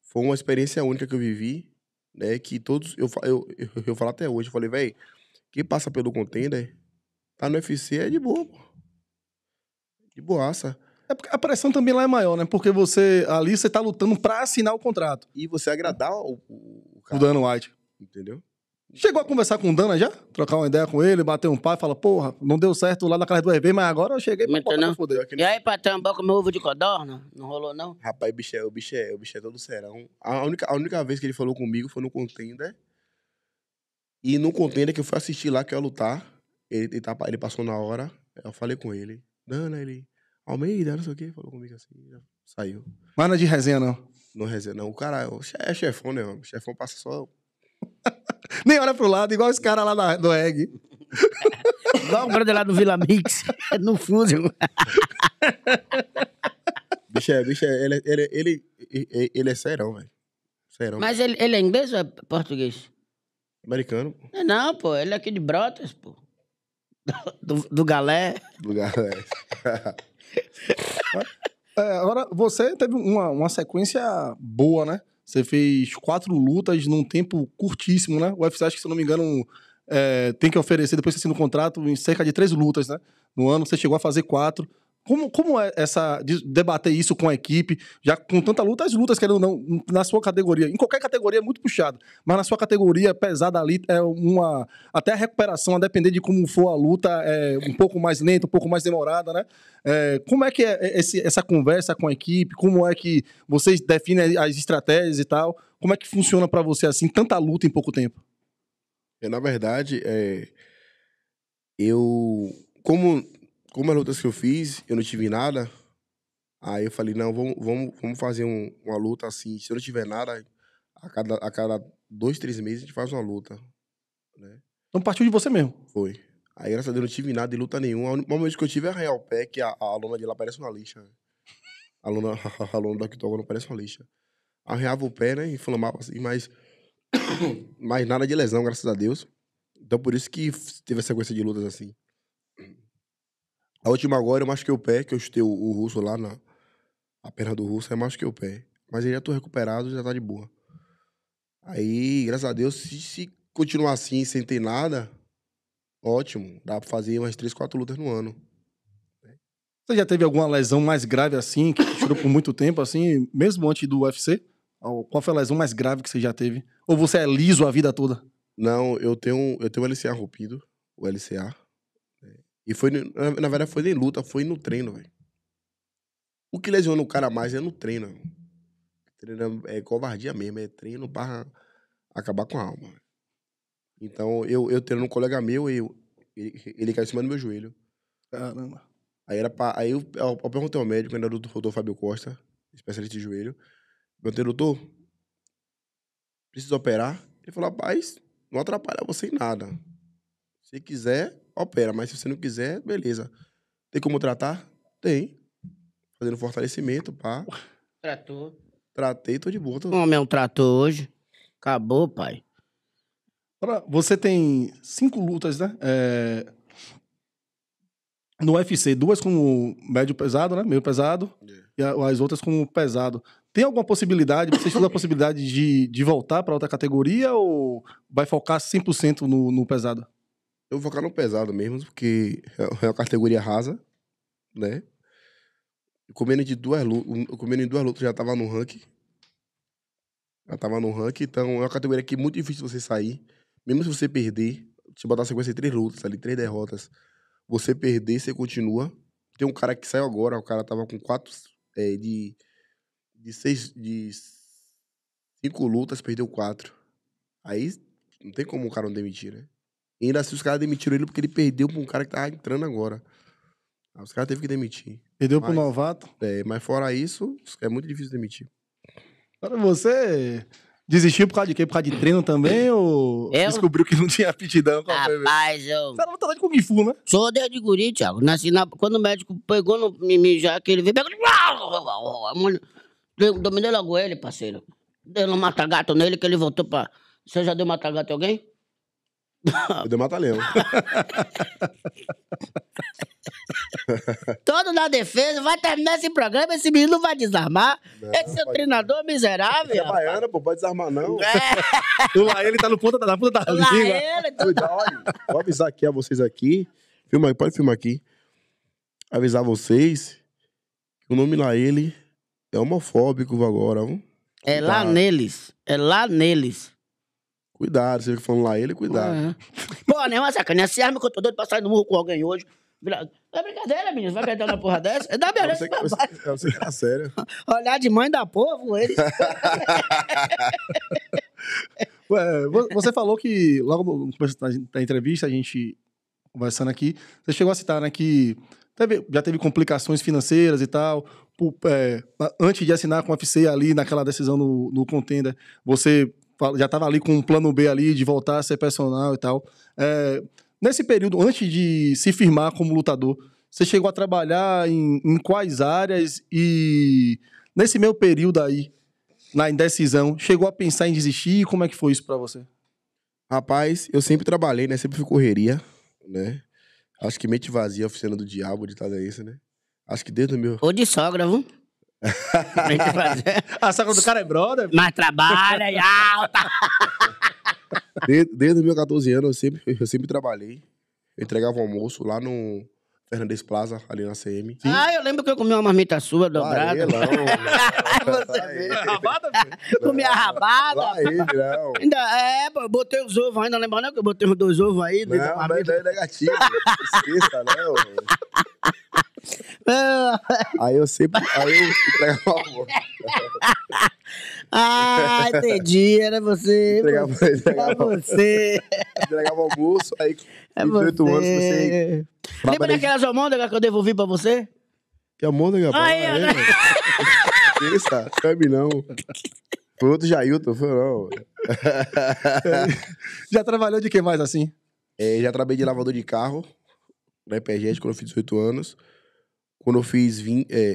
foi uma experiência única que eu vivi, né? Que todos. Eu, eu, eu, eu falo até hoje, eu falei, velho, quem passa pelo Contender, tá no UFC é de boa, pô. De boaça. É porque a pressão também lá é maior, né? Porque você ali você tá lutando pra assinar o contrato. E você agradar o, o, cara. O Dan White. Entendeu? Chegou a conversar com o Dana já? Trocar uma ideia com ele, bater um pai, fala, porra, não deu certo lá na casa do EV, mas agora eu cheguei pra botar não. Foder. Né? E aí, patrão, boca meu ovo de codorna? Não rolou, não? Rapaz, bicho é, o bicho é, o bicho é todo serão. A única, a única vez que ele falou comigo foi no Contender. E no Contender que eu fui assistir lá, que eu ia lutar. Ele, ele, tá, ele passou na hora, eu falei com ele. Dana, ele, Almeida, não sei o quê, falou comigo assim, saiu. Mas não é de resenha, não? Não é resenha, não. O cara é, é chefão, né, mano? Chefão passa só nem olha pro lado, igual os caras lá na, do Egg Igual o brother lá do Vila Mix, no Fusion. bicho, é, bicho é, ele, ele, ele, ele é serão, velho. Serão. Mas ele, ele é inglês ou é português? Americano. É não, pô, ele é aqui de Brotas, pô. Do, do, do galé. Do galé. é, agora, você teve uma, uma sequência boa, né? Você fez quatro lutas num tempo curtíssimo, né? O UFC, acho que se eu não me engano, é, tem que oferecer, depois que assina o contrato, em cerca de três lutas, né? No ano, você chegou a fazer quatro. Como, como é essa. debater isso com a equipe, já com tanta luta, as lutas, querendo ou não, na sua categoria, em qualquer categoria é muito puxado, mas na sua categoria pesada ali é uma. Até a recuperação, a depender de como for a luta, é um pouco mais lenta, um pouco mais demorada, né? É, como é que é esse, essa conversa com a equipe? Como é que vocês definem as estratégias e tal? Como é que funciona para você assim, tanta luta em pouco tempo? É, na verdade, é, eu. Como como as lutas que eu fiz, eu não tive nada. Aí eu falei, não, vamos, vamos, vamos fazer um, uma luta assim. Se eu não tiver nada, a cada, a cada dois, três meses a gente faz uma luta. Né? Então partiu de você mesmo? Foi. Aí, graças a Deus, não tive nada de luta nenhuma. O momento que eu tive é arranhar o Pé, que a, a aluna de lá parece uma lixa. Né? A aluna, a aluna do octógono parece uma lixa. Arranhava o pé, né? Inflamava assim, mas, mas nada de lesão, graças a Deus. Então, por isso que teve a sequência de lutas assim. A última agora eu é machuquei o pé, que eu chutei o, o russo lá na. A perna do russo, eu é machuquei o pé. Mas eu já tô tá recuperado, já tá de boa. Aí, graças a Deus, se, se continuar assim, sem ter nada, ótimo. Dá pra fazer umas três, quatro lutas no ano. Você já teve alguma lesão mais grave assim, que tirou por muito tempo, assim, mesmo antes do UFC? Qual foi a lesão mais grave que você já teve? Ou você é liso a vida toda? Não, eu tenho, eu tenho o LCA rompido, o LCA. E foi, na, na verdade, foi nem luta, foi no treino, velho. O que lesiona o cara mais é no treino. Treino é, é covardia mesmo, é treino para acabar com a alma. Então, eu, eu treino um colega meu e eu, ele, ele caiu em cima do meu joelho. Caramba. Aí, era pra, aí eu, eu, eu perguntei ao médico, ainda do doutor Fábio Costa, especialista de joelho. Perguntei, doutor, preciso operar? Ele falou, rapaz, não atrapalha você em nada. Se quiser, opera. Mas se você não quiser, beleza. Tem como tratar? Tem. Fazendo fortalecimento, pá. Tratou. Tratei, tô de boa. Tô... Homem, é um tratou hoje. Acabou, pai. Você tem cinco lutas, né? É... No UFC, duas com médio pesado, né? Meio pesado. Yeah. É. E as outras com pesado. Tem alguma possibilidade, você estuda a possibilidade de, de voltar para outra categoria ou vai focar 100% no, no pesado? eu vou focar no pesado mesmo, porque é, é uma categoria rasa, né? Comendo, de duas lutas, comendo em duas lutas já tava no ranking. Já tava no ranking, então é uma categoria que é muito difícil você sair. Mesmo se você perder, se botar sequência de três lutas ali, três derrotas, você perder, você continua. Tem um cara que saiu agora, o cara tava com quatro é, de, de seis, de cinco lutas, perdeu quatro. Aí não tem como o cara não demitir, né? E ainda assim os caras demitiram ele porque ele perdeu pra um cara que tava entrando agora. os caras teve que demitir. Perdeu mas, pro novato? É, mas fora isso, é muito difícil demitir. Agora você. Desistiu por causa de quê? Por causa de treino também? Ou eu? descobriu que não tinha aptidão? Qual Rapaz, eu... Você era lutador de Kung né? Sou de guri, Thiago. Nasci na... Quando o médico pegou no mim já, que ele veio... Pegou... Dominei logo ele, parceiro. Dei um mata-gato nele, que ele voltou pra... Você já deu mata-gato em alguém? Eu dei mata-leão. Todo na defesa, vai terminar esse programa, esse menino vai desarmar. Não, esse seu treinador é miserável. é baiana, pô, pode desarmar não. É. Lá ele tá no ponto da, puta da Lá língua. ele. Cuidado, então. olha, vou avisar aqui a vocês aqui. Filma aí, pode filmar aqui. Avisar vocês que o nome lá ele é homofóbico agora, viu? É lá tá. neles. É lá neles. Cuidado, você fica falando lá ele, cuidado. É. Pô, Mas é uma sacanagem. Essa arma que eu tô doido pra sair no murro com alguém hoje. É brincadeira, menino. Você vai perder uma porra dessa? É da minha É você, você, você que tá sério. Olhar de mãe da povo, ele. Ué, você falou que logo no começo da entrevista, a gente conversando aqui, você chegou a citar né, que teve, já teve complicações financeiras e tal. Por, é, antes de assinar com o UFC ali naquela decisão no, no contender, você já estava ali com um plano B ali de voltar a ser personal e tal. É, nesse período, antes de se firmar como lutador, você chegou a trabalhar em, em quais áreas e nesse meu período aí, na indecisão, chegou a pensar em desistir? Como é que foi isso para você? Rapaz, eu sempre trabalhei, né? Sempre fui correria, né? Acho que mente vazia, oficina do diabo de tal isso, né? Acho que desde o meu. Ou de sogra, viu? a sacola do cara é brother? Mas trabalha e alta. Desde, os meus 14 anos eu sempre, eu sempre trabalhei. Eu entregava almoço lá no Fernandes Plaza, ali na CM. Sim. Ah, eu lembro que eu comi uma marmita sua dobrada. Lá ele, não. Você comi a rabada. Aí, ele, não. Ainda, é, pô, eu botei os ovos ainda. não que eu botei os dois ovos aí. Não, mas não é negativo. Esqueça, não. Né, aí eu sempre. Aí eu entregava uma Ah, entendi. Era você. Entregava, você. entregava, você. entregava almoço, aí com é 18 anos você. Lembra daquelas almôndegas que eu devolvi pra você? Que almôndega? Ai, é, né? Pensa, sabe não. Foi outro Jailton, foi não. já trabalhou de que mais assim? É, já trabalhei de lavador de carro, na né, EPG, quando eu fiz 18 anos. Quando eu fiz 20. É,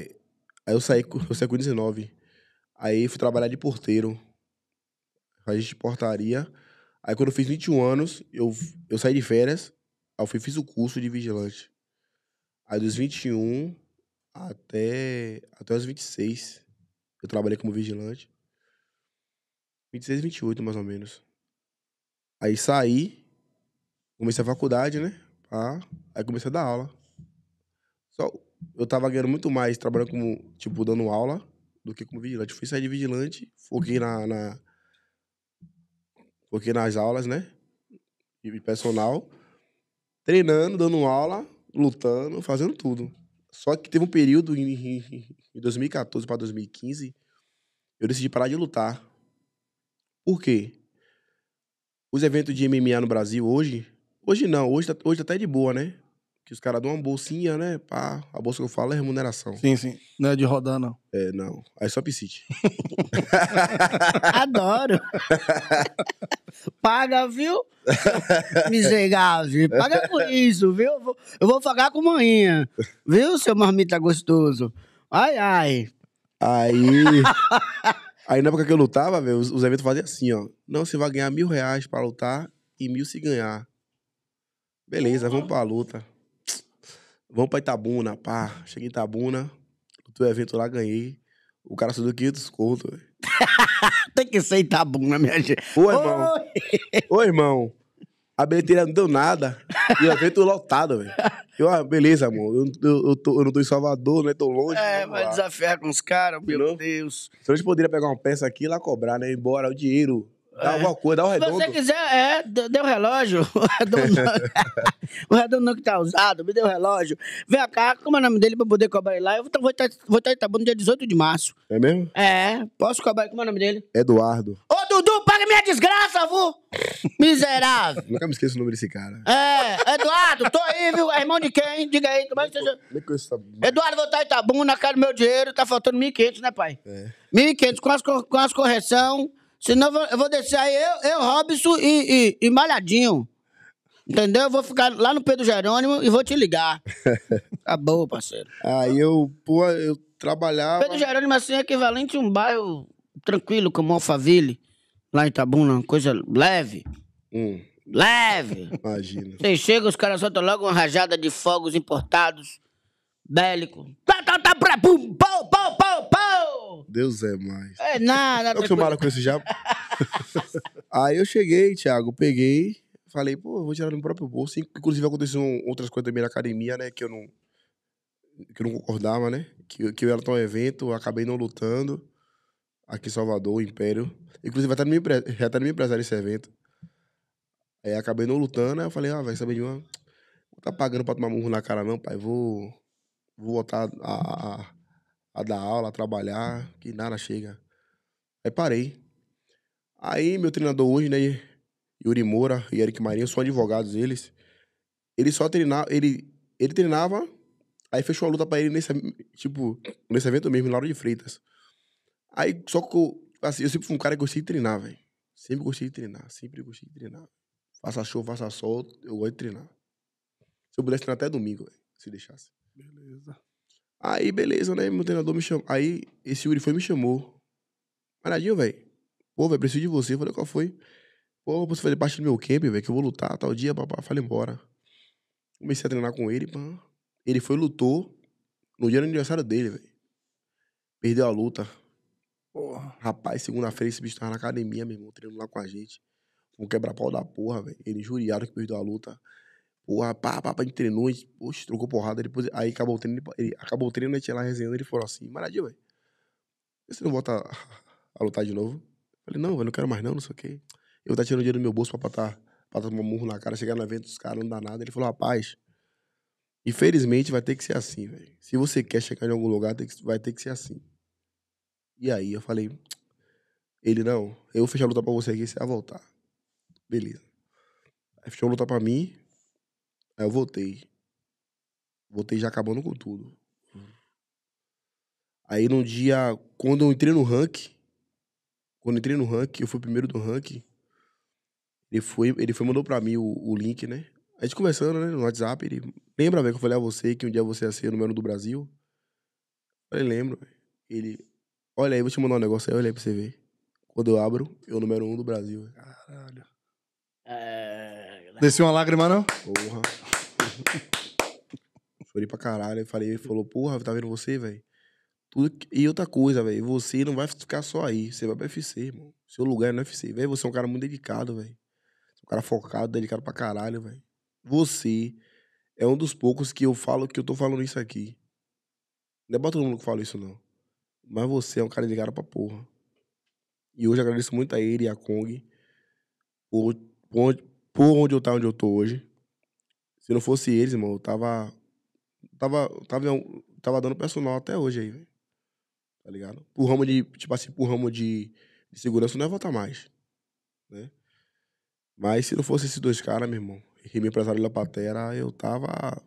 aí eu saí, eu saí com 19. Aí fui trabalhar de porteiro. Fazia de portaria. Aí quando eu fiz 21 anos, eu, eu saí de férias. Aí eu fui, fiz o curso de vigilante. Aí dos 21 até, até os 26, eu trabalhei como vigilante. 26, 28, mais ou menos. Aí saí, comecei a faculdade, né? Ah, aí comecei a dar aula. Só eu tava ganhando muito mais trabalhando como, tipo, dando aula do que como vigilante. fui sair de vigilante, foquei na, na. Foquei nas aulas, né? E personal. Treinando, dando aula, lutando, fazendo tudo. Só que teve um período em, em 2014 para 2015, eu decidi parar de lutar. Por quê? Os eventos de MMA no Brasil hoje, hoje não, hoje tá, hoje tá até de boa, né? que os caras dão uma bolsinha, né? Pá, a bolsa que eu falo é remuneração. Sim, sim. Não é de rodar, não. É, não. Aí só psique. Adoro. Paga, viu? Miserável. Paga por isso, viu? Eu vou pagar com manhã. Viu, seu marmita gostoso? Ai, ai. Aí. Aí na época que eu lutava, velho, os, os eventos faziam assim, ó. Não, você vai ganhar mil reais pra lutar e mil se ganhar. Beleza, vamos pra luta. Vamos pra Itabuna, pá. Cheguei em Itabuna, o evento lá, ganhei. O cara subiu 500 conto, velho. Tem que ser Itabuna, minha gente. Ô, irmão. Ô, irmão. A bilheteria não deu nada. E o evento lotado, velho. Eu, ah, beleza, amor. Eu, eu, eu, tô, eu, não tô em Salvador, né? Tô longe. É, vai desafiar com os caras, meu Deus. Se a gente poderia pegar uma peça aqui e lá cobrar, né? Embora o dinheiro Dá alguma é. coisa, dá o um redondo. Se você quiser, é, dê o um relógio. O redondo, o redondo que tá usado, me dê o um relógio. Vem cá, como é o nome dele pra poder cobrar ele lá? Eu vou estar vou tá, tá, no dia 18 de março. É mesmo? É, posso cobrar, como é o nome dele? Eduardo. Ô, Dudu, paga minha desgraça, vô! Miserável. Nunca me esqueço o nome desse cara. É, Eduardo, tô aí, viu? É irmão de quem? Diga aí, como é que você... Nem conheço é essa... Eduardo, vou estar tá em Itabuna, quero meu dinheiro, tá faltando 1.500, né, pai? É. 1.500, com as, com as correções... Senão eu vou, eu vou descer aí, eu, eu Robson e, e, e Malhadinho. Entendeu? Eu vou ficar lá no Pedro Jerônimo e vou te ligar. Acabou, tá parceiro. Aí eu, pô, eu trabalhava. Pedro Jerônimo, assim, é equivalente a um bairro tranquilo, como Alphaville, lá em Tabuna coisa leve. Hum. Leve! Imagina. Você chega, os caras soltam logo uma rajada de fogos importados, bélico. Tá, tá, tá, pra, pum, pum pau. Deus é mais. É nada. Eu que mala com esse já. Aí eu cheguei, Thiago, peguei, falei, pô, vou tirar no próprio bolso. Inclusive aconteceu outras coisas também na academia, né, que eu não que eu não concordava, né? Que, que eu era tão evento, acabei não lutando aqui em Salvador, Império. Inclusive, até no meu, até no meu empresário esse evento. Aí acabei não lutando, aí eu falei, ah, vai saber de uma. Não tá pagando pra tomar murro na cara, não, pai. Vou. Vou voltar a, a, a dar aula, a trabalhar, uhum. que nada chega. Aí parei. Aí meu treinador hoje, né, Yuri Moura e Eric Marinho, são advogados eles. Ele só treinava, ele, ele treinava, aí fechou a luta pra ele nesse, tipo, nesse evento mesmo, em Lauro de Freitas. Aí só que eu, assim, eu sempre fui um cara que gostei de treinar, velho. Sempre gostei de treinar, sempre gostei de treinar. Faça show, faça sol, eu gosto de treinar. Se eu pudesse treinar até domingo, velho, se deixasse. Beleza. Aí, beleza, né? Meu treinador me chamou. Aí, esse Yuri foi e me chamou. Paradinho, velho. Pô, velho, preciso de você. falei, qual foi? Pô, você fazer parte do meu camp, velho, que eu vou lutar tal dia, papá. Falei, embora. Comecei a treinar com ele, pá. Ele foi lutou no dia do aniversário dele, velho. Perdeu a luta. Porra. Rapaz, segunda-feira esse bicho tava na academia, meu irmão, treinando lá com a gente. Um quebra-pau da porra, velho. Ele juriado que perdeu a luta. Porra, pá, pá, pá, treinou, a gente, poxa, trocou porrada. Depois, aí acabou o treino, ele, ele acabou o treino, né, a gente lá resenhando, ele falou assim, Maradinho, velho, você não volta a, a, lutar de novo? Eu falei, não, velho, não quero mais não, não sei o quê. Eu tá tirando dinheiro do meu bolso pra estar pra tomar murro na cara, chegar no evento dos caras, não dá nada. Ele falou, rapaz, infelizmente vai ter que ser assim, velho. Se você quer chegar em algum lugar, vai ter que ser assim. E aí eu falei, ele, não, eu vou fechar a luta pra você aqui, você vai voltar. Beleza. Aí fechou a luta pra mim, Aí eu voltei. Voltei já acabando com tudo. Aí num dia, quando eu entrei no rank, quando eu entrei no rank eu fui primeiro do rank, Ele foi, ele foi mandou pra mim o, o link, né? A gente conversando, né, no WhatsApp, ele lembra, velho, que eu falei a você que um dia você ia ser o número do Brasil? Eu falei, lembro, Ele, olha aí, vou te mandar um negócio aí, olha aí pra você ver. Quando eu abro, eu número um do Brasil. Véio. Caralho. É... Desceu né? uma lágrima, não? Porra. Chorei pra caralho. Falei, ele falou, porra, tá vendo você, velho? E outra coisa, velho, você não vai ficar só aí. Você vai pra UFC, irmão. Seu lugar é no UFC. Velho, você é um cara muito dedicado, velho. Um cara focado, dedicado pra caralho, velho. Você é um dos poucos que eu falo que eu tô falando isso aqui. Não é pra todo mundo que fala isso, não. Mas você é um cara ligado pra porra. E hoje agradeço muito a ele e a Kong por, por, onde, por onde eu tá onde eu tô hoje. Se não fosse eles, mano, eu tava. Tava, tava, tava dando personal até hoje aí, velho. Tá ligado? Pro ramo de. Tipo assim, pro ramo de, de segurança não é voltar mais. Né? Mas se não fosse esses dois caras, meu irmão, e meu empresário Lapatera, Patera, eu tava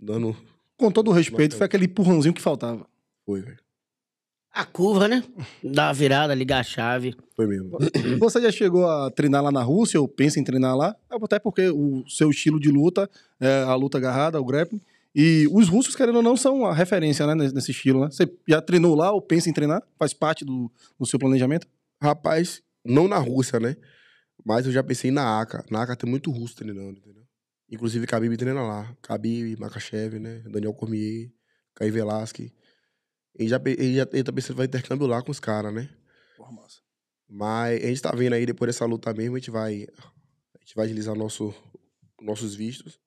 dando. Com todo o respeito, foi aquele empurrãozinho que faltava. Foi, velho. A curva, né? Dar uma virada, ligar a chave. Foi mesmo. Você já chegou a treinar lá na Rússia ou pensa em treinar lá? Até porque o seu estilo de luta, é a luta agarrada, o grappling. E os russos, querendo ou não, são a referência né, nesse estilo, né? Você já treinou lá ou pensa em treinar? Faz parte do, do seu planejamento? Rapaz, não na Rússia, né? Mas eu já pensei na ACA. Na ACA tem muito russo treinando, entendeu? Inclusive, Khabib treina lá. Khabib, Makachev, né? Daniel Cormier, Caio Velasquez e já, ele já ele tá pensando em fazer intercâmbio lá com os caras, né? Porra, massa. Mas a gente tá vendo aí, depois dessa luta mesmo, a gente vai, a gente vai agilizar nosso, nossos vistos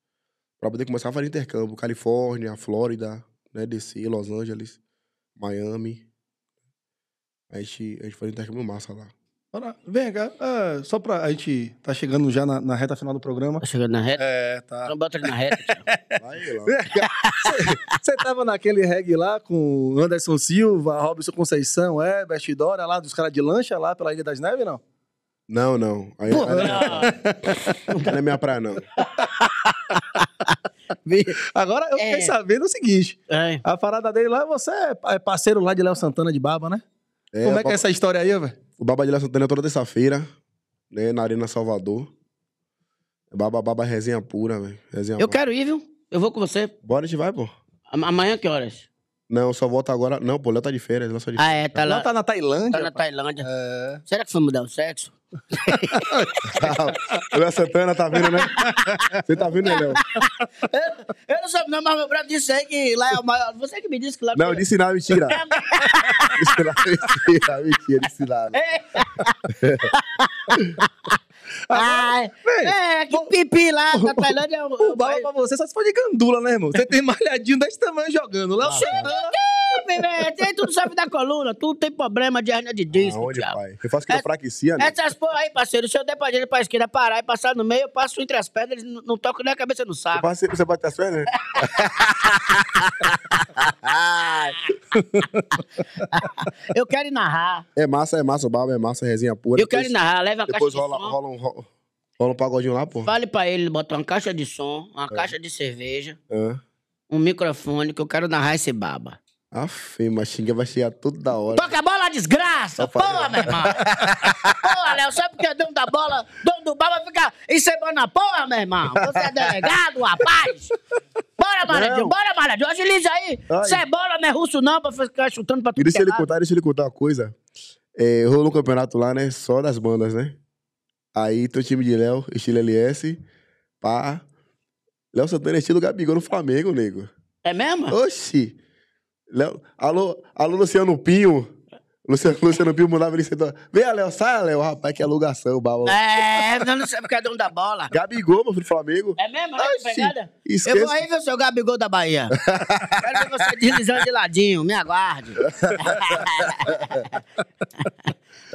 para poder começar a fazer intercâmbio. Califórnia, Flórida, né, DC, Los Angeles, Miami. A gente, a gente faz intercâmbio massa lá. Bora. Vem cá, é, só pra. A gente tá chegando já na, na, reta final do programa. Tá chegando na reta? É, tá. Então bota ele na reta. Vai lá. Você tava naquele reggae lá com Anderson Silva, Robson Conceição, é, Dora, lá dos caras de lancha lá pela Ilha das Neves, não? Não, não. Aí, Pô, aí, não. não é minha praia, não. Agora eu é. fiquei sabendo o seguinte: é. a parada dele lá, você é, é parceiro lá de Léo Santana de Baba, né? É, Como é que é essa história aí, velho? O Baba de Léo Santana é toda terça-feira, né? Na Arena Salvador. Baba, baba, resenha pura, velho. Eu pura. quero ir, viu? Eu vou com você. Bora, a gente vai, pô. Amanhã que horas? Não, só volta agora. Não, pô, Léo tá de férias. Léo, de... Ah, é, tá lá. Léo tá na Tailândia. Tá na Tailândia. É... Será que foi mudar o sexo? o Léo Santana tá vindo, né? Você tá vindo, né, Léo? Eu, eu não sou. não, mas meu brother disse aí que lá é o maior. Você que me disse que lá. É não, disse não, mentira. disse não, mentira, mentira, disse não. É. Ah, Ai, véi, é, que pipi lá na Tailândia. É o, o, bala é pra você só se for de gandula, né, irmão? Você tem malhadinho desse tamanho jogando. Léo Santana... Tu tudo sabe da coluna, tudo tem problema de hernia de disco. Aonde, pai? Eu faço eu é- fraquecia, né? Essas porra aí, parceiro, se eu der pra direita pra esquerda parar e passar no meio, eu passo entre as pedras. eles não tocam nem a cabeça no saco. Você, você bate as pernas? eu quero narrar. É massa, é massa, o baba é massa, resenha pura. Eu depois, quero narrar, leva a Depois rola, rola um Rola um pagodinho lá, pô. Fale pra ele botar uma caixa de som, uma é. caixa de cerveja, é. um microfone que eu quero narrar esse baba. Afe, machinha vai chegar tudo da hora. Toca a bola, desgraça! Porra, meu irmão! porra, Léo, só porque é dono da bola, dono do baba fica encebando a porra, meu irmão! Você é delegado, rapaz! Bora, Maradinho, bora, Maradinho! Agiliza aí! Cebola é não é russo não, pra ficar chutando pra tudo Deixa é ele contar, deixa ele contar uma coisa. É, rolou um campeonato lá, né? Só das bandas, né? Aí tem o time de Léo, estilo LS, pá. Léo Santana é estilo Gabigol no Flamengo, nego. É mesmo? Oxi. Léo, alô, alô, Luciano Pinho. Luciano, Luciano Pio mandava ele sentar. Vem, Léo, sai, Léo, rapaz, que alugação, baba. É, não, sei, sabe cada um da bola. Gabigol, meu filho, Flamengo. É mesmo? Ai, né, é Eu vou aí ver o seu Gabigol da Bahia. Quero ver você deslizando de ladinho, me aguarde.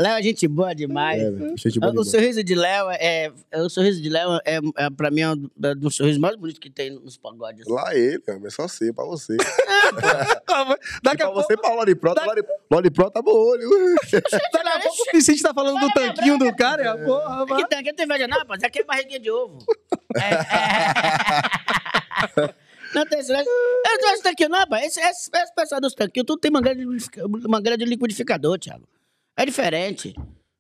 Léo é gente boa demais. É, gente boa o, sorriso de Léo é, é, o sorriso de Léo é, é pra mim, um, é um é sorriso mais bonito que tem nos pagodes. Lá ele, cara, é só você, assim, pra você. daqui a pouco... você, pra Lori Pro, da... Lori, Pro tá bom olho. Daqui a pouco tá o Vicente tá falando do tanquinho do cara, é. a porra, mano. É que tanque tem inveja, não, rapaz? Aqui é barriguinha de ovo. Não tem silêncio. Eu não acho tanquinho, não, rapaz. Esse, esse, esse pessoal dos tanquinhos, tudo tem mangueira de, mangueira de liquidificador, Thiago. É diferente.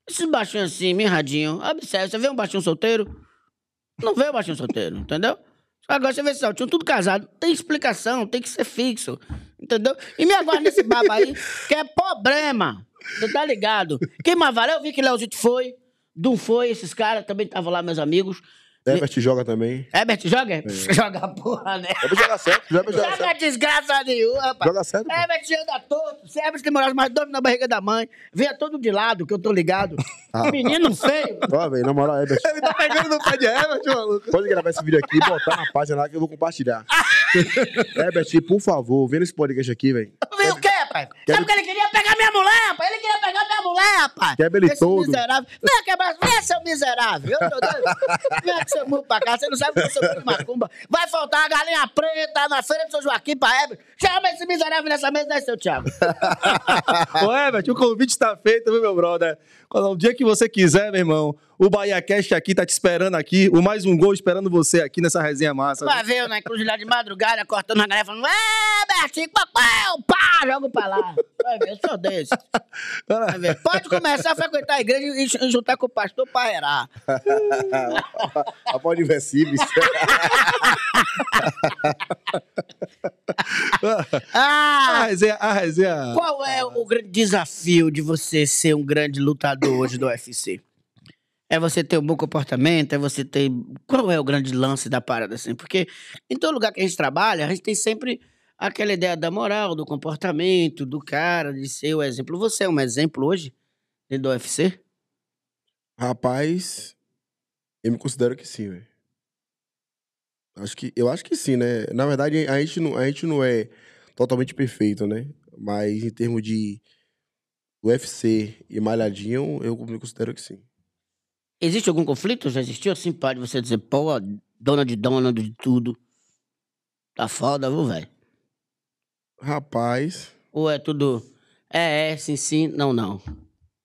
Esses baixinhos assim, mirradinho, observe, você vê um baixinho solteiro, não vê um baixinho solteiro, entendeu? Agora você vê esses altinhos tudo casado, tem explicação, tem que ser fixo, entendeu? E me aguarda nesse baba aí, que é problema, você tá ligado? Quem mais valeu, eu vi que Leozito foi, Dum foi, esses caras também estavam lá, meus amigos. Né? Ebert joga também. Ebert joga? É. Joga porra, né? joga certo. Ebert joga, joga certo. desgraça nenhuma, rapaz. Joga certo. Ebert anda todo. Se Ebert demorava mais dois na barriga da mãe, vinha todo de lado, que eu tô ligado. Ah. Menino feio. Ó, velho, na moral, Ebert. Ele tá pegando no pé de Ebert, maluco. Pode gravar esse vídeo aqui e botar na página lá que eu vou compartilhar. Ebert, por favor, vendo esse podcast aqui, velho. Vem o quê? Sabe o que ele queria? Pegar minha mulher, rapaz. Ele queria pegar minha mulher, que Quebra ele Esse todo. miserável. Vem quebrar, vem, seu miserável. Eu Vem aqui, seu burro pra cá. Você não sabe o que é seu de macumba. Vai faltar a galinha preta na feira do seu Joaquim pra Heber. Chama esse miserável nessa mesa, né, seu Thiago? Ô, Herbert, o convite tá feito, viu, meu brother? O dia que você quiser, meu irmão, o Bahia Cast aqui tá te esperando aqui. O Mais Um Gol esperando você aqui nessa resenha massa. Vai ver, né? Inclusive de madrugada, cortando a galera, falando, é, Bertinho, papai, pá, jogo pra lá. Vai ver, eu sou desse. Vai ver. Pode começar a frequentar a igreja e, juntar com o pastor pra erar. Após inversíveis. ah, a resenha, a resenha. Qual é o grande desafio de você ser um grande lutador hoje do UFC? é você ter um bom comportamento, é você ter. Qual é o grande lance da parada, assim? Porque em todo lugar que a gente trabalha, a gente tem sempre aquela ideia da moral, do comportamento, do cara, de ser o exemplo. Você é um exemplo hoje dentro do UFC? Rapaz, eu me considero que sim, velho. Acho que, eu acho que sim, né? Na verdade, a gente não, a gente não é totalmente perfeito, né? Mas em termos de UFC e malhadinho, eu me considero que sim. Existe algum conflito? Já existiu assim, pai, de você dizer, pô, dona de dona de tudo. Tá foda, viu, velho? Rapaz. Ou é tudo. É, é, sim, sim, não, não.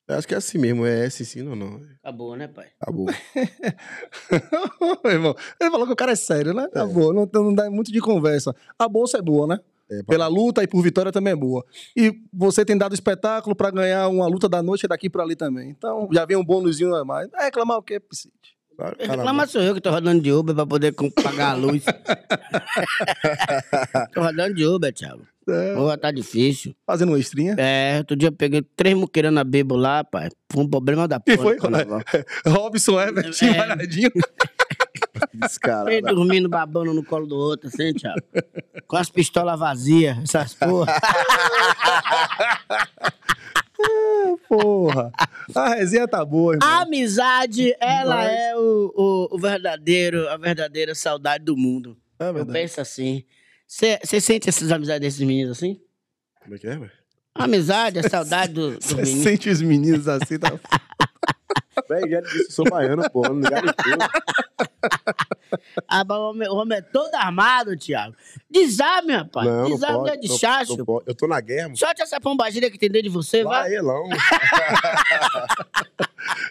Eu acho que é assim mesmo, é, é sim, sim, não, não. Acabou, né, pai? Acabou. irmão, ele falou que o cara é sério, né? É. Acabou, é. não, não dá muito de conversa. A bolsa é boa, né? É, pela luta e por vitória também é boa. E você tem dado espetáculo para ganhar uma luta da noite daqui para ali também. Então já vem um bônusinho a mais. É reclamar o quê, Piscite? É, reclamar sou eu que tô rodando de Uber para poder pagar a luz. tô rodando de Uber, Thiago. É. Porra, tá difícil. Fazendo uma estrinha? É, outro dia eu peguei três muqueiras na Bebo lá, pai. Foi um problema da porra. E foi, Robson Everett, é. Maradinho. Descarado. Ele né? dormindo babando no colo do outro, assim, Thiago. Com as pistolas vazias, essas porra. É, porra. A resenha tá boa, irmão. A amizade, ela Mas... é o, o, o, verdadeiro, a verdadeira saudade do mundo. É Eu penso assim. Você sente essas amizades desses meninos assim? Como é que é, velho? Amizade, a saudade do, do menino. sente os meninos assim, tá... Véi, já disse, sou baiano, porra, não ligado rapaz, ah, o, homem, homem é todo armado, Thiago. Desarme, rapaz. Não, Desarme não pode, é de chacho. Não eu tô na guerra, mano. Solte essa pombagira que tem dentro de você, vai. vai. É Elão.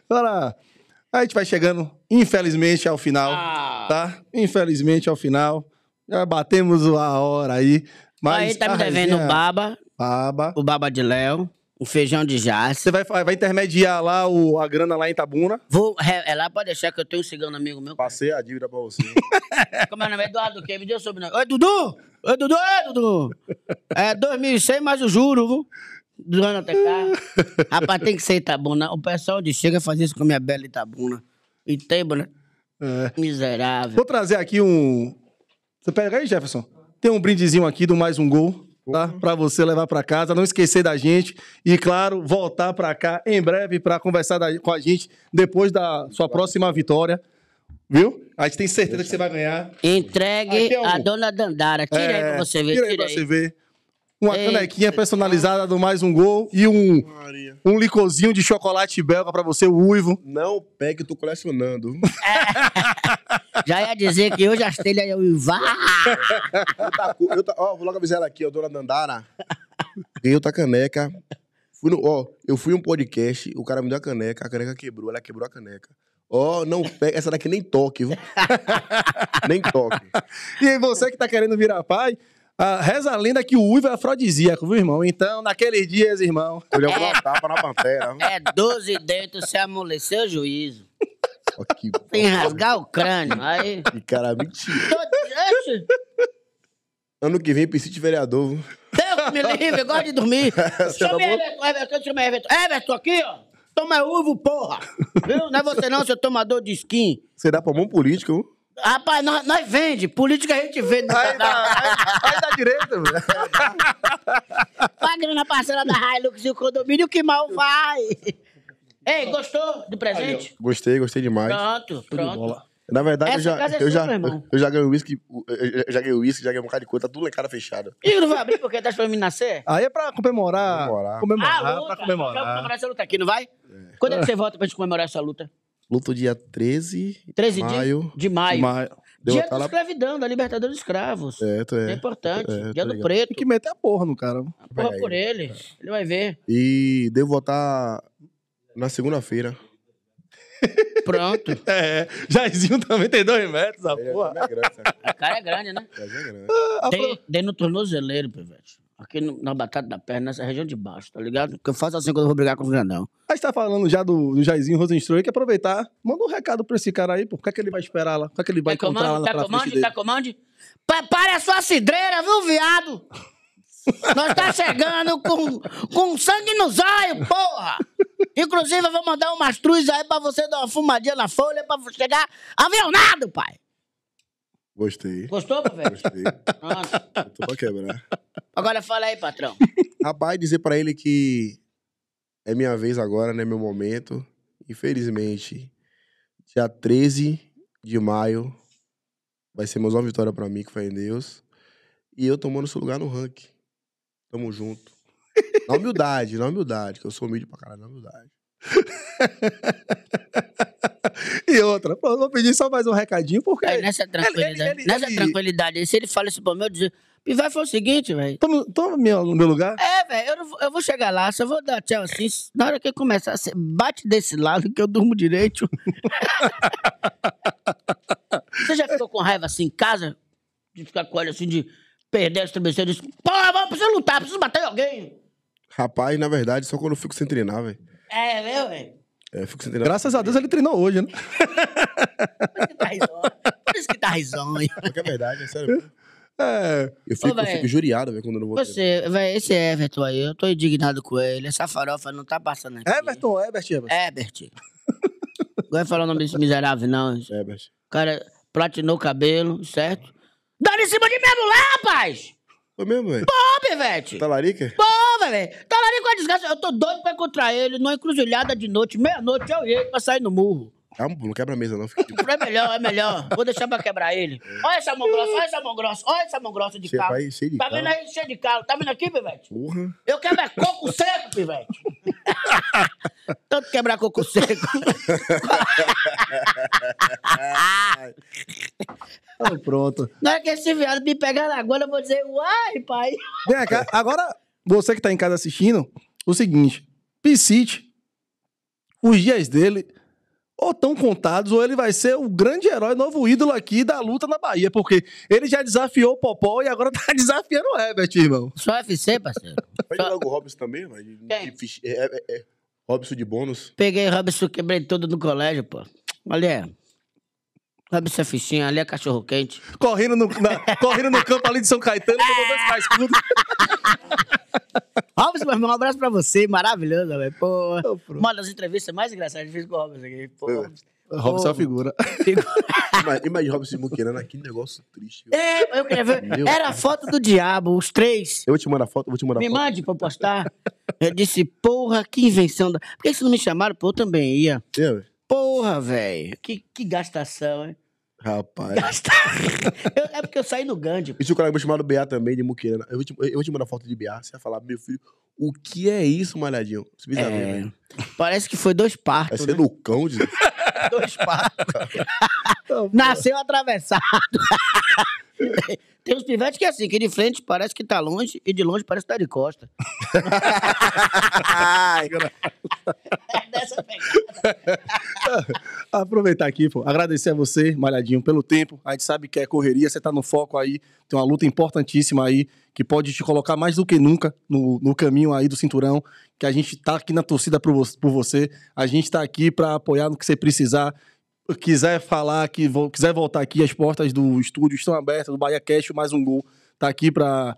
a gente vai chegando, infelizmente, ao final, ah. tá? Infelizmente, ao final. Já batemos a hora aí. Mas aí tá me devendo o Baba. Baba. O Baba de Léo. O feijão de jaça. Você vai, vai intermediar lá o, a grana lá em Itabuna? Vou, é, é lá pode deixar que eu tenho um cigano amigo meu. Cara. Passei a dívida pra você. Como é o nome? Eduardo quem? Me deu o sobrenome. Oi, Dudu! Oi, Dudu! Oi, Dudu! É 2100 mais o juro, viu? ano até cá. Rapaz, tem que ser Itabuna. O pessoal de chega faz isso com minha bela Itabuna. Itabuna. Né? É. Miserável. Vou trazer aqui um... Você pega aí, Jefferson? Tem um brindezinho aqui do Mais Um Gol tá? Uhum. Para você levar para casa, não esquecer da gente e claro, voltar para cá em breve para conversar da, com a gente depois da sua próxima vitória. Viu? A gente tem certeza que você vai ganhar. Entregue é a dona Dandara. Tira é, aí pra você ver. Tira aí pra você ver. Uma Eita. canequinha personalizada do mais um gol e um, Maria. um licorzinho de chocolate belga para você, o uivo. Não pegue, tô colecionando. É. Já ia dizer que hoje as telhas eu vá. Eu tá, eu tá, ó, vou logo avisar ela aqui, ó, dona Dandara. Ganhei outra caneca. Fui no, ó, eu fui um podcast, o cara me deu a caneca, a caneca quebrou, ela quebrou a caneca. Ó, oh, não pega. Essa daqui nem toque, viu? nem toque. E você que tá querendo virar pai, ah, reza a lenda que o uivo é afrodisíaco, viu, irmão? Então, naqueles dias, irmão. Ele é, uma tapa na pantera. É 12 dentes, se amoleceu é o juízo. Tem que rasgar o crânio. Aí. Que cara, mentira. Ano que vem, Piscite vereador. Deus me livre, eu gosto de dormir. Chama tá Everton, Everton, Everton. aqui, ó. Toma uvo, porra. Viu? Não é você não, seu tomador de skin. Você dá pra mão política, viu? Rapaz, nós, nós vende. Política a gente vende. Aí dá, direita. direito, velho. Pagando a parcela da Hilux e o condomínio, que mal vai. Ei, gostou do presente? Gostei, gostei demais. Pronto, pronto. Na verdade, Essa eu já, é eu, já, eu já ganhei o eu uísque, já ganhei um bocado de coisa, tá tudo em cara fechada. E não vai abrir porque tá esperando me nascer? Aí é pra comemorar. Comemorar. Comemorar, ah, luta. Vamos comemorar essa luta aqui, não vai? Quando é que você volta pra gente comemorar essa luta? Luto dia 13, 13 de de maio. de maio. Deu Dia da escravidão, da libertadora dos escravos. É, tu É é. importante. É, Dia do ligado. preto. Tem que meter a porra no cara. Porra por ele. Ele vai ver. E devo votar na segunda-feira. Pronto. É, Jairzinho também tem dois metros, a é, porra. É grande, a né? cara é grande, né? É grande. Ah, tem, tem no tornozeleiro, pivete. Aqui no, na batata da perna, nessa região de baixo, tá ligado? Porque eu faço assim quando eu vou brigar com o grandão. A gente tá falando já do, do Jairzinho Rosenstroi, que aproveitar, manda um recado pra esse cara aí, pô. O que é que ele vai esperar lá? O que é que ele vai tá encontrar comando, lá na tá comando, tá comando? Tá comando? Prepare a sua cidreira, viu, viado? Nós tá chegando com, com sangue nos olhos, porra! Inclusive, eu vou mandar um mastruz aí pra você dar uma fumadinha na folha pra chegar avionado, pai! Gostei. Gostou, velho? Gostei. Pronto. tô pra quebrar. Agora fala aí, patrão. Rapaz, dizer pra ele que é minha vez agora, né? Meu momento. Infelizmente, dia 13 de maio vai ser mais uma vitória pra mim, que foi em Deus. E eu tomando seu lugar no ranking. Tamo junto. Na humildade, na humildade, que eu sou humilde pra caralho, na humildade. e outra, pô, vou pedir só mais um recadinho, porque. É, nessa tranquilidade, ele, ele, ele, nessa tranquilidade, se ele fala isso pra mim, eu dizer. vai foi o seguinte, velho. Toma, meu, no meu lugar? É, velho, eu, eu, vou chegar lá, só vou dar tchau assim. Na hora que começar, você bate desse lado que eu durmo direito. você já ficou com raiva assim em casa? De ficar com olho assim de perder as travesseiras, eu disse, pô, eu preciso lutar, preciso bater em alguém. Rapaz, na verdade, só quando eu fico sem treinar, velho. É, meu, velho. É, fico sem treinar. Graças a Deus ele treinou hoje, né? Por isso que tá risonho. Porque é, é verdade, é sério. É. Eu fico, Ô, eu fico juriado, velho, quando eu não vou Você, velho, esse Everton aí, eu tô indignado com ele. Essa farofa não tá passando aqui. Everton, Ebert, Ebert. Ebert. Não vai falar o nome desse miserável, não. Ebert. O cara platinou o cabelo, certo? Dando em cima de mim lá, rapaz! Foi mesmo, velho? Pô, Pivete! Talarica? Tá Pô, velho! Talarica tá é a desgraça. Eu tô doido pra encontrar ele numa encruzilhada de noite, meia-noite, eu e ele pra sair no murro. Calma, não quebra a mesa, não. Fica... é melhor, é melhor. Vou deixar pra quebrar ele. Olha essa mão grossa, olha essa mão grossa, olha essa mão grossa de calo. cheio de tá vendo aí, cheio de calo. Tá vendo aqui, Pivete? Porra. Eu quebro é coco seco, Pivete. Tanto quebrar coco seco. Então, pronto. Na hora é que esse viado me pegar agora, eu vou dizer, uai, pai. Vem cá, agora, você que tá em casa assistindo, o seguinte, Piscite, os dias dele ou tão contados, ou ele vai ser o grande herói, novo ídolo aqui da luta na Bahia, porque ele já desafiou o Popó e agora tá desafiando o Herbert, irmão. Só FC parceiro. Pega logo o Robson também, mas É, é, é. Robson de bônus. Peguei Robson, quebrei todo no colégio, pô. Olha. Sabe essa fichinha ali é cachorro quente. Correndo no, na, correndo no campo ali de São Caetano, tomou dois cascudos. Robson, meu irmão, um abraço pra você, maravilhoso, velho. Pô, oh, uma das entrevistas mais engraçadas que fiz com o Robson aqui. Pô, Robson. É. Robson é uma figura. Imagina Robson Muquirana, né? que negócio triste. É, eu queria ver. Meu Era a foto do diabo, os três. Eu vou te mandar a foto, vou te mandar Me foto. mande pra postar. Eu disse, porra, que invenção. Da... Por que vocês não me chamaram? Pô, eu também ia. Eu. É, velho. Porra, velho. Que, que gastação, hein? Rapaz. Gasta... eu, é porque eu saí no Gandhi. E tinha um colega chamar chamado BA também, de Muqueira. Eu, eu vou te mandar foto de BA. Você vai falar, meu filho, o que é isso, malhadinho? Você precisa ver, Parece que foi dois Vai partos. Né? ser né? no cão de. Dois partos. Tá Nasceu atravessado. Tem uns pivetes que é assim, que de frente parece que tá longe e de longe parece que tá de costa. Ai, É dessa pegada. Aproveitar aqui, pô, agradecer a você, Malhadinho, pelo tempo. A gente sabe que é correria, você tá no foco aí, tem uma luta importantíssima aí que pode te colocar mais do que nunca no, no caminho aí do cinturão, que a gente tá aqui na torcida por, por você, a gente tá aqui para apoiar no que você precisar. Quiser falar, que vo quiser voltar aqui, as portas do estúdio estão abertas, do Bahia Cash, mais um gol, tá aqui para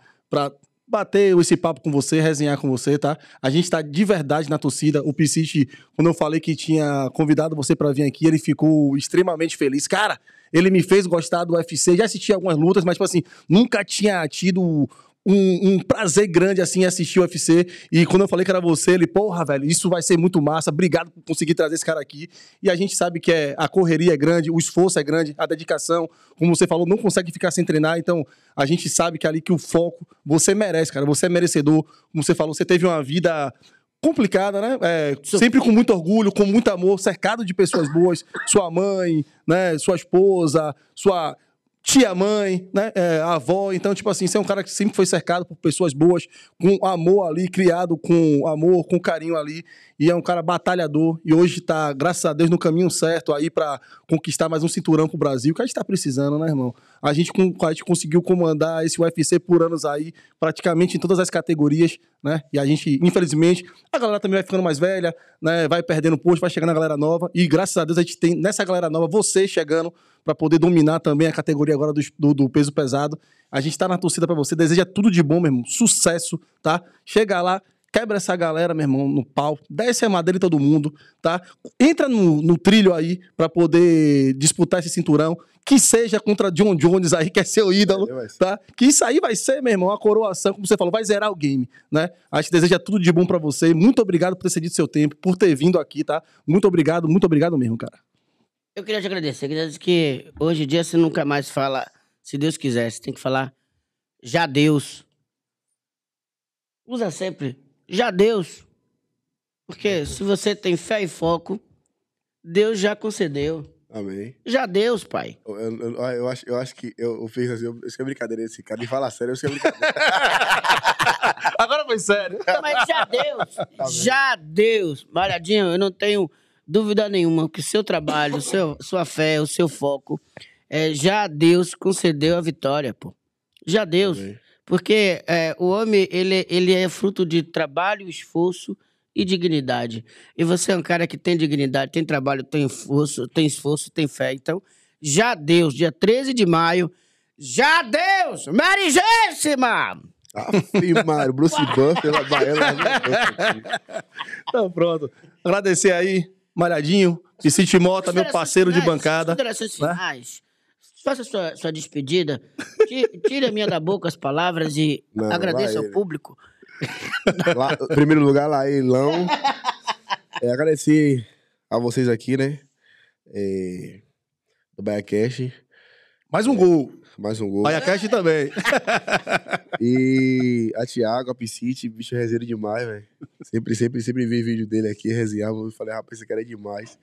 bater esse papo com você, resenhar com você, tá? A gente tá de verdade na torcida. O Piscite, quando eu falei que tinha convidado você para vir aqui, ele ficou extremamente feliz. Cara, ele me fez gostar do UFC, já assisti algumas lutas, mas, tipo assim, nunca tinha tido um, um, prazer grande, assim, assistir o UFC. E quando eu falei que era você, ele, porra, velho, isso vai ser muito massa. Obrigado por conseguir trazer esse cara aqui. E a gente sabe que é, a correria é grande, o esforço é grande, a dedicação. Como você falou, não consegue ficar sem treinar. Então, a gente sabe que é ali que o foco, você merece, cara. Você é merecedor. Como você falou, você teve uma vida complicada, né? É, sempre com muito orgulho, com muito amor, cercado de pessoas boas, sua mãe, né? Sua esposa, sua tia mãe, né? É, avó. Então, tipo assim, você é um cara que sempre foi cercado por pessoas boas, com amor ali, criado com amor, com carinho ali. E é um cara batalhador. E hoje tá, graças a Deus, no caminho certo aí para conquistar mais um cinturão pro Brasil, que a gente tá precisando, né, irmão? A gente, a gente conseguiu comandar esse UFC por anos aí, praticamente em todas as categorias, né? E a gente, infelizmente, a galera também vai ficando mais velha, né? Vai perdendo posto, vai chegando a galera nova. E graças a Deus a gente tem nessa galera nova, você chegando para poder dominar também a categoria agora do, do, do peso pesado. A gente está na torcida para você, deseja tudo de bom, meu irmão. Sucesso, tá? Chega lá, quebra essa galera, meu irmão, no pau, desce a madeira todo mundo, tá? Entra no, no trilho aí para poder disputar esse cinturão, que seja contra John Jones aí, que é seu ídolo, tá? Que isso aí vai ser, meu irmão, a coroação, como você falou, vai zerar o game, né? A gente deseja tudo de bom para você, muito obrigado por ter cedido seu tempo, por ter vindo aqui, tá? Muito obrigado, muito obrigado mesmo, cara. Eu queria te agradecer. Queria dizer que hoje em dia você nunca mais fala, se Deus quiser, você tem que falar, já Deus. Usa sempre, já Deus. Porque se você tem fé e foco, Deus já concedeu. Amém. Já Deus, pai. Eu, eu, eu, ah, acho, eu acho que eu, eu fiz assim, eu, eu sei é brincadeira desse cara. De falar sério, eu sei é brincadeira. Agora foi sério. Mas já Deus. Tá já Deus. Malhadinho, eu não tenho dúvida nenhuma que seu trabalho, seu, sua fé, o seu foco, é, já Deus concedeu a vitória, pô. Já Deus. Amém. Porque é, o homem, ele, ele é fruto de trabalho, esforço e dignidade. E você é um cara que tem dignidade, tem trabalho, tem esforço, tem esforço, tem fé. Então, já Deus, dia 13 de maio, já Deus, Marigêssima! Aff, Mário, Bruce Buffer, Baiana. Tá pronto. Agradecer aí Malhadinho, Vicente Mota, meu parceiro finais, de bancada. Considerações né? Faça sua, sua despedida. Tire a minha da boca as palavras e Não, agradeça ao ele. público. Lá, primeiro lugar, lá, Elão. É, agradecer a vocês aqui, né? É, do Baiacast. Mais um gol mais um gol. Olha a Cash também. e a Thiago, a Piscite, bicho rezeiro demais, velho. Sempre, sempre, sempre vi vídeo dele aqui, resenhava, Eu falei, rapaz, esse cara é demais.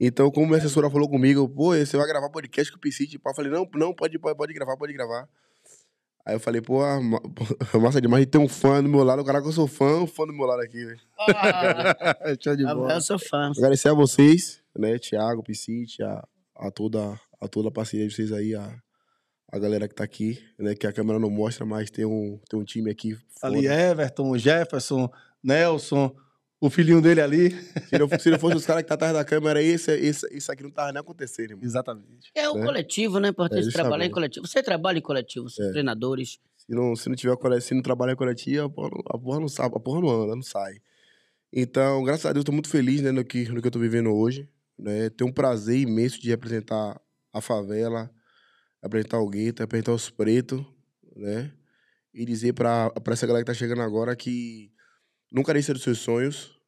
Então, como minha assessora falou comigo, pô, você vai gravar podcast com o Piscite? Eu falei, não, não, pode, pode, pode gravar, pode gravar. Aí eu falei, pô, ah, massa demais de ter um fã do meu lado. O Caraca, eu sou fã, um fã do meu lado aqui, velho. Ah, de bola. Eu sou fã. Agradecer a vocês, né, Thiago, Piscite, a, a, toda, a toda a parceria de vocês aí, a, a galera que tá aqui, né? Que a câmera não mostra, mas tem um, tem um time aqui. Foda. Ali Everton, Jefferson, Nelson, o filhinho dele ali. Se não, se não fosse os caras que tá atrás da câmera, esse, esse, isso aqui não tava nem acontecendo, irmão. Exatamente. É o né? coletivo, né? É importante é, trabalhar em coletivo. Você trabalha em coletivo, os é. treinadores. Se não, se não tiver se não trabalhar em coletivo, a porra, a porra não sabe, a porra não anda, não sai. Então, graças a Deus, estou muito feliz né, no, que, no que eu estou vivendo hoje. Né? Tenho um prazer imenso de representar a favela, apresentar o gueto, apresentar os pretos, né? E dizer pra, pra essa galera que tá chegando agora que nunca deixe dos seus sonhos,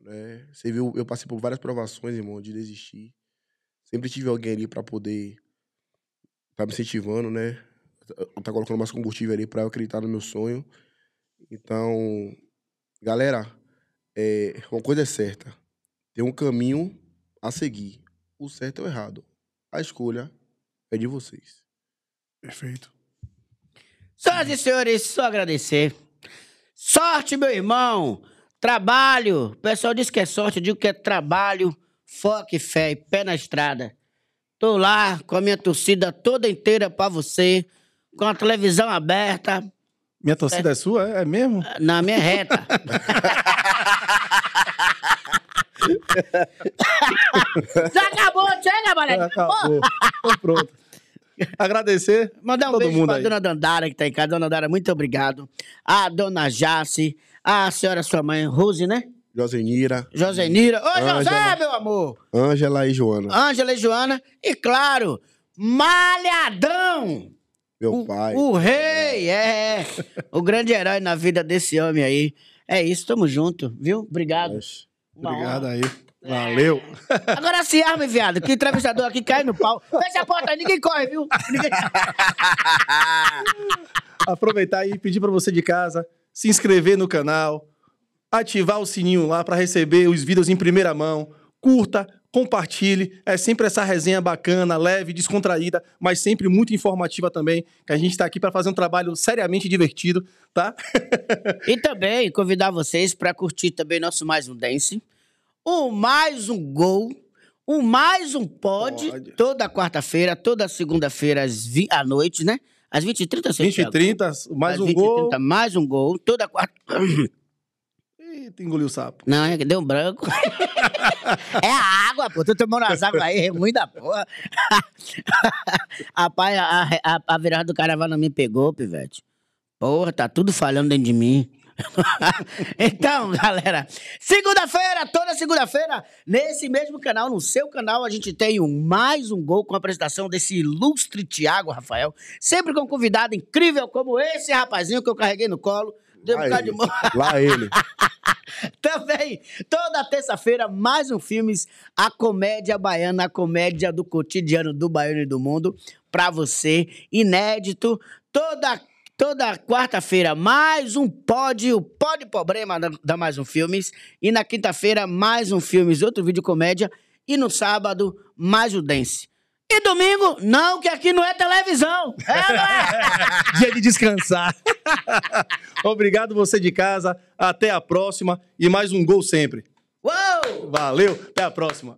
né? Você viu, eu passei por várias provações, irmão, de desistir. Sempre tive alguém ali pra poder tá me incentivando, né? Tá colocando mais combustível ali pra eu acreditar no meu sonho. Então, galera, é, uma coisa é certa. Tem um caminho a seguir. O certo é o errado. A escolha é de vocês. Perfeito. Senhoras e senhores, só agradecer. Sorte, meu irmão! Trabalho! O pessoal diz que é sorte, eu digo que é trabalho, foco e fé e pé na estrada. Tô lá com a minha torcida toda inteira para você, com a televisão aberta. Minha torcida é, é sua? É mesmo? Na minha reta. Já acabou, chega, é, né, Maré. Acabou. Então, pronto. Agradecer. Mandar um todo beijo mundo pra aí. dona Dandara que tá em casa. Dona Dandara, muito obrigado. A dona Jace, a senhora, sua mãe, Rose, né? Josenira. Josenira. Ô, Angela, José, meu amor! Ângela e Joana. Ângela e Joana. E claro, Malhadão! Meu o, pai. O rei, é. O grande herói na vida desse homem aí. É isso, tamo junto, viu? Obrigado. Mas... Obrigado aí. É. Valeu. É. Agora se arma, viado, que entrevistador aqui cai no pau. Fecha a porta ninguém corre, viu? Ninguém... Aproveitar e pedir para você de casa se inscrever no canal, ativar o sininho lá para receber os vídeos em primeira mão. Curta, compartilhe. É sempre essa resenha bacana, leve, descontraída, mas sempre muito informativa também, que a gente está aqui para fazer um trabalho seriamente divertido, tá? e também convidar vocês para curtir também nosso mais um dance, o mais um gol, o mais um pod, Pode. toda quarta-feira, toda segunda-feira à noite, né? Às 20h30, 20h30, mais Às um 20 gol. mais um gol, toda quarta... Eita, engoliu o sapo? Não, é que deu um branco. é a água, pô. Tô tomando as águas aí, é ruim da porra. Rapaz, a, a, a, virada do carnaval não me pegou, pivete. Porra, tá tudo falhando dentro de mim. então, galera, segunda-feira, toda segunda-feira, nesse mesmo canal, no seu canal, a gente tem um, mais um gol com a apresentação desse ilustre Tiago Rafael, sempre com um convidado incrível como esse rapazinho que eu carreguei no colo Lá ele. Também, toda terça-feira, mais um Filmes, a comédia baiana, a comédia do cotidiano do baiano e do mundo, pra você, inédito, toda Toda quarta-feira, mais um pódio o pod problema da, da Mais Um Filmes. E na quinta-feira, mais um Filmes, outro vídeo comédia. E no sábado, mais o Dance. E domingo, não, que aqui não é televisão. É, não é. Dia de descansar. Obrigado você de casa. Até a próxima e mais um gol sempre. Uou! Valeu, até a próxima.